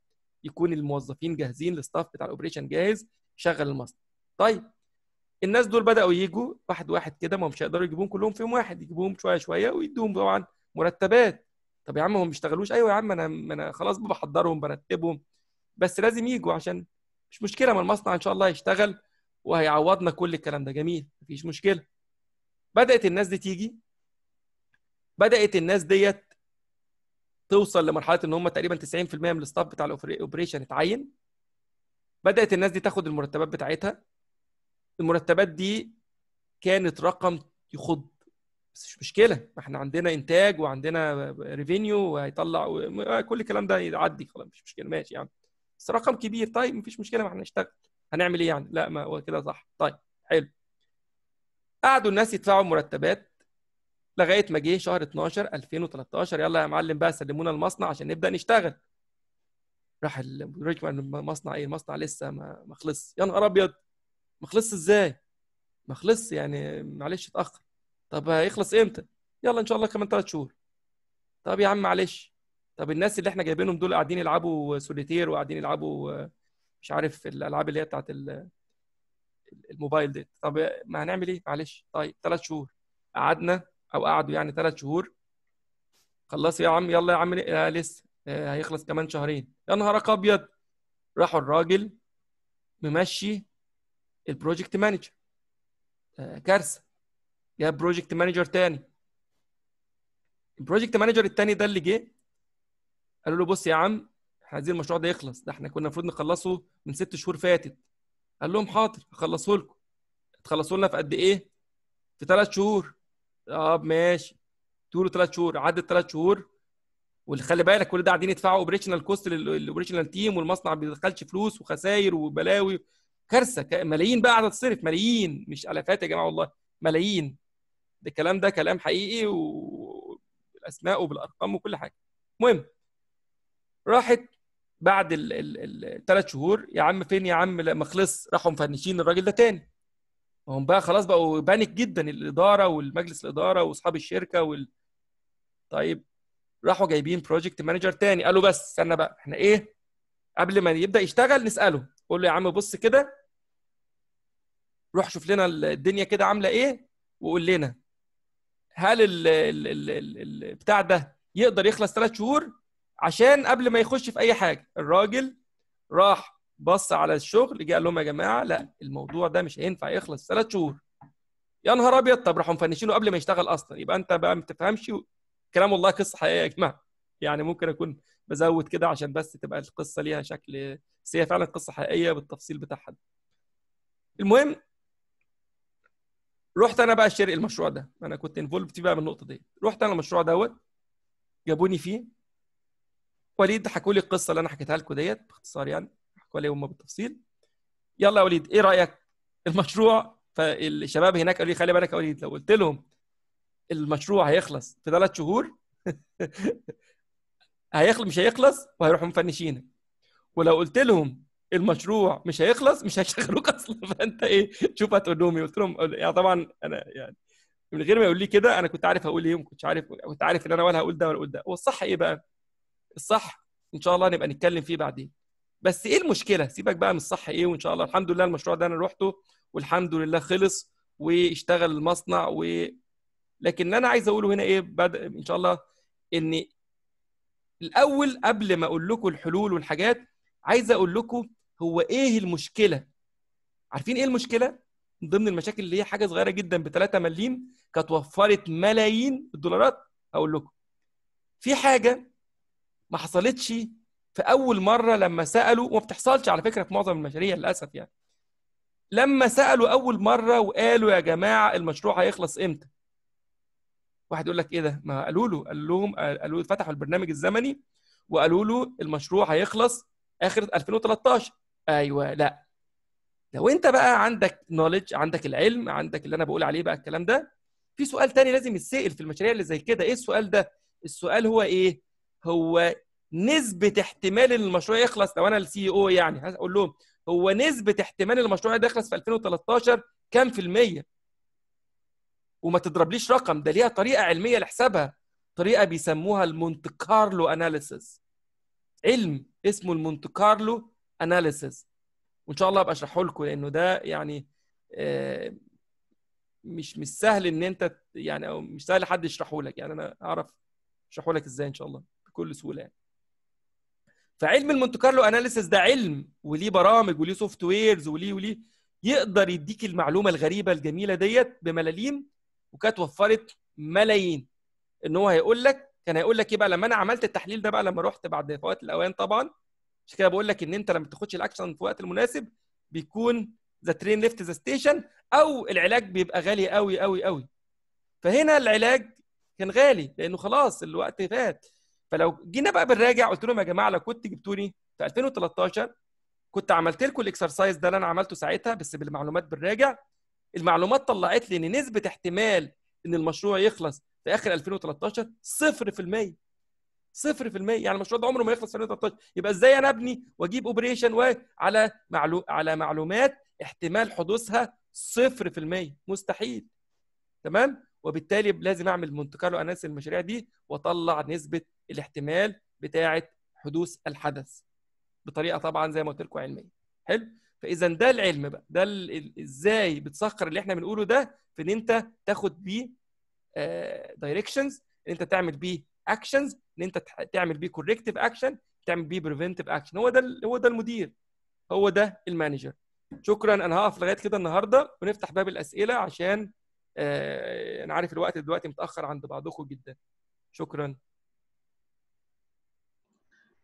يكون الموظفين جاهزين الستاف بتاع الاوبريشن جاهز شغل المصنع طيب الناس دول بداوا يجوا واحد واحد كده ما هم مش هيقدروا يجيبوهم كلهم في يوم واحد يجيبوهم شويه شويه ويدوهم طبعا مرتبات طب يا عم هم بيشتغلوش ايوه يا عم انا انا خلاص بحضرهم برتبهم بس لازم يجوا عشان مش مشكله ما المصنع ان شاء الله يشتغل وهيعوضنا كل الكلام ده جميل مفيش مشكله بدات الناس دي تيجي بدات الناس ديت توصل لمرحله ان هم تقريبا 90% من الستاف بتاع الاوبريشن اتعين بدات الناس دي تاخد المرتبات بتاعتها المرتبات دي كانت رقم يخض بس مش مشكله ما احنا عندنا انتاج وعندنا ريفينيو وهيطلع و... كل الكلام ده يعدي خلاص مش مشكله ماشي يعني بس رقم كبير طيب مفيش مشكله ما احنا نشتغل هنعمل ايه يعني لا ما هو كده صح طيب حلو قعدوا الناس يدفعوا مرتبات لغايه ما جه شهر 12 2013 يلا يا معلم بقى سلمونا المصنع عشان نبدا نشتغل راح المدير المصنع ايه المصنع لسه ما ما خلصش يا نهار ابيض ما خلصش ازاي ما خلصش يعني معلش اتاخر طب هيخلص امتى يلا ان شاء الله كمان ثلاث شهور طب يا عم معلش طب الناس اللي احنا جايبينهم دول قاعدين يلعبوا سوليتير وقاعدين يلعبوا مش عارف الالعاب اللي هي بتاعت الموبايل دي طب ما هنعمل ايه معلش طيب ثلاث شهور قعدنا او قعدوا يعني ثلاث شهور خلص يا عم يلا يا عم آه لسه آه هيخلص كمان شهرين يا نهارك ابيض راحوا الراجل ممشي البروجكت مانجر آه كارثه جاب بروجكت مانجر تاني البروجكت مانجر التاني ده اللي جه قالوا له بص يا عم احنا عايزين المشروع ده يخلص ده احنا كنا المفروض نخلصه من ست شهور فاتت قال لهم حاضر هخلصه لكم تخلصوا لنا في قد ايه في ثلاث شهور اه ماشي تقولوا ثلاث شهور عدت ثلاث شهور واللي خلي بالك كل ده قاعدين يدفعوا اوبريشنال كوست للاوبريشنال تيم والمصنع ما بيدخلش فلوس وخساير وبلاوي كارثه ملايين بقى قاعده تصرف ملايين مش الافات يا جماعه والله ملايين ده الكلام ده كلام حقيقي وبالاسماء وبالارقام وكل حاجه المهم راحت بعد الثلاث شهور يا عم فين يا عم لما خلص راحوا مفنشين الراجل ده تاني هم بقى خلاص بقوا بانك جدا الاداره والمجلس الاداره واصحاب الشركه وال طيب راحوا جايبين بروجكت مانجر تاني قالوا بس استنى بقى احنا ايه قبل ما يبدا يشتغل نساله قول له يا عم بص كده روح شوف لنا الدنيا كده عامله ايه وقول لنا هل ال ال ال البتاع ده يقدر يخلص ثلاث شهور عشان قبل ما يخش في اي حاجه الراجل راح بص على الشغل جه قال لهم يا جماعه لا الموضوع ده مش هينفع يخلص ثلاث شهور يا نهار ابيض طب راحوا مفنشينه قبل ما يشتغل اصلا يبقى انت بقى ما تفهمش كلام والله قصه حقيقيه يا جماعه يعني ممكن اكون بزود كده عشان بس تبقى القصه ليها شكل بس هي فعلا قصه حقيقيه بالتفصيل بتاعها المهم رحت انا بقى اشتري المشروع ده انا كنت انفولفت فيه بقى من النقطه دي رحت انا المشروع دوت جابوني فيه وليد حكوا لي القصه اللي انا حكيتها لكم ديت باختصار يعني حكوا لي هم بالتفصيل يلا يا وليد ايه رايك المشروع فالشباب هناك قالوا لي خلي بالك يا وليد لو قلت لهم المشروع هيخلص في ثلاث شهور هيخلص مش هيخلص وهيروحوا مفنشينك ولو قلت لهم المشروع مش هيخلص مش هيشغلوك اصلا فانت ايه شوف هتقول لهم إيه. قلت لهم يعني طبعا انا يعني من غير ما يقول لي كده انا كنت عارف هقول ايه وما كنتش عارف كنت عارف ان انا ولا هقول ده ولا هقول ده هو الصح ايه بقى؟ الصح ان شاء الله نبقى نتكلم فيه بعدين بس ايه المشكله سيبك بقى من الصح ايه وان شاء الله الحمد لله المشروع ده انا روحته والحمد لله خلص واشتغل المصنع و لكن اللي انا عايز اقوله هنا ايه بعد ان شاء الله ان الاول قبل ما اقول لكم الحلول والحاجات عايز اقول لكم هو ايه المشكله عارفين ايه المشكله من ضمن المشاكل اللي هي حاجه صغيره جدا ب 3 مليم كانت وفرت ملايين الدولارات هقول لكم في حاجه ما حصلتش في اول مره لما سالوا وما بتحصلش على فكره في معظم المشاريع للاسف يعني لما سالوا اول مره وقالوا يا جماعه المشروع هيخلص امتى واحد يقول لك ايه ده ما قالوا له قال لهم قالوا فتحوا البرنامج الزمني وقالوا له المشروع هيخلص اخر 2013 ايوه لا لو انت بقى عندك نوليدج عندك العلم عندك اللي انا بقول عليه بقى الكلام ده في سؤال تاني لازم يتسال في المشاريع اللي زي كده ايه السؤال ده السؤال هو ايه هو نسبه احتمال ان المشروع يخلص لو انا السي او يعني هقول لهم هو نسبه احتمال المشروع ده يخلص في 2013 كام في الميه وما تضربليش رقم ده ليها طريقه علميه لحسابها طريقه بيسموها المونت كارلو اناليسيس علم اسمه المونت كارلو اناليسيس وان شاء الله ابقى اشرحه لكم لانه ده يعني آه، مش مش سهل ان انت يعني او مش سهل حد يشرحه لك يعني انا اعرف اشرحه لك ازاي ان شاء الله بكل سهوله يعني. فعلم المونت كارلو اناليسيس ده علم وليه برامج وليه سوفت ويرز وليه وليه يقدر يديك المعلومه الغريبه الجميله ديت بملاليم وكانت وفرت ملايين ان هو هيقول لك كان هيقول لك ايه بقى لما انا عملت التحليل ده بقى لما رحت بعد فوات الاوان طبعا عشان كده بقول لك ان انت لما تاخدش الاكشن في الوقت المناسب بيكون ذا ترين ليفت ذا ستيشن او العلاج بيبقى غالي قوي قوي قوي فهنا العلاج كان غالي لانه خلاص الوقت فات فلو جينا بقى بنراجع قلت لهم يا جماعه لو كنت جبتوني في 2013 كنت عملت لكم الاكسرسايز ده اللي انا عملته ساعتها بس بالمعلومات بنراجع المعلومات طلعت لي ان نسبه احتمال ان المشروع يخلص في اخر 2013 0% 0% يعني المشروع ده عمره ما يخلص في 2013 يبقى ازاي انا ابني واجيب اوبريشن وعلى معلو... على معلومات احتمال حدوثها 0% مستحيل تمام وبالتالي لازم اعمل مونتي كارلو اناليسيس المشاريع دي واطلع نسبه الاحتمال بتاعه حدوث الحدث بطريقه طبعا زي ما قلت لكم علميه حلو فاذا ده العلم بقى ده ازاي بتسخر اللي احنا بنقوله ده في ان انت تاخد بيه دايركشنز آه، ان انت تعمل بيه اكشنز ان انت تعمل بيه كوركتيف اكشن تعمل بيه بريفنتيف اكشن هو ده هو ده المدير هو ده المانجر شكرا انا هقف لغايه كده النهارده ونفتح باب الاسئله عشان آه انا عارف الوقت دلوقتي متاخر عند بعضكم جدا شكرا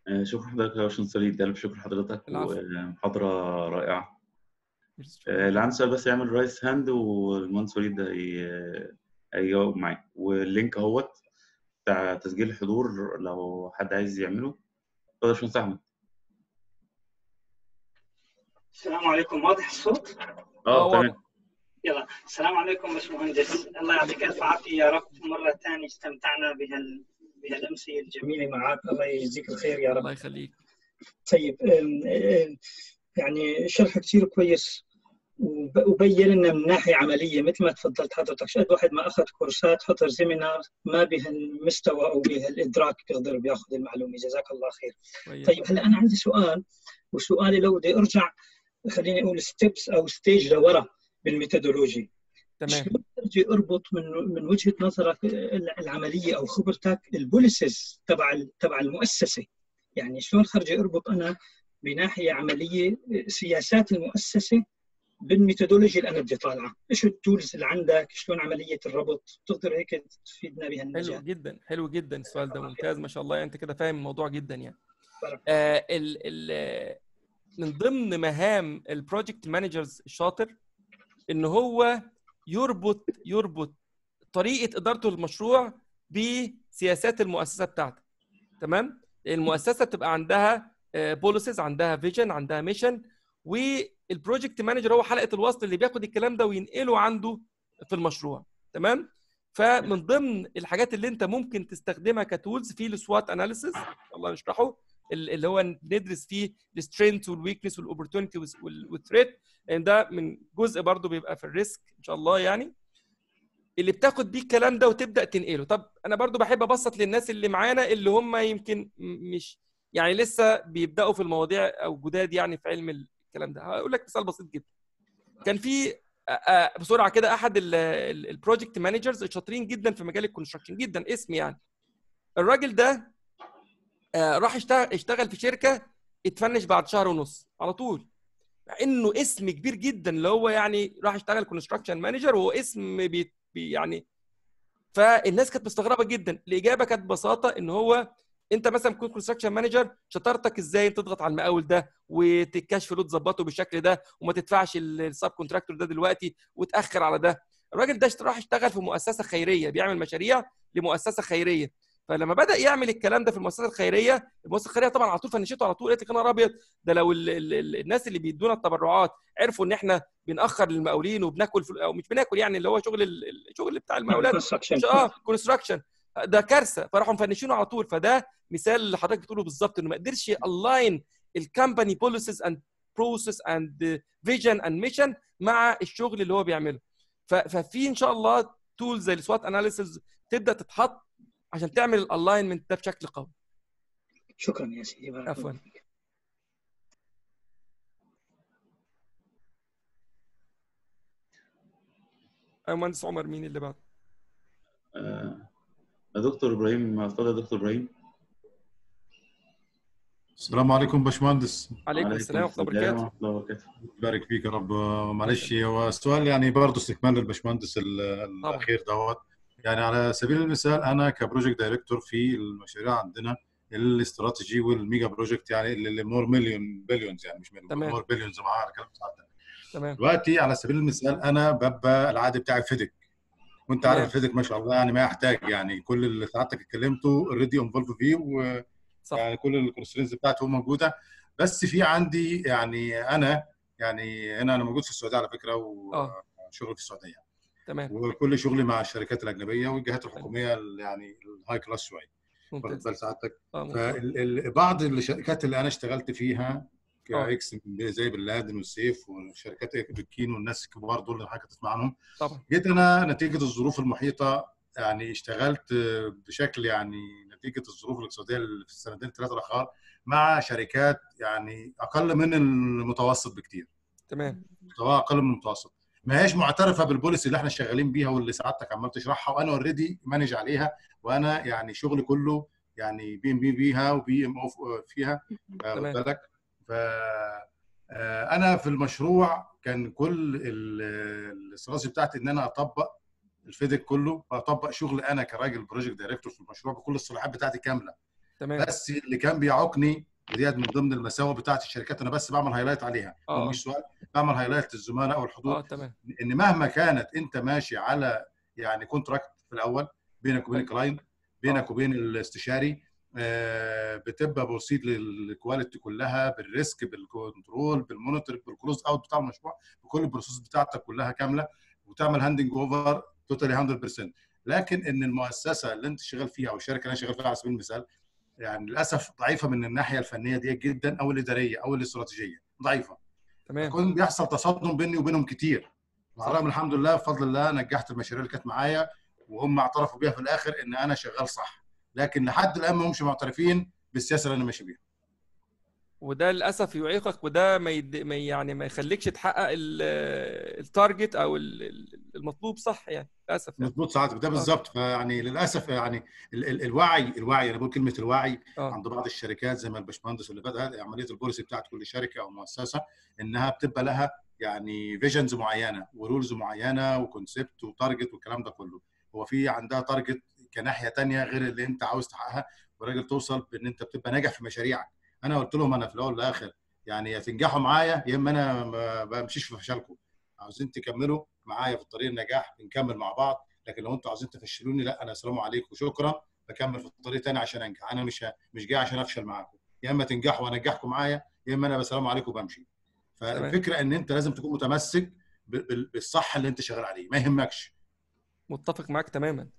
آه، شكرا حضرتك يا باشمهندس وليد ده بشكر حضرتك محاضرة رائعه اللي آه، عنده سؤال بس يعمل رايس هاند والمهندس وليد هيجاوب معاه واللينك اهوت بتاع تسجيل الحضور لو حد عايز يعمله اتفضل يا باشمهندس احمد السلام عليكم واضح الصوت؟ اه, آه، تمام يلا السلام عليكم باشمهندس الله يعطيك الف عافيه يا رب مره ثانيه استمتعنا بهال بهالامسيه الجميله معك الله يجزيك الخير يا رب الله يخليك طيب يعني شرح كثير كويس وبين لنا من ناحيه عمليه مثل ما تفضلت حضرتك شد واحد ما اخذ كورسات حضر سيمينار ما بهالمستوى او بهالادراك بيقدر بياخذ المعلومه جزاك الله خير طيب, طيب، هلا انا عندي سؤال وسؤالي لو بدي ارجع خليني اقول ستيبس او ستيج لورا بالميثودولوجي تمام مش قادر اربط من من وجهه نظرك العمليه او خبرتك البوليسز تبع تبع المؤسسه يعني شلون خرجي اربط انا بناحيه عمليه سياسات المؤسسه بالميثودولوجي اللي انا بدي طالعه، ايش التولز اللي عندك؟ شلون عمليه الربط؟ بتقدر هيك تفيدنا بهالنجاح؟ حلو جدا، حلو جدا السؤال ده ممتاز ما شاء الله يعني انت كده فاهم الموضوع جدا يعني. آه ال ال من ضمن مهام البروجكت مانجرز الشاطر ان هو يربط يربط طريقه ادارته للمشروع بسياسات المؤسسه بتاعته تمام المؤسسه بتبقى عندها بوليسز آه، عندها فيجن عندها ميشن والبروجكت مانجر هو حلقه الوصل اللي بياخد الكلام ده وينقله عنده في المشروع تمام فمن ضمن الحاجات اللي انت ممكن تستخدمها كتولز في السوات اناليسز الله نشرحه اللي هو ندرس فيه السترينث والويكنس والاوبورتونيتي والثريت لان ده من جزء برضو بيبقى في الريسك ان شاء الله يعني اللي بتاخد بيه الكلام ده وتبدا تنقله طب انا برضو بحب ابسط للناس اللي معانا اللي هم يمكن مش يعني لسه بيبداوا في المواضيع او جداد يعني في علم الكلام ده هقول لك مثال بسيط جدا كان في بسرعه كده احد البروجكت مانجرز شاطرين جدا في مجال الكونستراكشن جدا اسم يعني الراجل ده آه، راح اشتغل اشتغل في شركه اتفنش بعد شهر ونص على طول مع انه اسم كبير جدا اللي هو يعني راح اشتغل كونستراكشن مانجر وهو اسم بي يعني فالناس كانت مستغربه جدا الاجابه كانت ببساطه ان هو انت مثلا كنت كونستراكشن مانجر شطارتك ازاي تضغط على المقاول ده وتتكشف له تظبطه بالشكل ده وما تدفعش السب كونتراكتور ده دلوقتي وتاخر على ده الراجل ده راح اشتغل في مؤسسه خيريه بيعمل مشاريع لمؤسسه خيريه فلما بدا يعمل الكلام ده في المؤسسات الخيريه المؤسسه الخيريه طبعا على طول فنشته على طول قالت لك يا نهار ابيض ده لو الـ الـ الـ الناس اللي بيدونا التبرعات عرفوا ان احنا بنأخر للمقاولين وبناكل في او مش بناكل يعني اللي هو شغل الشغل بتاع المقاولات اه كونستراكشن ده كارثه فراحوا مفنشينه على طول فده مثال اللي حضرتك بتقوله بالظبط انه ما قدرش الاين الكمباني بوليسز اند بروسيس اند فيجن اند ميشن مع الشغل اللي هو بيعمله ففي ان شاء الله تولز زي السوات اناليسز تبدا تتحط عشان تعمل الالاينمنت ده بشكل قوي شكرا يا سيدي عفوا عفوا مهندس عمر مين اللي بعد؟ آه دكتور ابراهيم اتفضل يا دكتور ابراهيم السلام عليكم باشمهندس عليكم السلام ورحمه الله وبركاته بارك فيك يا رب معلش هو السؤال يعني برضه استكمال للباشمهندس الاخير دوت يعني على سبيل المثال انا كبروجكت دايركتور في المشاريع عندنا الاستراتيجي والميجا بروجكت يعني اللي مور مليون بليونز يعني مش مليون مور بليونز معاها الكلام تمام دلوقتي على سبيل المثال انا ببقى العقد بتاعي فيدك وانت عارف فيدك ما شاء الله يعني ما يحتاج يعني كل اللي سعادتك اتكلمته اوريدي انفولف فيه و صح. يعني كل الكونسترينز بتاعته موجوده بس في عندي يعني انا يعني هنا انا موجود في السعوديه على فكره وشغل آه. في السعوديه تمام وكل شغلي مع الشركات الاجنبيه والجهات الحكوميه يعني الهاي كلاس شويه ممتاز سعادتك آه، فبعض الشركات اللي انا اشتغلت فيها آه. كاكس زي بن لادن والسيف والشركات الكين والناس الكبار دول اللي حضرتك تسمع عنهم طبعا جيت انا نتيجه الظروف المحيطه يعني اشتغلت بشكل يعني نتيجه الظروف الاقتصاديه في السنتين الثلاثه الاخر مع شركات يعني اقل من المتوسط بكتير تمام مستواها اقل من المتوسط ما هيش معترفه بالبوليسي اللي احنا شغالين بيها واللي سعادتك عمال تشرحها وانا اوريدي مانج عليها وانا يعني شغلي كله يعني بي ام بي بيها وبي ام اوف فيها بالك آه، ف آه، انا في المشروع كان كل الاستراتيجي بتاعتي ان انا اطبق الفيدك كله واطبق شغل انا كراجل بروجكت دايركتور في المشروع بكل الصلاحيات بتاعتي كامله تمام بس اللي كان بيعوقني وديت من ضمن المساوئ بتاعت الشركات انا بس بعمل هايلايت عليها آه،, آه. مش سؤال بعمل هايلايت للزملاء او الحضور آه، تمام. ان مهما كانت انت ماشي على يعني كونتراكت في الاول بينك وبين الكلاينت بينك آه. وبين الاستشاري آه، بتبقى بوصيد للكواليتي كلها بالريسك بالكنترول بالمونيتور بالكلوز اوت بتاع المشروع بكل البروسيس بتاعتك كلها كامله وتعمل هاندنج اوفر توتالي 100% لكن ان المؤسسه اللي انت شغال فيها او الشركه اللي انا شغال فيها على سبيل المثال يعني للاسف ضعيفه من الناحيه الفنيه دي جدا او الاداريه او الاستراتيجيه ضعيفه تمام كان بيحصل تصادم بيني وبينهم كتير مع الرغم الحمد لله بفضل الله نجحت المشاريع اللي كانت معايا وهم اعترفوا بيها في الاخر ان انا شغال صح لكن لحد الان ما همش معترفين بالسياسه اللي انا ماشي بيها وده للاسف يعيقك وده ما يعني ما يخليكش تحقق التارجت او المطلوب صح يعني للاسف يعني. مظبوط ساعات ده آه. بالظبط فيعني للاسف يعني ال ال الوعي الوعي انا بقول كلمه الوعي أوه. عند بعض الشركات زي ما الباشمهندس اللي فات عمليه البوليسي بتاعت كل شركه او مؤسسه انها بتبقى لها يعني فيجنز معينه ورولز معينه وكونسبت وتارجت والكلام ده كله هو في عندها تارجت كناحيه ثانيه غير اللي انت عاوز تحققها وراجل توصل بان انت بتبقى ناجح في مشاريعك انا قلت لهم انا في الاول والاخر يعني يا تنجحوا معايا يا اما انا ما بمشيش في فشلكم عاوزين تكملوا معايا في طريق النجاح بنكمل مع بعض لكن لو انتوا عاوزين تفشلوني لا انا سلام عليكم شكرا بكمل في الطريق تاني عشان انجح انا مش مش جاي عشان افشل معاكم يا اما تنجحوا وانجحكم معايا يا اما انا بسلام عليكم وبمشي فالفكره ان انت لازم تكون متمسك بالصح اللي انت شغال عليه ما يهمكش متفق معاك تماما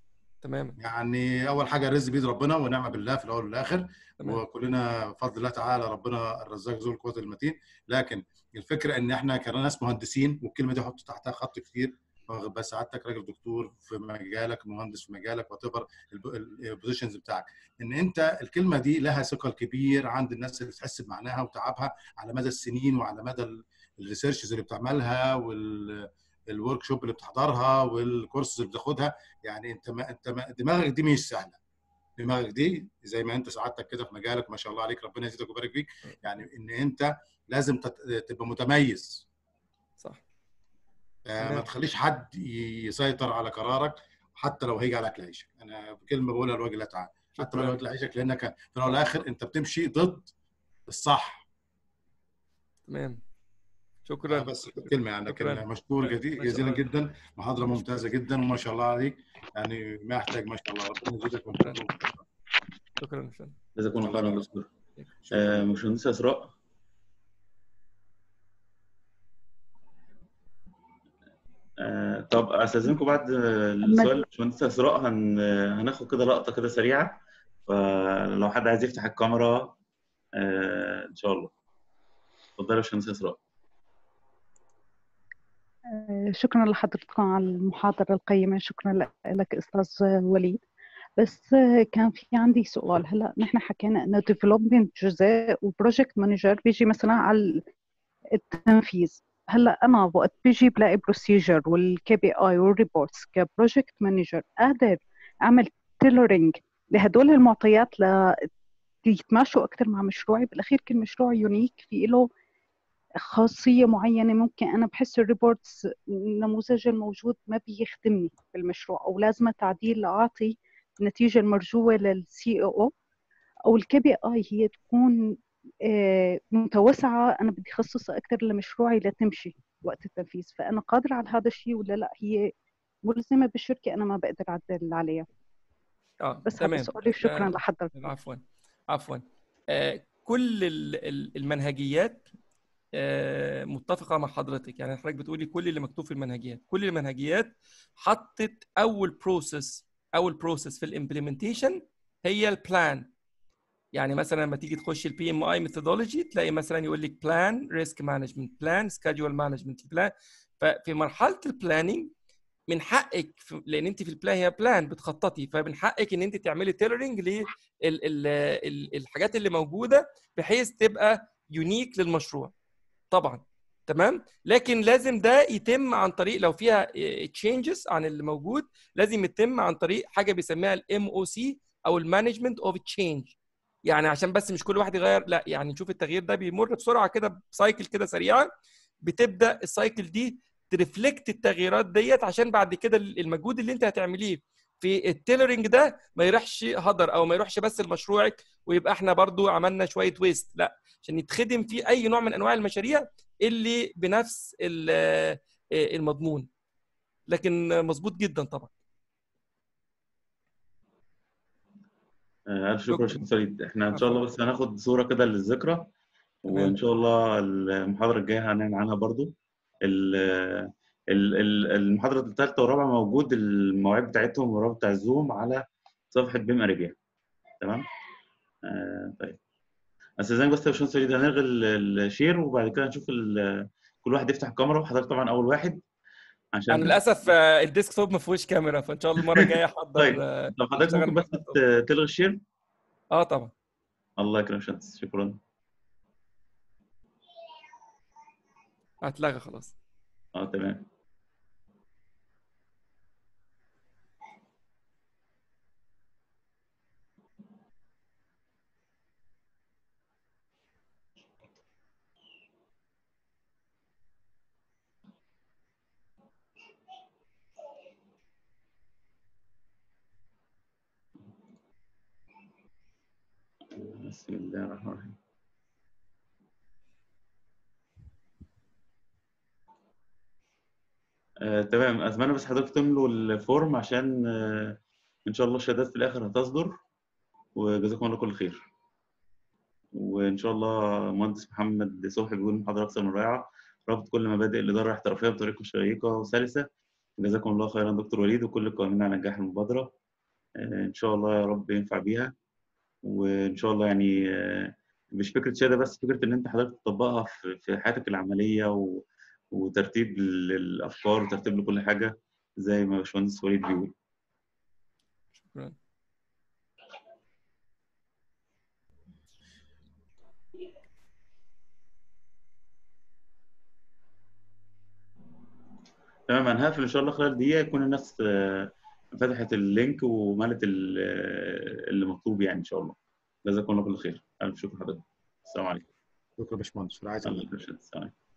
تمام يعني اول حاجه الرزق بيد ربنا ونعم بالله في الاول والاخر تمام. وكلنا بفضل الله تعالى ربنا الرزاق ذو القوه المتين لكن الفكره ان احنا كناس مهندسين والكلمه دي حط تحتها خط كتير بس سعادتك راجل دكتور في مجالك مهندس في مجالك وتبر البوزيشنز بتاعك ان انت الكلمه دي لها ثقل كبير عند الناس اللي بتحس بمعناها وتعبها على مدى السنين وعلى مدى الريسيرشز اللي بتعملها وال الورك شوب اللي بتحضرها والكورسز اللي بتاخدها يعني انت ما انت ما دماغك دي مش سهله دماغك دي زي ما انت سعادتك كده في مجالك ما شاء الله عليك ربنا يزيدك ويبارك فيك يعني ان انت لازم تبقى متميز صح آه، ما تخليش حد يسيطر على قرارك حتى لو هيجي على اكل عيشك انا كلمه بقولها لوجه الله تعالى حتى لو اكل عيشك لانك في الاول والاخر انت بتمشي ضد الصح تمام شكرا بس كلمه عنك يعني مشكور جزيلا جدا محاضره ممتازه جدا وما شاء الله عليك يعني ما يحتاج ما شاء الله ربنا يجزيك شكرا جزاكم الله خيرا دكتور باشمهندس آه، اسراء آه، طب استاذنكم بعد السؤال باشمهندس اسراء هن... هناخد كده لقطه كده سريعه فلو حد عايز يفتح الكاميرا آه، ان شاء الله اتفضلي يا باشمهندس اسراء آه، شكرا لحضرتكم على المحاضرة القيمة شكرا لك أستاذ وليد بس آه، كان في عندي سؤال هلا نحن حكينا انه ديفلوبمنت جزء وبروجكت مانجر بيجي مثلا على التنفيذ هلا انا وقت بيجي بلاقي بروسيجر والكي بي اي والريبورتس كبروجكت مانجر قادر اعمل تيلورينج لهدول المعطيات ل يتماشوا اكثر مع مشروعي بالاخير كل مشروع يونيك في له خاصيه معينه ممكن انا بحس الريبورتس النموذج الموجود ما بيخدمني بالمشروع او لازم تعديل لاعطي النتيجه المرجوه للسي او او الكي اي هي تكون آه، متوسعه انا بدي اخصصها اكثر لمشروعي لتمشي وقت التنفيذ فانا قادره على هذا الشيء ولا لا هي ملزمه بالشركه انا ما بقدر اعدل عليها اه بس تمام. سؤالي شكرا آه لحضرتك عفوا عفوا آه كل المنهجيات آه، متفقه مع حضرتك يعني حضرتك بتقولي كل اللي مكتوب في المنهجيات كل المنهجيات حطت اول بروسيس اول بروسيس في الامبلمنتيشن هي البلان يعني مثلا لما تيجي تخش البي ام اي ميثودولوجي تلاقي مثلا يقول لك بلان ريسك مانجمنت بلان سكادجول مانجمنت بلان ففي مرحله البلاننج من حقك لان انت في البلان هي بلان بتخططي فمن حقك ان انت تعملي تيلرنج للحاجات اللي موجوده بحيث تبقى يونيك للمشروع طبعا تمام لكن لازم ده يتم عن طريق لو فيها تشينجز عن اللي موجود لازم يتم عن طريق حاجه بيسميها الام او سي او المانجمنت اوف تشينج يعني عشان بس مش كل واحد يغير لا يعني نشوف التغيير ده بيمر بسرعه كده بسايكل كده سريعه بتبدا السايكل دي ترفلكت التغييرات ديت عشان بعد كده المجهود اللي انت هتعمليه في التيلرنج ده ما يروحش هدر او ما يروحش بس لمشروعك ويبقى احنا برضو عملنا شويه ويست لا عشان يتخدم في اي نوع من انواع المشاريع اللي بنفس آه، آه، المضمون لكن مظبوط جدا طبعا آه، الف شكر شكرا سعيد احنا ان شاء الله بس هناخد صوره كده للذكرى وان شاء الله المحاضره الجايه هنعلن عنها برضو ال المحاضره الثالثه والرابعه موجود المواعيد بتاعتهم ورابط بتاع الزوم على صفحه بيم اريبيا تمام آه طيب استاذنك بس يا باشمهندس هنلغي الشير وبعد كده نشوف كل واحد يفتح الكاميرا وحضرتك طبعا اول واحد عشان انا للاسف آه، الديسك توب ما فيهوش كاميرا فان شاء الله المره الجايه احضر طيب آه، لو حضرتك ممكن بس تلغي الشير اه طبعا الله يكرمك شمس شكرا هتلغى خلاص اه تمام بسم الله الرحمن الرحيم آه، تمام اتمنى بس حضرتك تملوا الفورم عشان آه، ان شاء الله الشهادات في الاخر هتصدر وجزاكم الله كل خير وان شاء الله مهندس محمد صبحي بيقول محاضره اكثر من رائعه ربط كل مبادئ الاداره الاحترافيه بطريقه شيقه وسلسه جزاكم الله خيرا دكتور وليد وكل القائمين على نجاح المبادره آه، ان شاء الله يا رب ينفع بيها وان شاء الله يعني آه، مش فكره شهاده بس فكره ان انت حضرتك تطبقها في حياتك العمليه و... وترتيب للافكار وترتيب لكل حاجه زي ما باشمهندس وليد بيقول شكرا تمام هنقفل ان شاء الله خلال دقيقه يكون الناس آه، فتحت اللينك وملت اللي مطلوب يعني ان شاء الله جزاكم الله كل خير الف شكر حضرتك السلام عليكم شكرا يا باشمهندس عايز عليكم